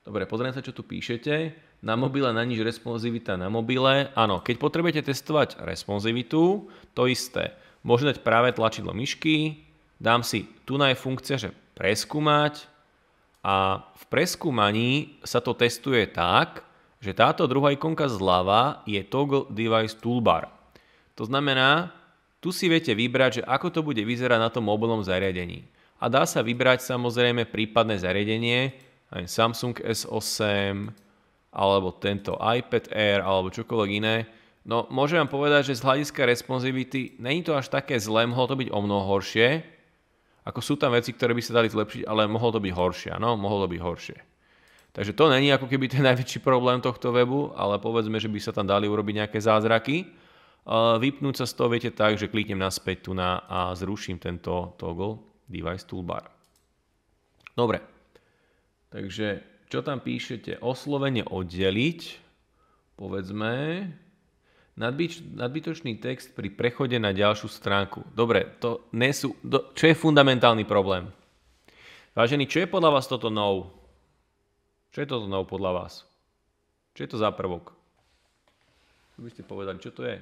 Dobre, pozriem sa, čo tu píšete. Na mobile na nič responsivita na mobile. Áno, keď potrebujete testovať responsivitu, to isté. Môžem dať práve tlačidlo myšky, dám si, tu je funkcia, že preskúmať a v preskúmaní sa to testuje tak, že táto druhá ikonka zľava je Toggle Device Toolbar. To znamená, tu si viete vybrať, že ako to bude vyzerať na tom mobilnom zariadení a dá sa vybrať samozrejme prípadné zariadenie, aj Samsung S8 alebo tento iPad Air alebo čokoľvek iné. No môžem vám povedať, že z hľadiska responsivity není to až také zlé, mohlo to byť o mnoho horšie. Ako sú tam veci, ktoré by sa dali zlepšiť, ale mohlo to byť horšie, no, mohlo to byť horšie. Takže to není ako keby ten najväčší problém tohto webu, ale povedzme, že by sa tam dali urobiť nejaké zázraky. Vypnúť sa z toho viete tak, že kliknem naspäť tu na a zruším tento toggle device toolbar. Dobre, takže čo tam píšete? Oslovene oddeliť, povedzme, nadbyč, nadbytočný text pri prechode na ďalšiu stránku. Dobre, to do, čo je fundamentálny problém? Vážení, čo je podľa vás toto no? Čo je toto no podľa vás? Čo je to za prvok? Čo by ste povedali, čo to je?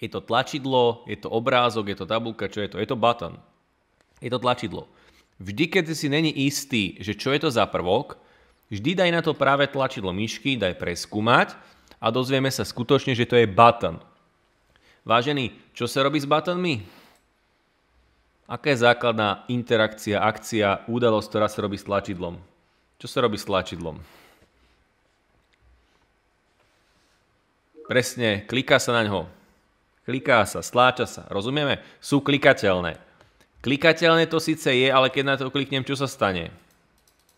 Je to tlačidlo, je to obrázok, je to tabulka, čo je to? Je to button. Je to tlačidlo. Vždy, keď si není istý, že čo je to za prvok, vždy daj na to práve tlačidlo myšky, daj preskúmať a dozvieme sa skutočne, že to je button. Vážený, čo sa robí s buttonmi? Aká je základná interakcia, akcia, udalosť, ktorá sa robí s tlačidlom? Čo sa robí s tlačidlom? Presne, kliká sa na ňo kliká sa, stláča sa, rozumieme? Sú klikateľné. Klikateľné to síce je, ale keď na to kliknem, čo sa stane?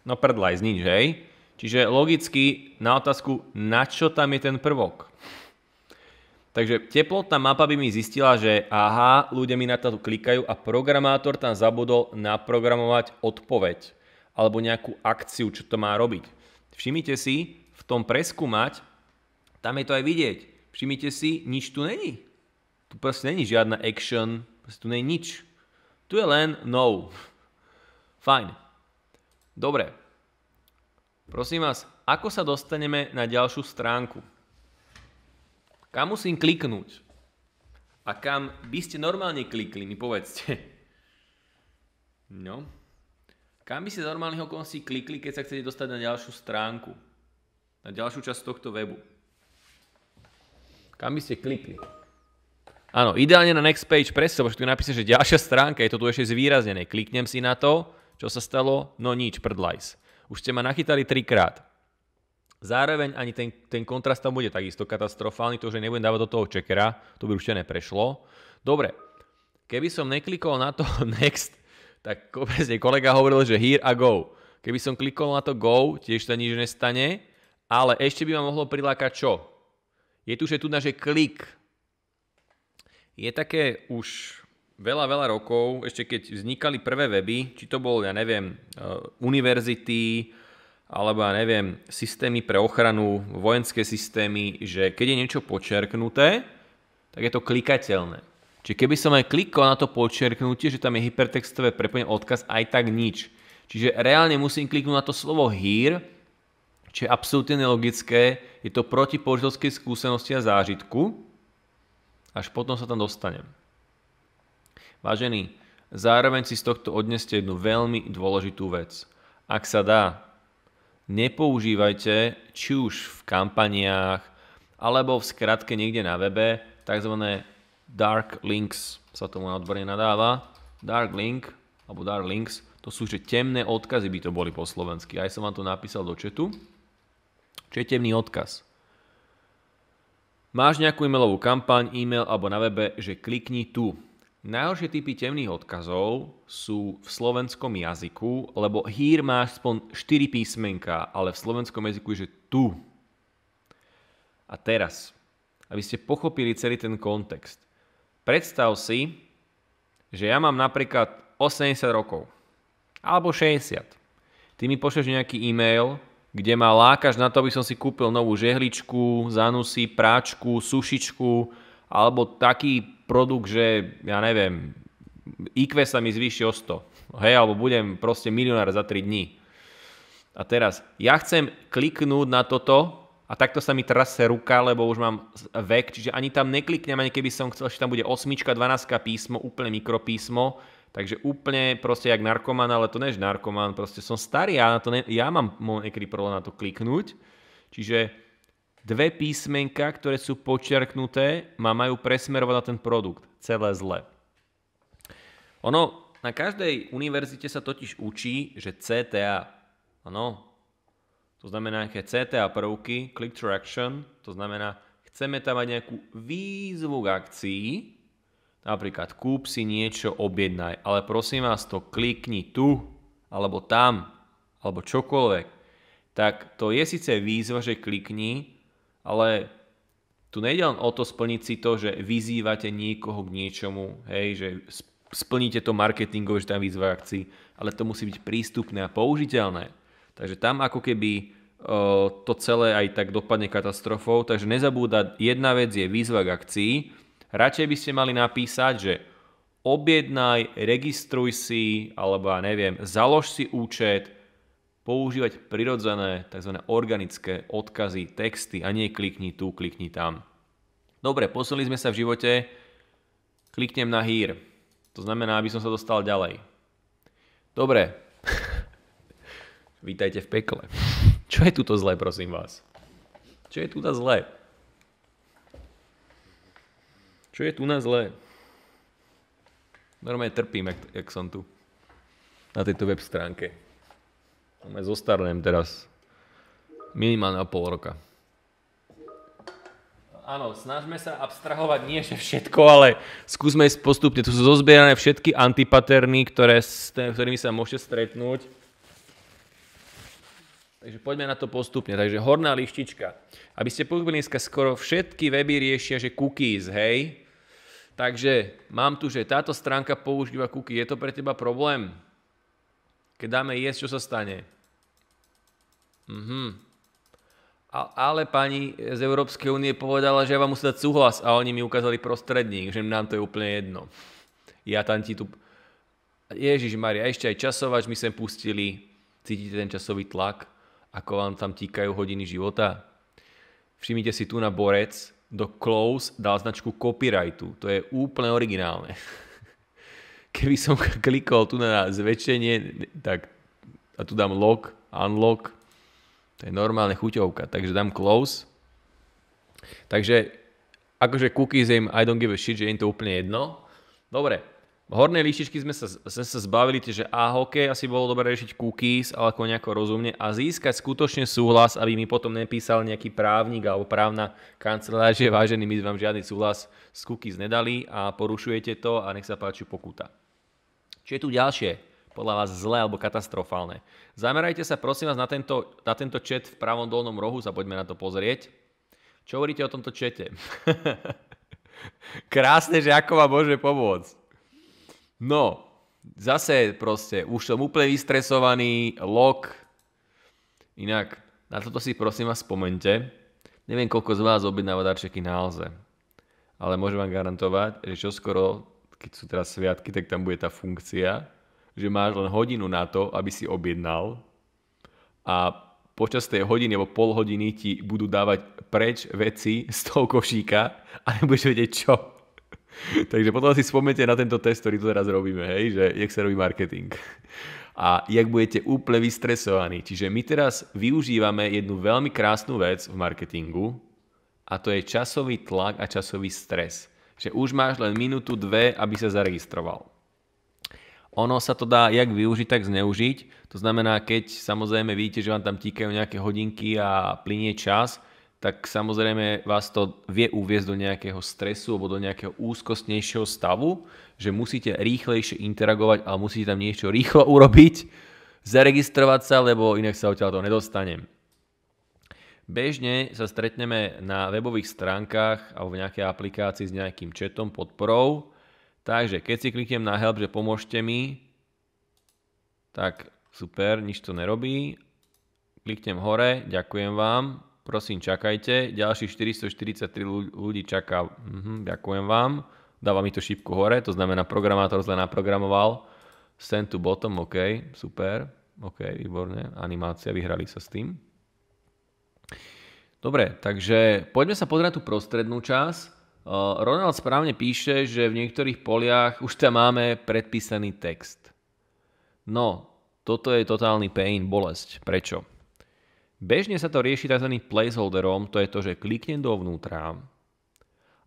No prdlaj, znič, hej? Čiže logicky na otázku, na čo tam je ten prvok? Takže teplotná mapa by mi zistila, že aha, ľudia mi na to klikajú a programátor tam zabudol naprogramovať odpoveď alebo nejakú akciu, čo to má robiť. Všimnite si, v tom preskúmať, tam je to aj vidieť. Všimnite si, nič tu není. Tu proste není žiadna action, proste tu není nič. Tu je len no. Fajn. Dobre. Prosím vás, ako sa dostaneme na ďalšiu stránku? Kam musím kliknúť? A kam by ste normálne klikli, mi povedzte. No. Kam by ste normálne okolností klikli, keď sa chcete dostať na ďalšiu stránku? Na ďalšiu časť tohto webu. Kam by ste klikli? Áno, ideálne na next page, presne, lebo tu napíše, že ďalšia stránka, je to tu ešte zvýraznené. Kliknem si na to, čo sa stalo, no nič, prdlajs. Už ste ma nachytali trikrát. Zároveň ani ten, ten kontrast tam bude takisto katastrofálny, to, že nebudem dávať do toho checkera, to by ešte neprešlo. Dobre, keby som neklikol na to next, tak presne kolega hovoril, že here a go. Keby som klikol na to go, tiež sa nič nestane, ale ešte by ma mohlo prilákať čo? Je tu, že tu naše klik, je také už veľa, veľa rokov, ešte keď vznikali prvé weby, či to bol, ja neviem, eh, univerzity, alebo ja neviem, systémy pre ochranu, vojenské systémy, že keď je niečo počerknuté, tak je to klikateľné. Čiže keby som aj klikol na to počerknutie, že tam je hypertextové prepojenie odkaz, aj tak nič. Čiže reálne musím kliknúť na to slovo here, čo je absolútne nelogické, je to proti použiteľskej skúsenosti a zážitku, až potom sa tam dostanem. Vážení, zároveň si z tohto odneste jednu veľmi dôležitú vec. Ak sa dá, nepoužívajte či už v kampaniách alebo v skratke niekde na webe tzv. dark links sa tomu na odborne nadáva. Dark link alebo dark links to sú že temné odkazy by to boli po slovensky. Aj som vám to napísal do četu. Čo je temný odkaz? Máš nejakú e-mailovú kampaň, e-mail alebo na webe, že klikni tu. Najhoršie typy temných odkazov sú v slovenskom jazyku, lebo Hír máš aspoň 4 písmenka, ale v slovenskom jazyku je, že tu. A teraz, aby ste pochopili celý ten kontext. Predstav si, že ja mám napríklad 80 rokov. Alebo 60. Ty mi pošleš nejaký e-mail, kde ma lákaš na to, aby som si kúpil novú žehličku, zanusy, práčku, sušičku alebo taký produkt, že ja neviem, IQ sa mi zvýši o 100. Hej, alebo budem proste milionár za 3 dní. A teraz, ja chcem kliknúť na toto a takto sa mi trase ruka, lebo už mám vek, čiže ani tam nekliknem, ani keby som chcel, že tam bude 8, 12 písmo, úplne mikropísmo, Takže úplne proste jak narkoman, ale to než narkoman, proste som starý, ja, to ne, ja mám niekedy problém na to kliknúť. Čiže dve písmenka, ktoré sú počerknuté, ma majú presmerovať na ten produkt. Celé zle. Ono, na každej univerzite sa totiž učí, že CTA, ano, to znamená nejaké CTA prvky, click to action, to znamená, chceme tam mať nejakú výzvu k akcii, Napríklad kúp si niečo, objednaj, ale prosím vás to klikni tu, alebo tam, alebo čokoľvek. Tak to je síce výzva, že klikni, ale tu nejde len o to splniť si to, že vyzývate niekoho k niečomu, hej, že splníte to marketingové, že tam výzva akci, ale to musí byť prístupné a použiteľné. Takže tam ako keby e, to celé aj tak dopadne katastrofou, takže nezabúdať, jedna vec je výzva k akcii, Radšej by ste mali napísať, že objednaj, registruj si, alebo ja neviem, založ si účet, používať prirodzené tzv. organické odkazy, texty a nie klikni tu, klikni tam. Dobre, posunuli sme sa v živote, kliknem na hír, To znamená, aby som sa dostal ďalej. Dobre. Vítajte v pekle. Čo je tuto zlé, prosím vás? Čo je tuto zlé? Čo je tu na zlé? Normálne trpím, jak, jak som tu. Na tejto web stránke. Normálne zostarnem teraz. Minimálne o pol roka. Áno, snažme sa abstrahovať nie že všetko, ale skúsme ísť postupne. Tu sú zozbierané všetky antipaterny, ktoré, ktorými sa môžete stretnúť Takže poďme na to postupne. Takže horná lištička. Aby ste pochopili, dneska skoro všetky weby riešia, že cookies, hej? Takže mám tu, že táto stránka používa cookie. Je to pre teba problém? Keď dáme yes, čo sa stane? Mhm. ale pani z Európskej únie povedala, že ja vám musím dať súhlas a oni mi ukázali prostredník, že nám to je úplne jedno. Ja tam ti tu... Ježiš Maria, ešte aj časovač mi sem pustili. Cítite ten časový tlak? ako vám tam týkajú hodiny života. Všimnite si tu na borec, do close dal značku copyrightu. To je úplne originálne. Keby som klikol tu na zväčšenie, tak a tu dám lock, unlock, to je normálne chuťovka, takže dám close. Takže akože cookies im I don't give a shit, že im to úplne jedno. Dobre, Horné líštičky sme sa, sme sa zbavili, že a hokej asi bolo dobre riešiť cookies, ale ako nejako rozumne a získať skutočne súhlas, aby mi potom nepísal nejaký právnik alebo právna kancelária, že vážený, my sme vám žiadny súhlas s cookies nedali a porušujete to a nech sa páči pokuta. Čo je tu ďalšie? podľa vás zlé alebo katastrofálne. Zamerajte sa prosím vás na tento, na tento chat v pravom dolnom rohu, sa poďme na to pozrieť. Čo hovoríte o tomto čete? Krásne, že ako vám môže pomôcť. No, zase proste, už som úplne vystresovaný, lok. Inak, na toto si prosím vás spomente. Neviem, koľko z vás objednáva darčeky na Alze. Ale môžem vám garantovať, že čoskoro, keď sú teraz sviatky, tak tam bude tá funkcia, že máš len hodinu na to, aby si objednal a počas tej hodiny alebo pol hodiny ti budú dávať preč veci z toho košíka a nebudeš vedieť čo. Takže potom si spomente na tento test, ktorý tu teraz robíme, hej, že jak sa robí marketing. A jak budete úplne vystresovaní. Čiže my teraz využívame jednu veľmi krásnu vec v marketingu a to je časový tlak a časový stres. Že už máš len minútu, dve, aby sa zaregistroval. Ono sa to dá jak využiť, tak zneužiť. To znamená, keď samozrejme vidíte, že vám tam tíkajú nejaké hodinky a plinie čas, tak samozrejme vás to vie uviezť do nejakého stresu alebo do nejakého úzkostnejšieho stavu, že musíte rýchlejšie interagovať a musíte tam niečo rýchlo urobiť, zaregistrovať sa, lebo inak sa odtiaľ to nedostanem. Bežne sa stretneme na webových stránkach alebo v nejakej aplikácii s nejakým chatom, podporou. Takže keď si kliknem na help, že pomôžte mi, tak super, nič to nerobí. Kliknem hore, ďakujem vám, Prosím, čakajte. Ďalší 443 ľudí čaká. Mhm, ďakujem vám. Dáva mi to šípku hore, to znamená programátor zle naprogramoval. Send to bottom, OK, super. OK, výborne. Animácia, vyhrali sa s tým. Dobre, takže poďme sa pozrieť tú prostrednú časť. Ronald správne píše, že v niektorých poliach už tam máme predpísaný text. No, toto je totálny pain, bolesť. Prečo? Bežne sa to rieši tzv. placeholderom, to je to, že kliknem dovnútra.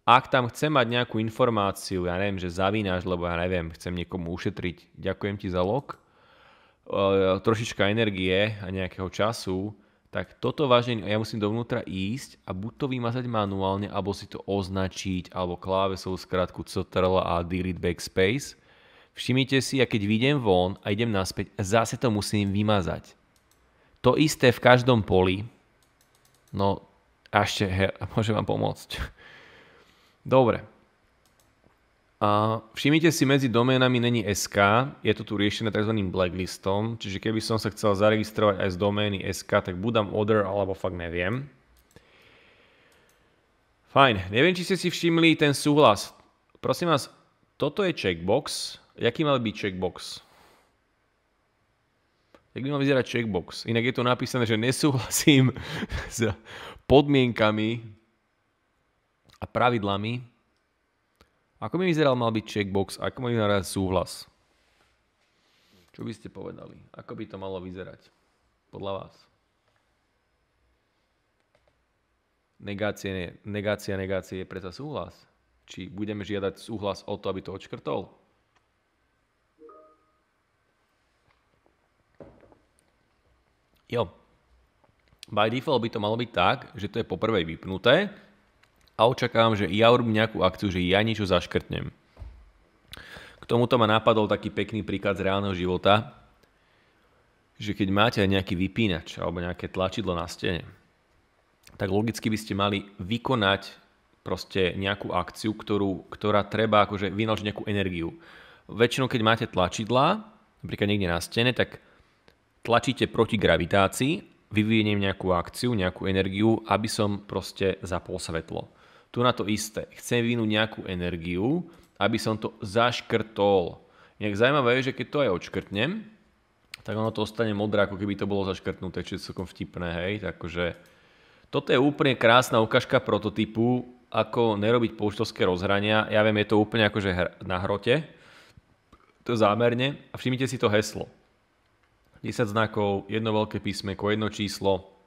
Ak tam chcem mať nejakú informáciu, ja neviem, že zavínaš, lebo ja neviem, chcem niekomu ušetriť, ďakujem ti za log, e, trošička energie a nejakého času, tak toto vážne, ja musím dovnútra ísť a buď to vymazať manuálne, alebo si to označiť, alebo klávesov skratku CTRL a Delete Backspace. Všimnite si, a keď vyjdem von a idem naspäť, zase to musím vymazať to isté v každom poli. No a ešte, he, môžem vám pomôcť. Dobre. A všimnite si, medzi doménami není SK, je to tu riešené tzv. blacklistom, čiže keby som sa chcel zaregistrovať aj z domény SK, tak budám order alebo fakt neviem. Fajn, neviem, či ste si všimli ten súhlas. Prosím vás, toto je checkbox. Jaký mal byť checkbox? jak by mal vyzerať checkbox. Inak je to napísané, že nesúhlasím s podmienkami a pravidlami. Ako by vyzeral mal byť checkbox? Ako by vyzeral súhlas? Čo by ste povedali? Ako by to malo vyzerať? Podľa vás. Negácie, negácia, negácie je preto súhlas. Či budeme žiadať súhlas o to, aby to odškrtol? Jo, by default by to malo byť tak, že to je poprvé vypnuté a očakávam, že ja urobím nejakú akciu, že ja niečo zaškrtnem. K tomuto ma napadol taký pekný príklad z reálneho života, že keď máte nejaký vypínač alebo nejaké tlačidlo na stene, tak logicky by ste mali vykonať proste nejakú akciu, ktorú, ktorá treba akože vynaložiť nejakú energiu. Väčšinou, keď máte tlačidlá, napríklad niekde na stene, tak tlačíte proti gravitácii, vyviniem nejakú akciu, nejakú energiu, aby som proste zapol svetlo. Tu na to isté. Chcem vyvinúť nejakú energiu, aby som to zaškrtol. Inak zaujímavé je, že keď to aj odškrtnem, tak ono to ostane modré, ako keby to bolo zaškrtnuté, čiže celkom vtipné, hej. Takže akože toto je úplne krásna ukážka prototypu, ako nerobiť pouštovské rozhrania. Ja viem, je to úplne akože na hrote, to zámerne. A všimnite si to heslo. 10 znakov, jedno veľké písmeko, jedno číslo.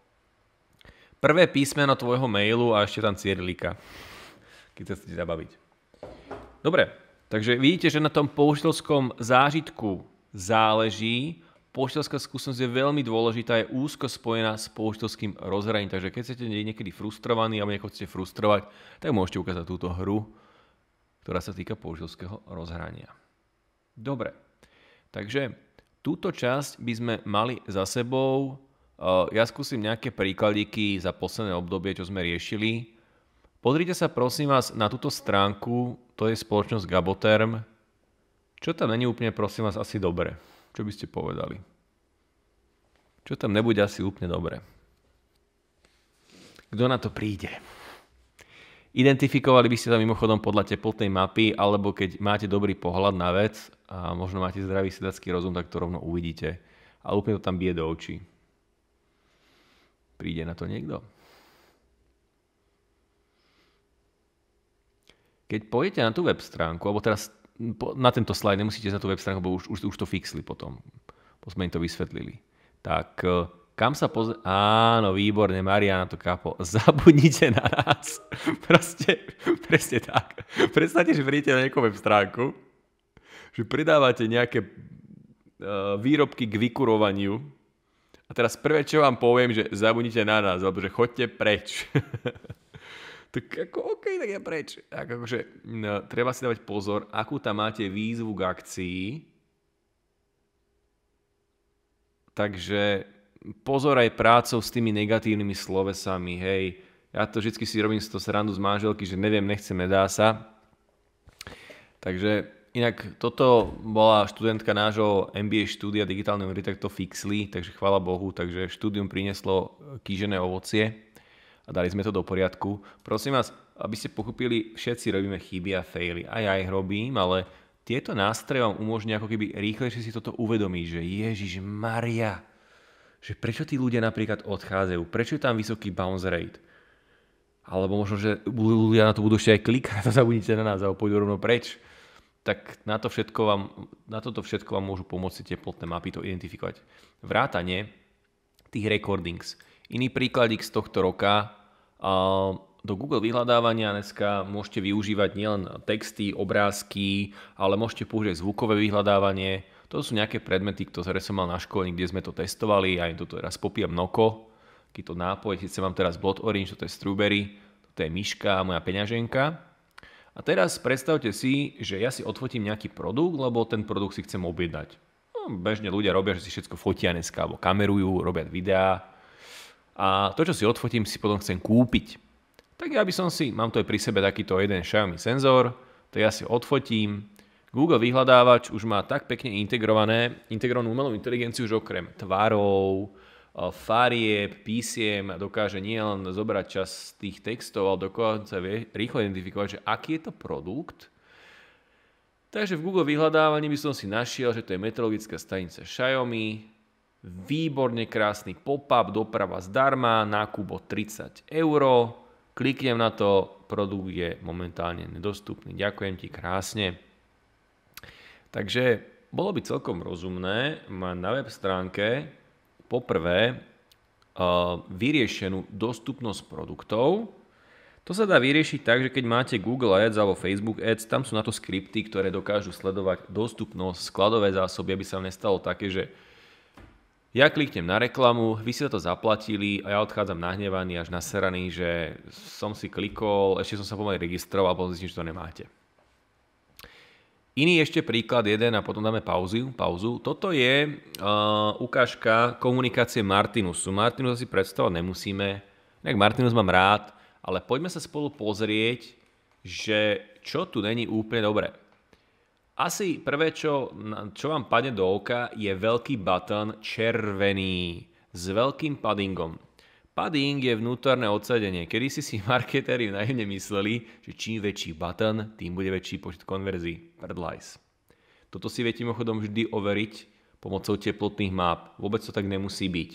Prvé písmeno tvojho mailu a ešte tam cierilika, keď sa chcete zabaviť. Dobre, takže vidíte, že na tom použiteľskom zážitku záleží. Použiteľská skúsenosť je veľmi dôležitá, je úzko spojená s použiteľským rozhraním. Takže keď ste niekedy frustrovaní alebo niekoho chcete frustrovať, tak môžete ukázať túto hru, ktorá sa týka použiteľského rozhrania. Dobre, takže túto časť by sme mali za sebou. E, ja skúsim nejaké príkladíky za posledné obdobie, čo sme riešili. Pozrite sa prosím vás na túto stránku, to je spoločnosť Gaboterm. Čo tam není úplne prosím vás asi dobre? Čo by ste povedali? Čo tam nebude asi úplne dobre? Kto na to príde? Identifikovali by ste to mimochodom podľa teplotnej mapy, alebo keď máte dobrý pohľad na vec a možno máte zdravý sedacký rozum, tak to rovno uvidíte. A úplne to tam bije do očí. Príde na to niekto? Keď pôjdete na tú web stránku, alebo teraz na tento slide nemusíte na tú web stránku, bo už, už, už to fixli potom. Bo sme im to vysvetlili. Tak eh, kam sa pozrie... Áno, výborne, Mariana to kapo. Zabudnite na nás. Proste, presne tak. Predstavte, že prídete na nejakú web stránku, že pridávate nejaké uh, výrobky k vykurovaniu a teraz prvé, čo vám poviem, že zabudnite na nás, alebo že chodte preč. tak ako, OK, tak ja preč. Tak akože, no, treba si dávať pozor, akú tam máte výzvu k akcii. Takže pozor aj prácou s tými negatívnymi slovesami, hej, ja to vždy si robím z toho srandu z manželky, že neviem, nechcem, nedá sa. Takže inak toto bola študentka nášho MBA štúdia digitálne univerzity, tak to fixli, takže chvála Bohu, takže štúdium prinieslo kýžené ovocie a dali sme to do poriadku. Prosím vás, aby ste pochopili, všetci robíme chyby a faily. Aj ja ich robím, ale tieto nástroje vám umožňujú ako keby rýchlejšie si toto uvedomiť, že Ježiš Maria, že prečo tí ľudia napríklad odchádzajú, prečo je tam vysoký bounce rate. Alebo možno, že ľudia na to budú ešte aj klikať a zabudnite na nás a pôjdu rovno preč. Tak na, to všetko vám, na toto všetko vám môžu pomôcť teplotné mapy to identifikovať. Vrátanie tých recordings. Iný príkladík z tohto roka. Do Google vyhľadávania dneska môžete využívať nielen texty, obrázky, ale môžete použiť zvukové vyhľadávanie to sú nejaké predmety, ktoré som mal na škole, kde sme to testovali, aj tu teraz popijem noko, to nápoj, keď sa mám teraz Blood Orange, toto je Strawberry, toto je myška, moja peňaženka. A teraz predstavte si, že ja si odfotím nejaký produkt, lebo ten produkt si chcem objednať. No, bežne ľudia robia, že si všetko fotia dneska, alebo kamerujú, robia videá. A to, čo si odfotím, si potom chcem kúpiť. Tak ja by som si, mám to aj pri sebe takýto jeden Xiaomi senzor, to ja si odfotím, Google vyhľadávač už má tak pekne integrované, integrovanú umelú inteligenciu, že okrem tvarov, e, farieb, písiem dokáže nielen zobrať čas tých textov, ale dokonca vie rýchlo identifikovať, že aký je to produkt. Takže v Google vyhľadávaní by som si našiel, že to je meteorologická stanica Xiaomi, výborne krásny pop-up, doprava zdarma, nákup o 30 eur, kliknem na to, produkt je momentálne nedostupný. Ďakujem ti krásne. Takže bolo by celkom rozumné mať na web stránke poprvé eh, vyriešenú dostupnosť produktov. To sa dá vyriešiť tak, že keď máte Google Ads alebo Facebook Ads, tam sú na to skripty, ktoré dokážu sledovať dostupnosť, skladové zásoby, aby sa nestalo také, že ja kliknem na reklamu, vy ste to zaplatili a ja odchádzam nahnevaný až naseraný, že som si klikol, ešte som sa pomaly registroval potom zistím, že to nemáte. Iný ešte príklad jeden a potom dáme pauzu. pauzu. Toto je uh, ukážka komunikácie Martinusu. Martinus si predstavovať nemusíme. Nejak Martinus mám rád, ale poďme sa spolu pozrieť, že čo tu není úplne dobre. Asi prvé, čo, čo vám padne do oka, je veľký button červený s veľkým paddingom. Padding je vnútorné odsadenie. Kedy si si marketéri najmä mysleli, že čím väčší button, tým bude väčší počet konverzií. lies. Toto si viete mimochodom vždy overiť pomocou teplotných map. Vôbec to tak nemusí byť.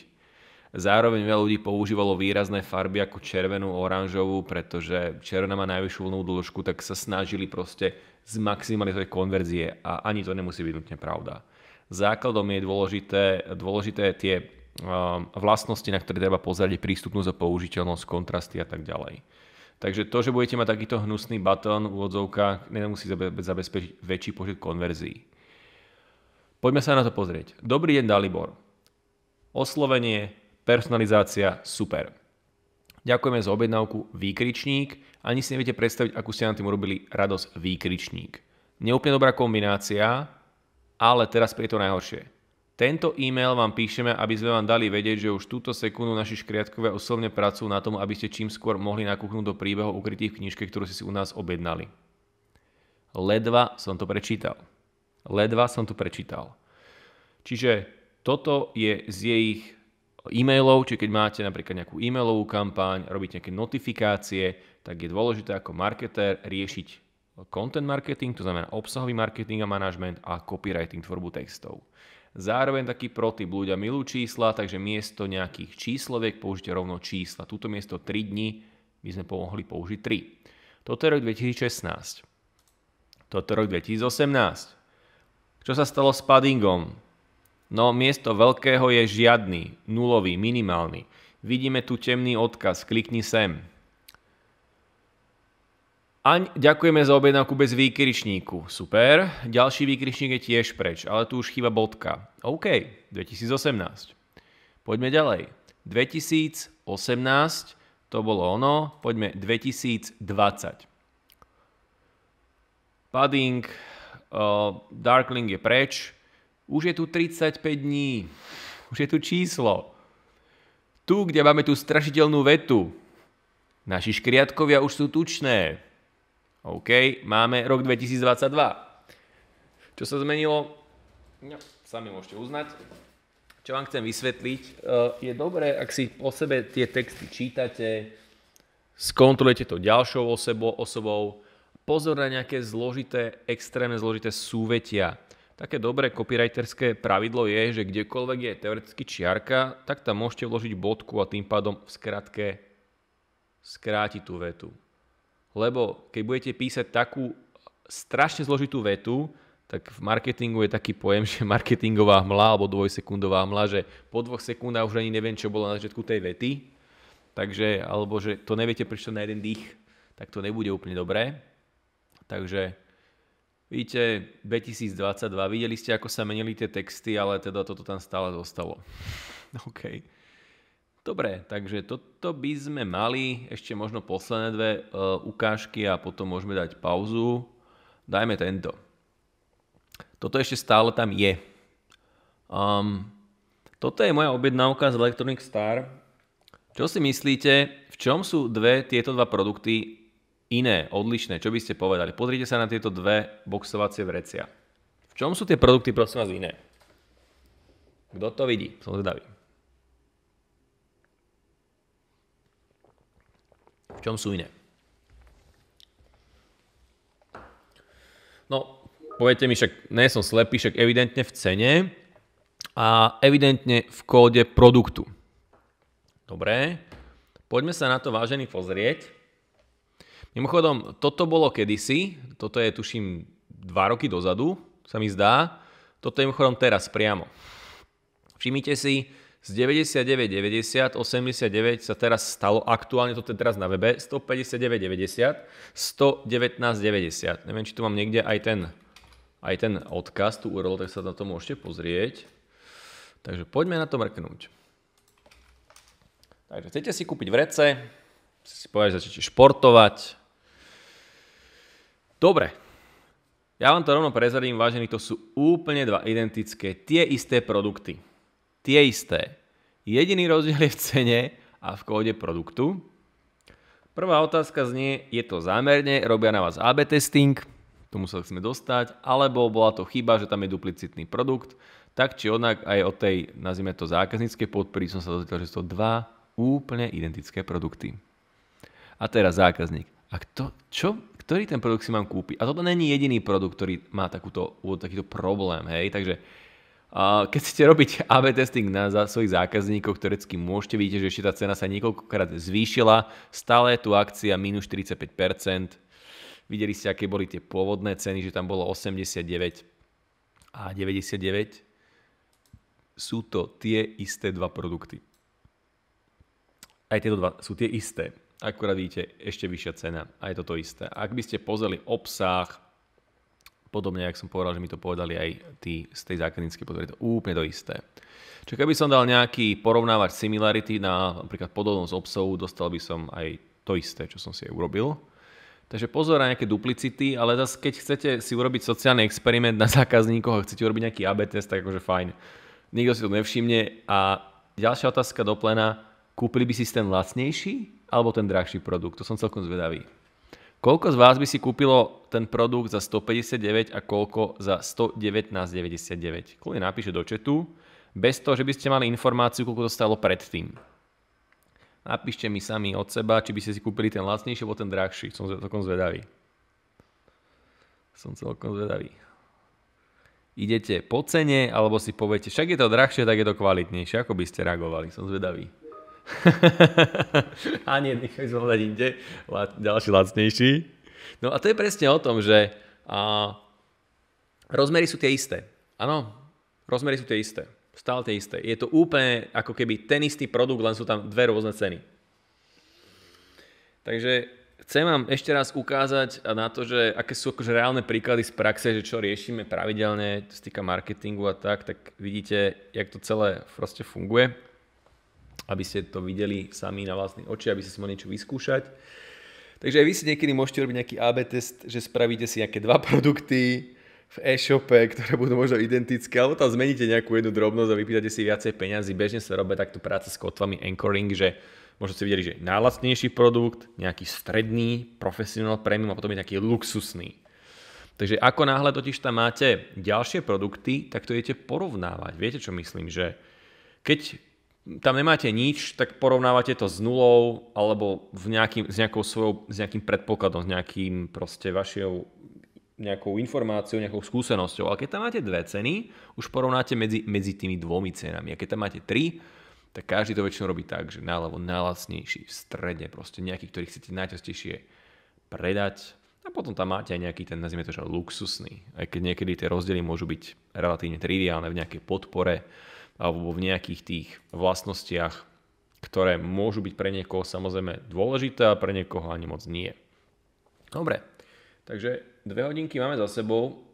Zároveň veľa ľudí používalo výrazné farby ako červenú, oranžovú, pretože červená má najvyššiu vlnú dĺžku, tak sa snažili proste zmaximalizovať konverzie a ani to nemusí byť nutne pravda. Základom je dôležité, dôležité tie Ehm, vlastnosti, na ktoré treba pozrieť, prístupnosť a použiteľnosť, kontrasty a tak ďalej. Takže to, že budete mať takýto hnusný button v úvodzovkách, nemusí zabezpečiť väčší počet konverzií. Poďme sa na to pozrieť. Dobrý deň, Dalibor. Oslovenie, personalizácia, super. Ďakujeme za objednávku výkričník. Ani si neviete predstaviť, akú ste nám tým urobili radosť výkričník. Neúplne dobrá kombinácia, ale teraz pri to najhoršie. Tento e-mail vám píšeme, aby sme vám dali vedieť, že už túto sekundu naši škriatkové oslovne pracujú na tom, aby ste čím skôr mohli nakúknúť do príbehov ukrytých v knižke, ktorú ste si u nás objednali. Ledva som to prečítal. Ledva som to prečítal. Čiže toto je z jejich e-mailov, či keď máte napríklad nejakú e-mailovú kampaň, robiť nejaké notifikácie, tak je dôležité ako marketér riešiť content marketing, to znamená obsahový marketing a manažment a copywriting, tvorbu textov. Zároveň taký protip, ľudia milú čísla, takže miesto nejakých čísloviek použite rovno čísla. Tuto miesto 3 dní by sme pomohli použiť 3. Toto je rok 2016. Toto je rok 2018. Čo sa stalo s paddingom? No miesto veľkého je žiadny, nulový, minimálny. Vidíme tu temný odkaz, klikni sem. Aň, ďakujeme za objednávku bez výkričníku. Super. Ďalší výkričník je tiež preč, ale tu už chyba bodka. OK, 2018. Poďme ďalej. 2018, to bolo ono. Poďme 2020. Padding, uh, Darkling je preč. Už je tu 35 dní. Už je tu číslo. Tu, kde máme tú strašiteľnú vetu. Naši škriatkovia už sú tučné. OK, máme rok 2022. Čo sa zmenilo? No, sami môžete uznať. Čo vám chcem vysvetliť, e, je dobré, ak si po sebe tie texty čítate, skontrolujete to ďalšou osobou, osobou pozor na nejaké zložité, extrémne zložité súvetia. Také dobré copywriterské pravidlo je, že kdekoľvek je teoreticky čiarka, tak tam môžete vložiť bodku a tým pádom v skratke skrátiť tú vetu lebo keď budete písať takú strašne zložitú vetu, tak v marketingu je taký pojem, že marketingová hmla alebo dvojsekundová hmla, že po dvoch sekundách už ani neviem, čo bolo na začiatku tej vety, takže, alebo že to neviete prečo na jeden dých, tak to nebude úplne dobré. Takže vidíte, 2022, videli ste, ako sa menili tie texty, ale teda toto tam stále zostalo. OK. Dobre, takže toto by sme mali ešte možno posledné dve e, ukážky a potom môžeme dať pauzu. Dajme tento. Toto ešte stále tam je. Um, toto je moja objednávka z Electronic Star. Čo si myslíte, v čom sú dve tieto dva produkty iné, odlišné? Čo by ste povedali? Pozrite sa na tieto dve boxovacie vrecia. V čom sú tie produkty prosím vás iné? Kto to vidí? Som zvedavý. čom sú iné? No, poviete mi, však nie som slepý, však evidentne v cene a evidentne v kóde produktu. Dobre, poďme sa na to vážený pozrieť. Mimochodom, toto bolo kedysi, toto je tuším 2 roky dozadu, sa mi zdá, toto je mimochodom teraz priamo. Všimnite si, z 99, 90, 89 sa teraz stalo, aktuálne to je teraz na webe, 159, 90, 119, 90. Neviem, či tu mám niekde aj ten, aj ten odkaz, tu URL, tak sa na to môžete pozrieť. Takže poďme na to mrknúť. Takže chcete si kúpiť vrece, chcete si povedať, že začnete športovať. Dobre, ja vám to rovno prezradím, vážení, to sú úplne dva identické, tie isté produkty tie isté. Jediný rozdiel je v cene a v kóde produktu. Prvá otázka znie, je to zámerne, robia na vás AB testing, tomu sa chceme dostať, alebo bola to chyba, že tam je duplicitný produkt. Tak či onak aj o tej, nazvime to zákazníckej podpory, som sa dozvedel, že sú to dva úplne identické produkty. A teraz zákazník. A kto, čo, ktorý ten produkt si mám kúpiť? A toto není jediný produkt, ktorý má takúto, takýto problém. Hej? Takže keď chcete robiť AB testing na svojich zákazníkov, turecky môžete, vidieť, že ešte tá cena sa niekoľkokrát zvýšila, stále je tu akcia minus 45%, videli ste, aké boli tie pôvodné ceny, že tam bolo 89 a 99, sú to tie isté dva produkty. Aj tieto dva sú tie isté. Akurát vidíte, ešte vyššia cena. Aj toto isté. Ak by ste pozreli obsah, Podobne, jak som povedal, že mi to povedali aj tí z tej základníckej podpory, to úplne to isté. Čiže keby som dal nejaký porovnávač similarity na napríklad podobnosť obsahu, dostal by som aj to isté, čo som si aj urobil. Takže pozor na nejaké duplicity, ale zase keď chcete si urobiť sociálny experiment na zákazníkoch a chcete urobiť nejaký AB test, tak akože fajn. Nikto si to nevšimne. A ďalšia otázka do plena, kúpili by si ten lacnejší alebo ten drahší produkt? To som celkom zvedavý. Koľko z vás by si kúpilo ten produkt za 159 a koľko za 119,99? Kľudne napíše do četu, bez toho, že by ste mali informáciu, koľko to stalo predtým. Napíšte mi sami od seba, či by ste si kúpili ten lacnejší alebo ten drahší. Som celkom zvedavý. Som celkom zvedavý. Idete po cene, alebo si poviete, však je to drahšie, tak je to kvalitnejšie. Ako by ste reagovali? Som zvedavý. a nie, nechaj zvolať inde, ďalší lacnejší. No a to je presne o tom, že a, rozmery sú tie isté. Áno, rozmery sú tie isté. Stále tie isté. Je to úplne ako keby ten istý produkt, len sú tam dve rôzne ceny. Takže chcem vám ešte raz ukázať na to, že aké sú akože reálne príklady z praxe, že čo riešime pravidelne, čo sa týka marketingu a tak, tak vidíte, jak to celé proste funguje aby ste to videli sami na vlastné oči, aby ste si mohli niečo vyskúšať. Takže aj vy si niekedy môžete robiť nejaký AB test, že spravíte si nejaké dva produkty v e-shope, ktoré budú možno identické, alebo tam zmeníte nejakú jednu drobnosť a vypýtate si viacej peňazí. Bežne sa robia takto práca s kotvami anchoring, že možno ste videli, že najlacnejší produkt, nejaký stredný, profesionál premium a potom je taký luxusný. Takže ako náhle totiž tam máte ďalšie produkty, tak to idete porovnávať. Viete, čo myslím? Že keď tam nemáte nič, tak porovnávate to s nulou alebo v nejakým, s, nejakou svojou, s nejakým predpokladom, s nejakým proste vašou nejakou informáciou, nejakou skúsenosťou. Ale keď tam máte dve ceny, už porovnáte medzi, medzi tými dvomi cenami. A keď tam máte tri, tak každý to väčšinou robí tak, že nálevo najlacnejší, v strede, proste nejaký, ktorý chcete najčastejšie predať. A potom tam máte aj nejaký ten, nazvime to, že luxusný. Aj keď niekedy tie rozdiely môžu byť relatívne triviálne v nejakej podpore, alebo v nejakých tých vlastnostiach, ktoré môžu byť pre niekoho samozrejme dôležité a pre niekoho ani moc nie. Dobre, takže dve hodinky máme za sebou.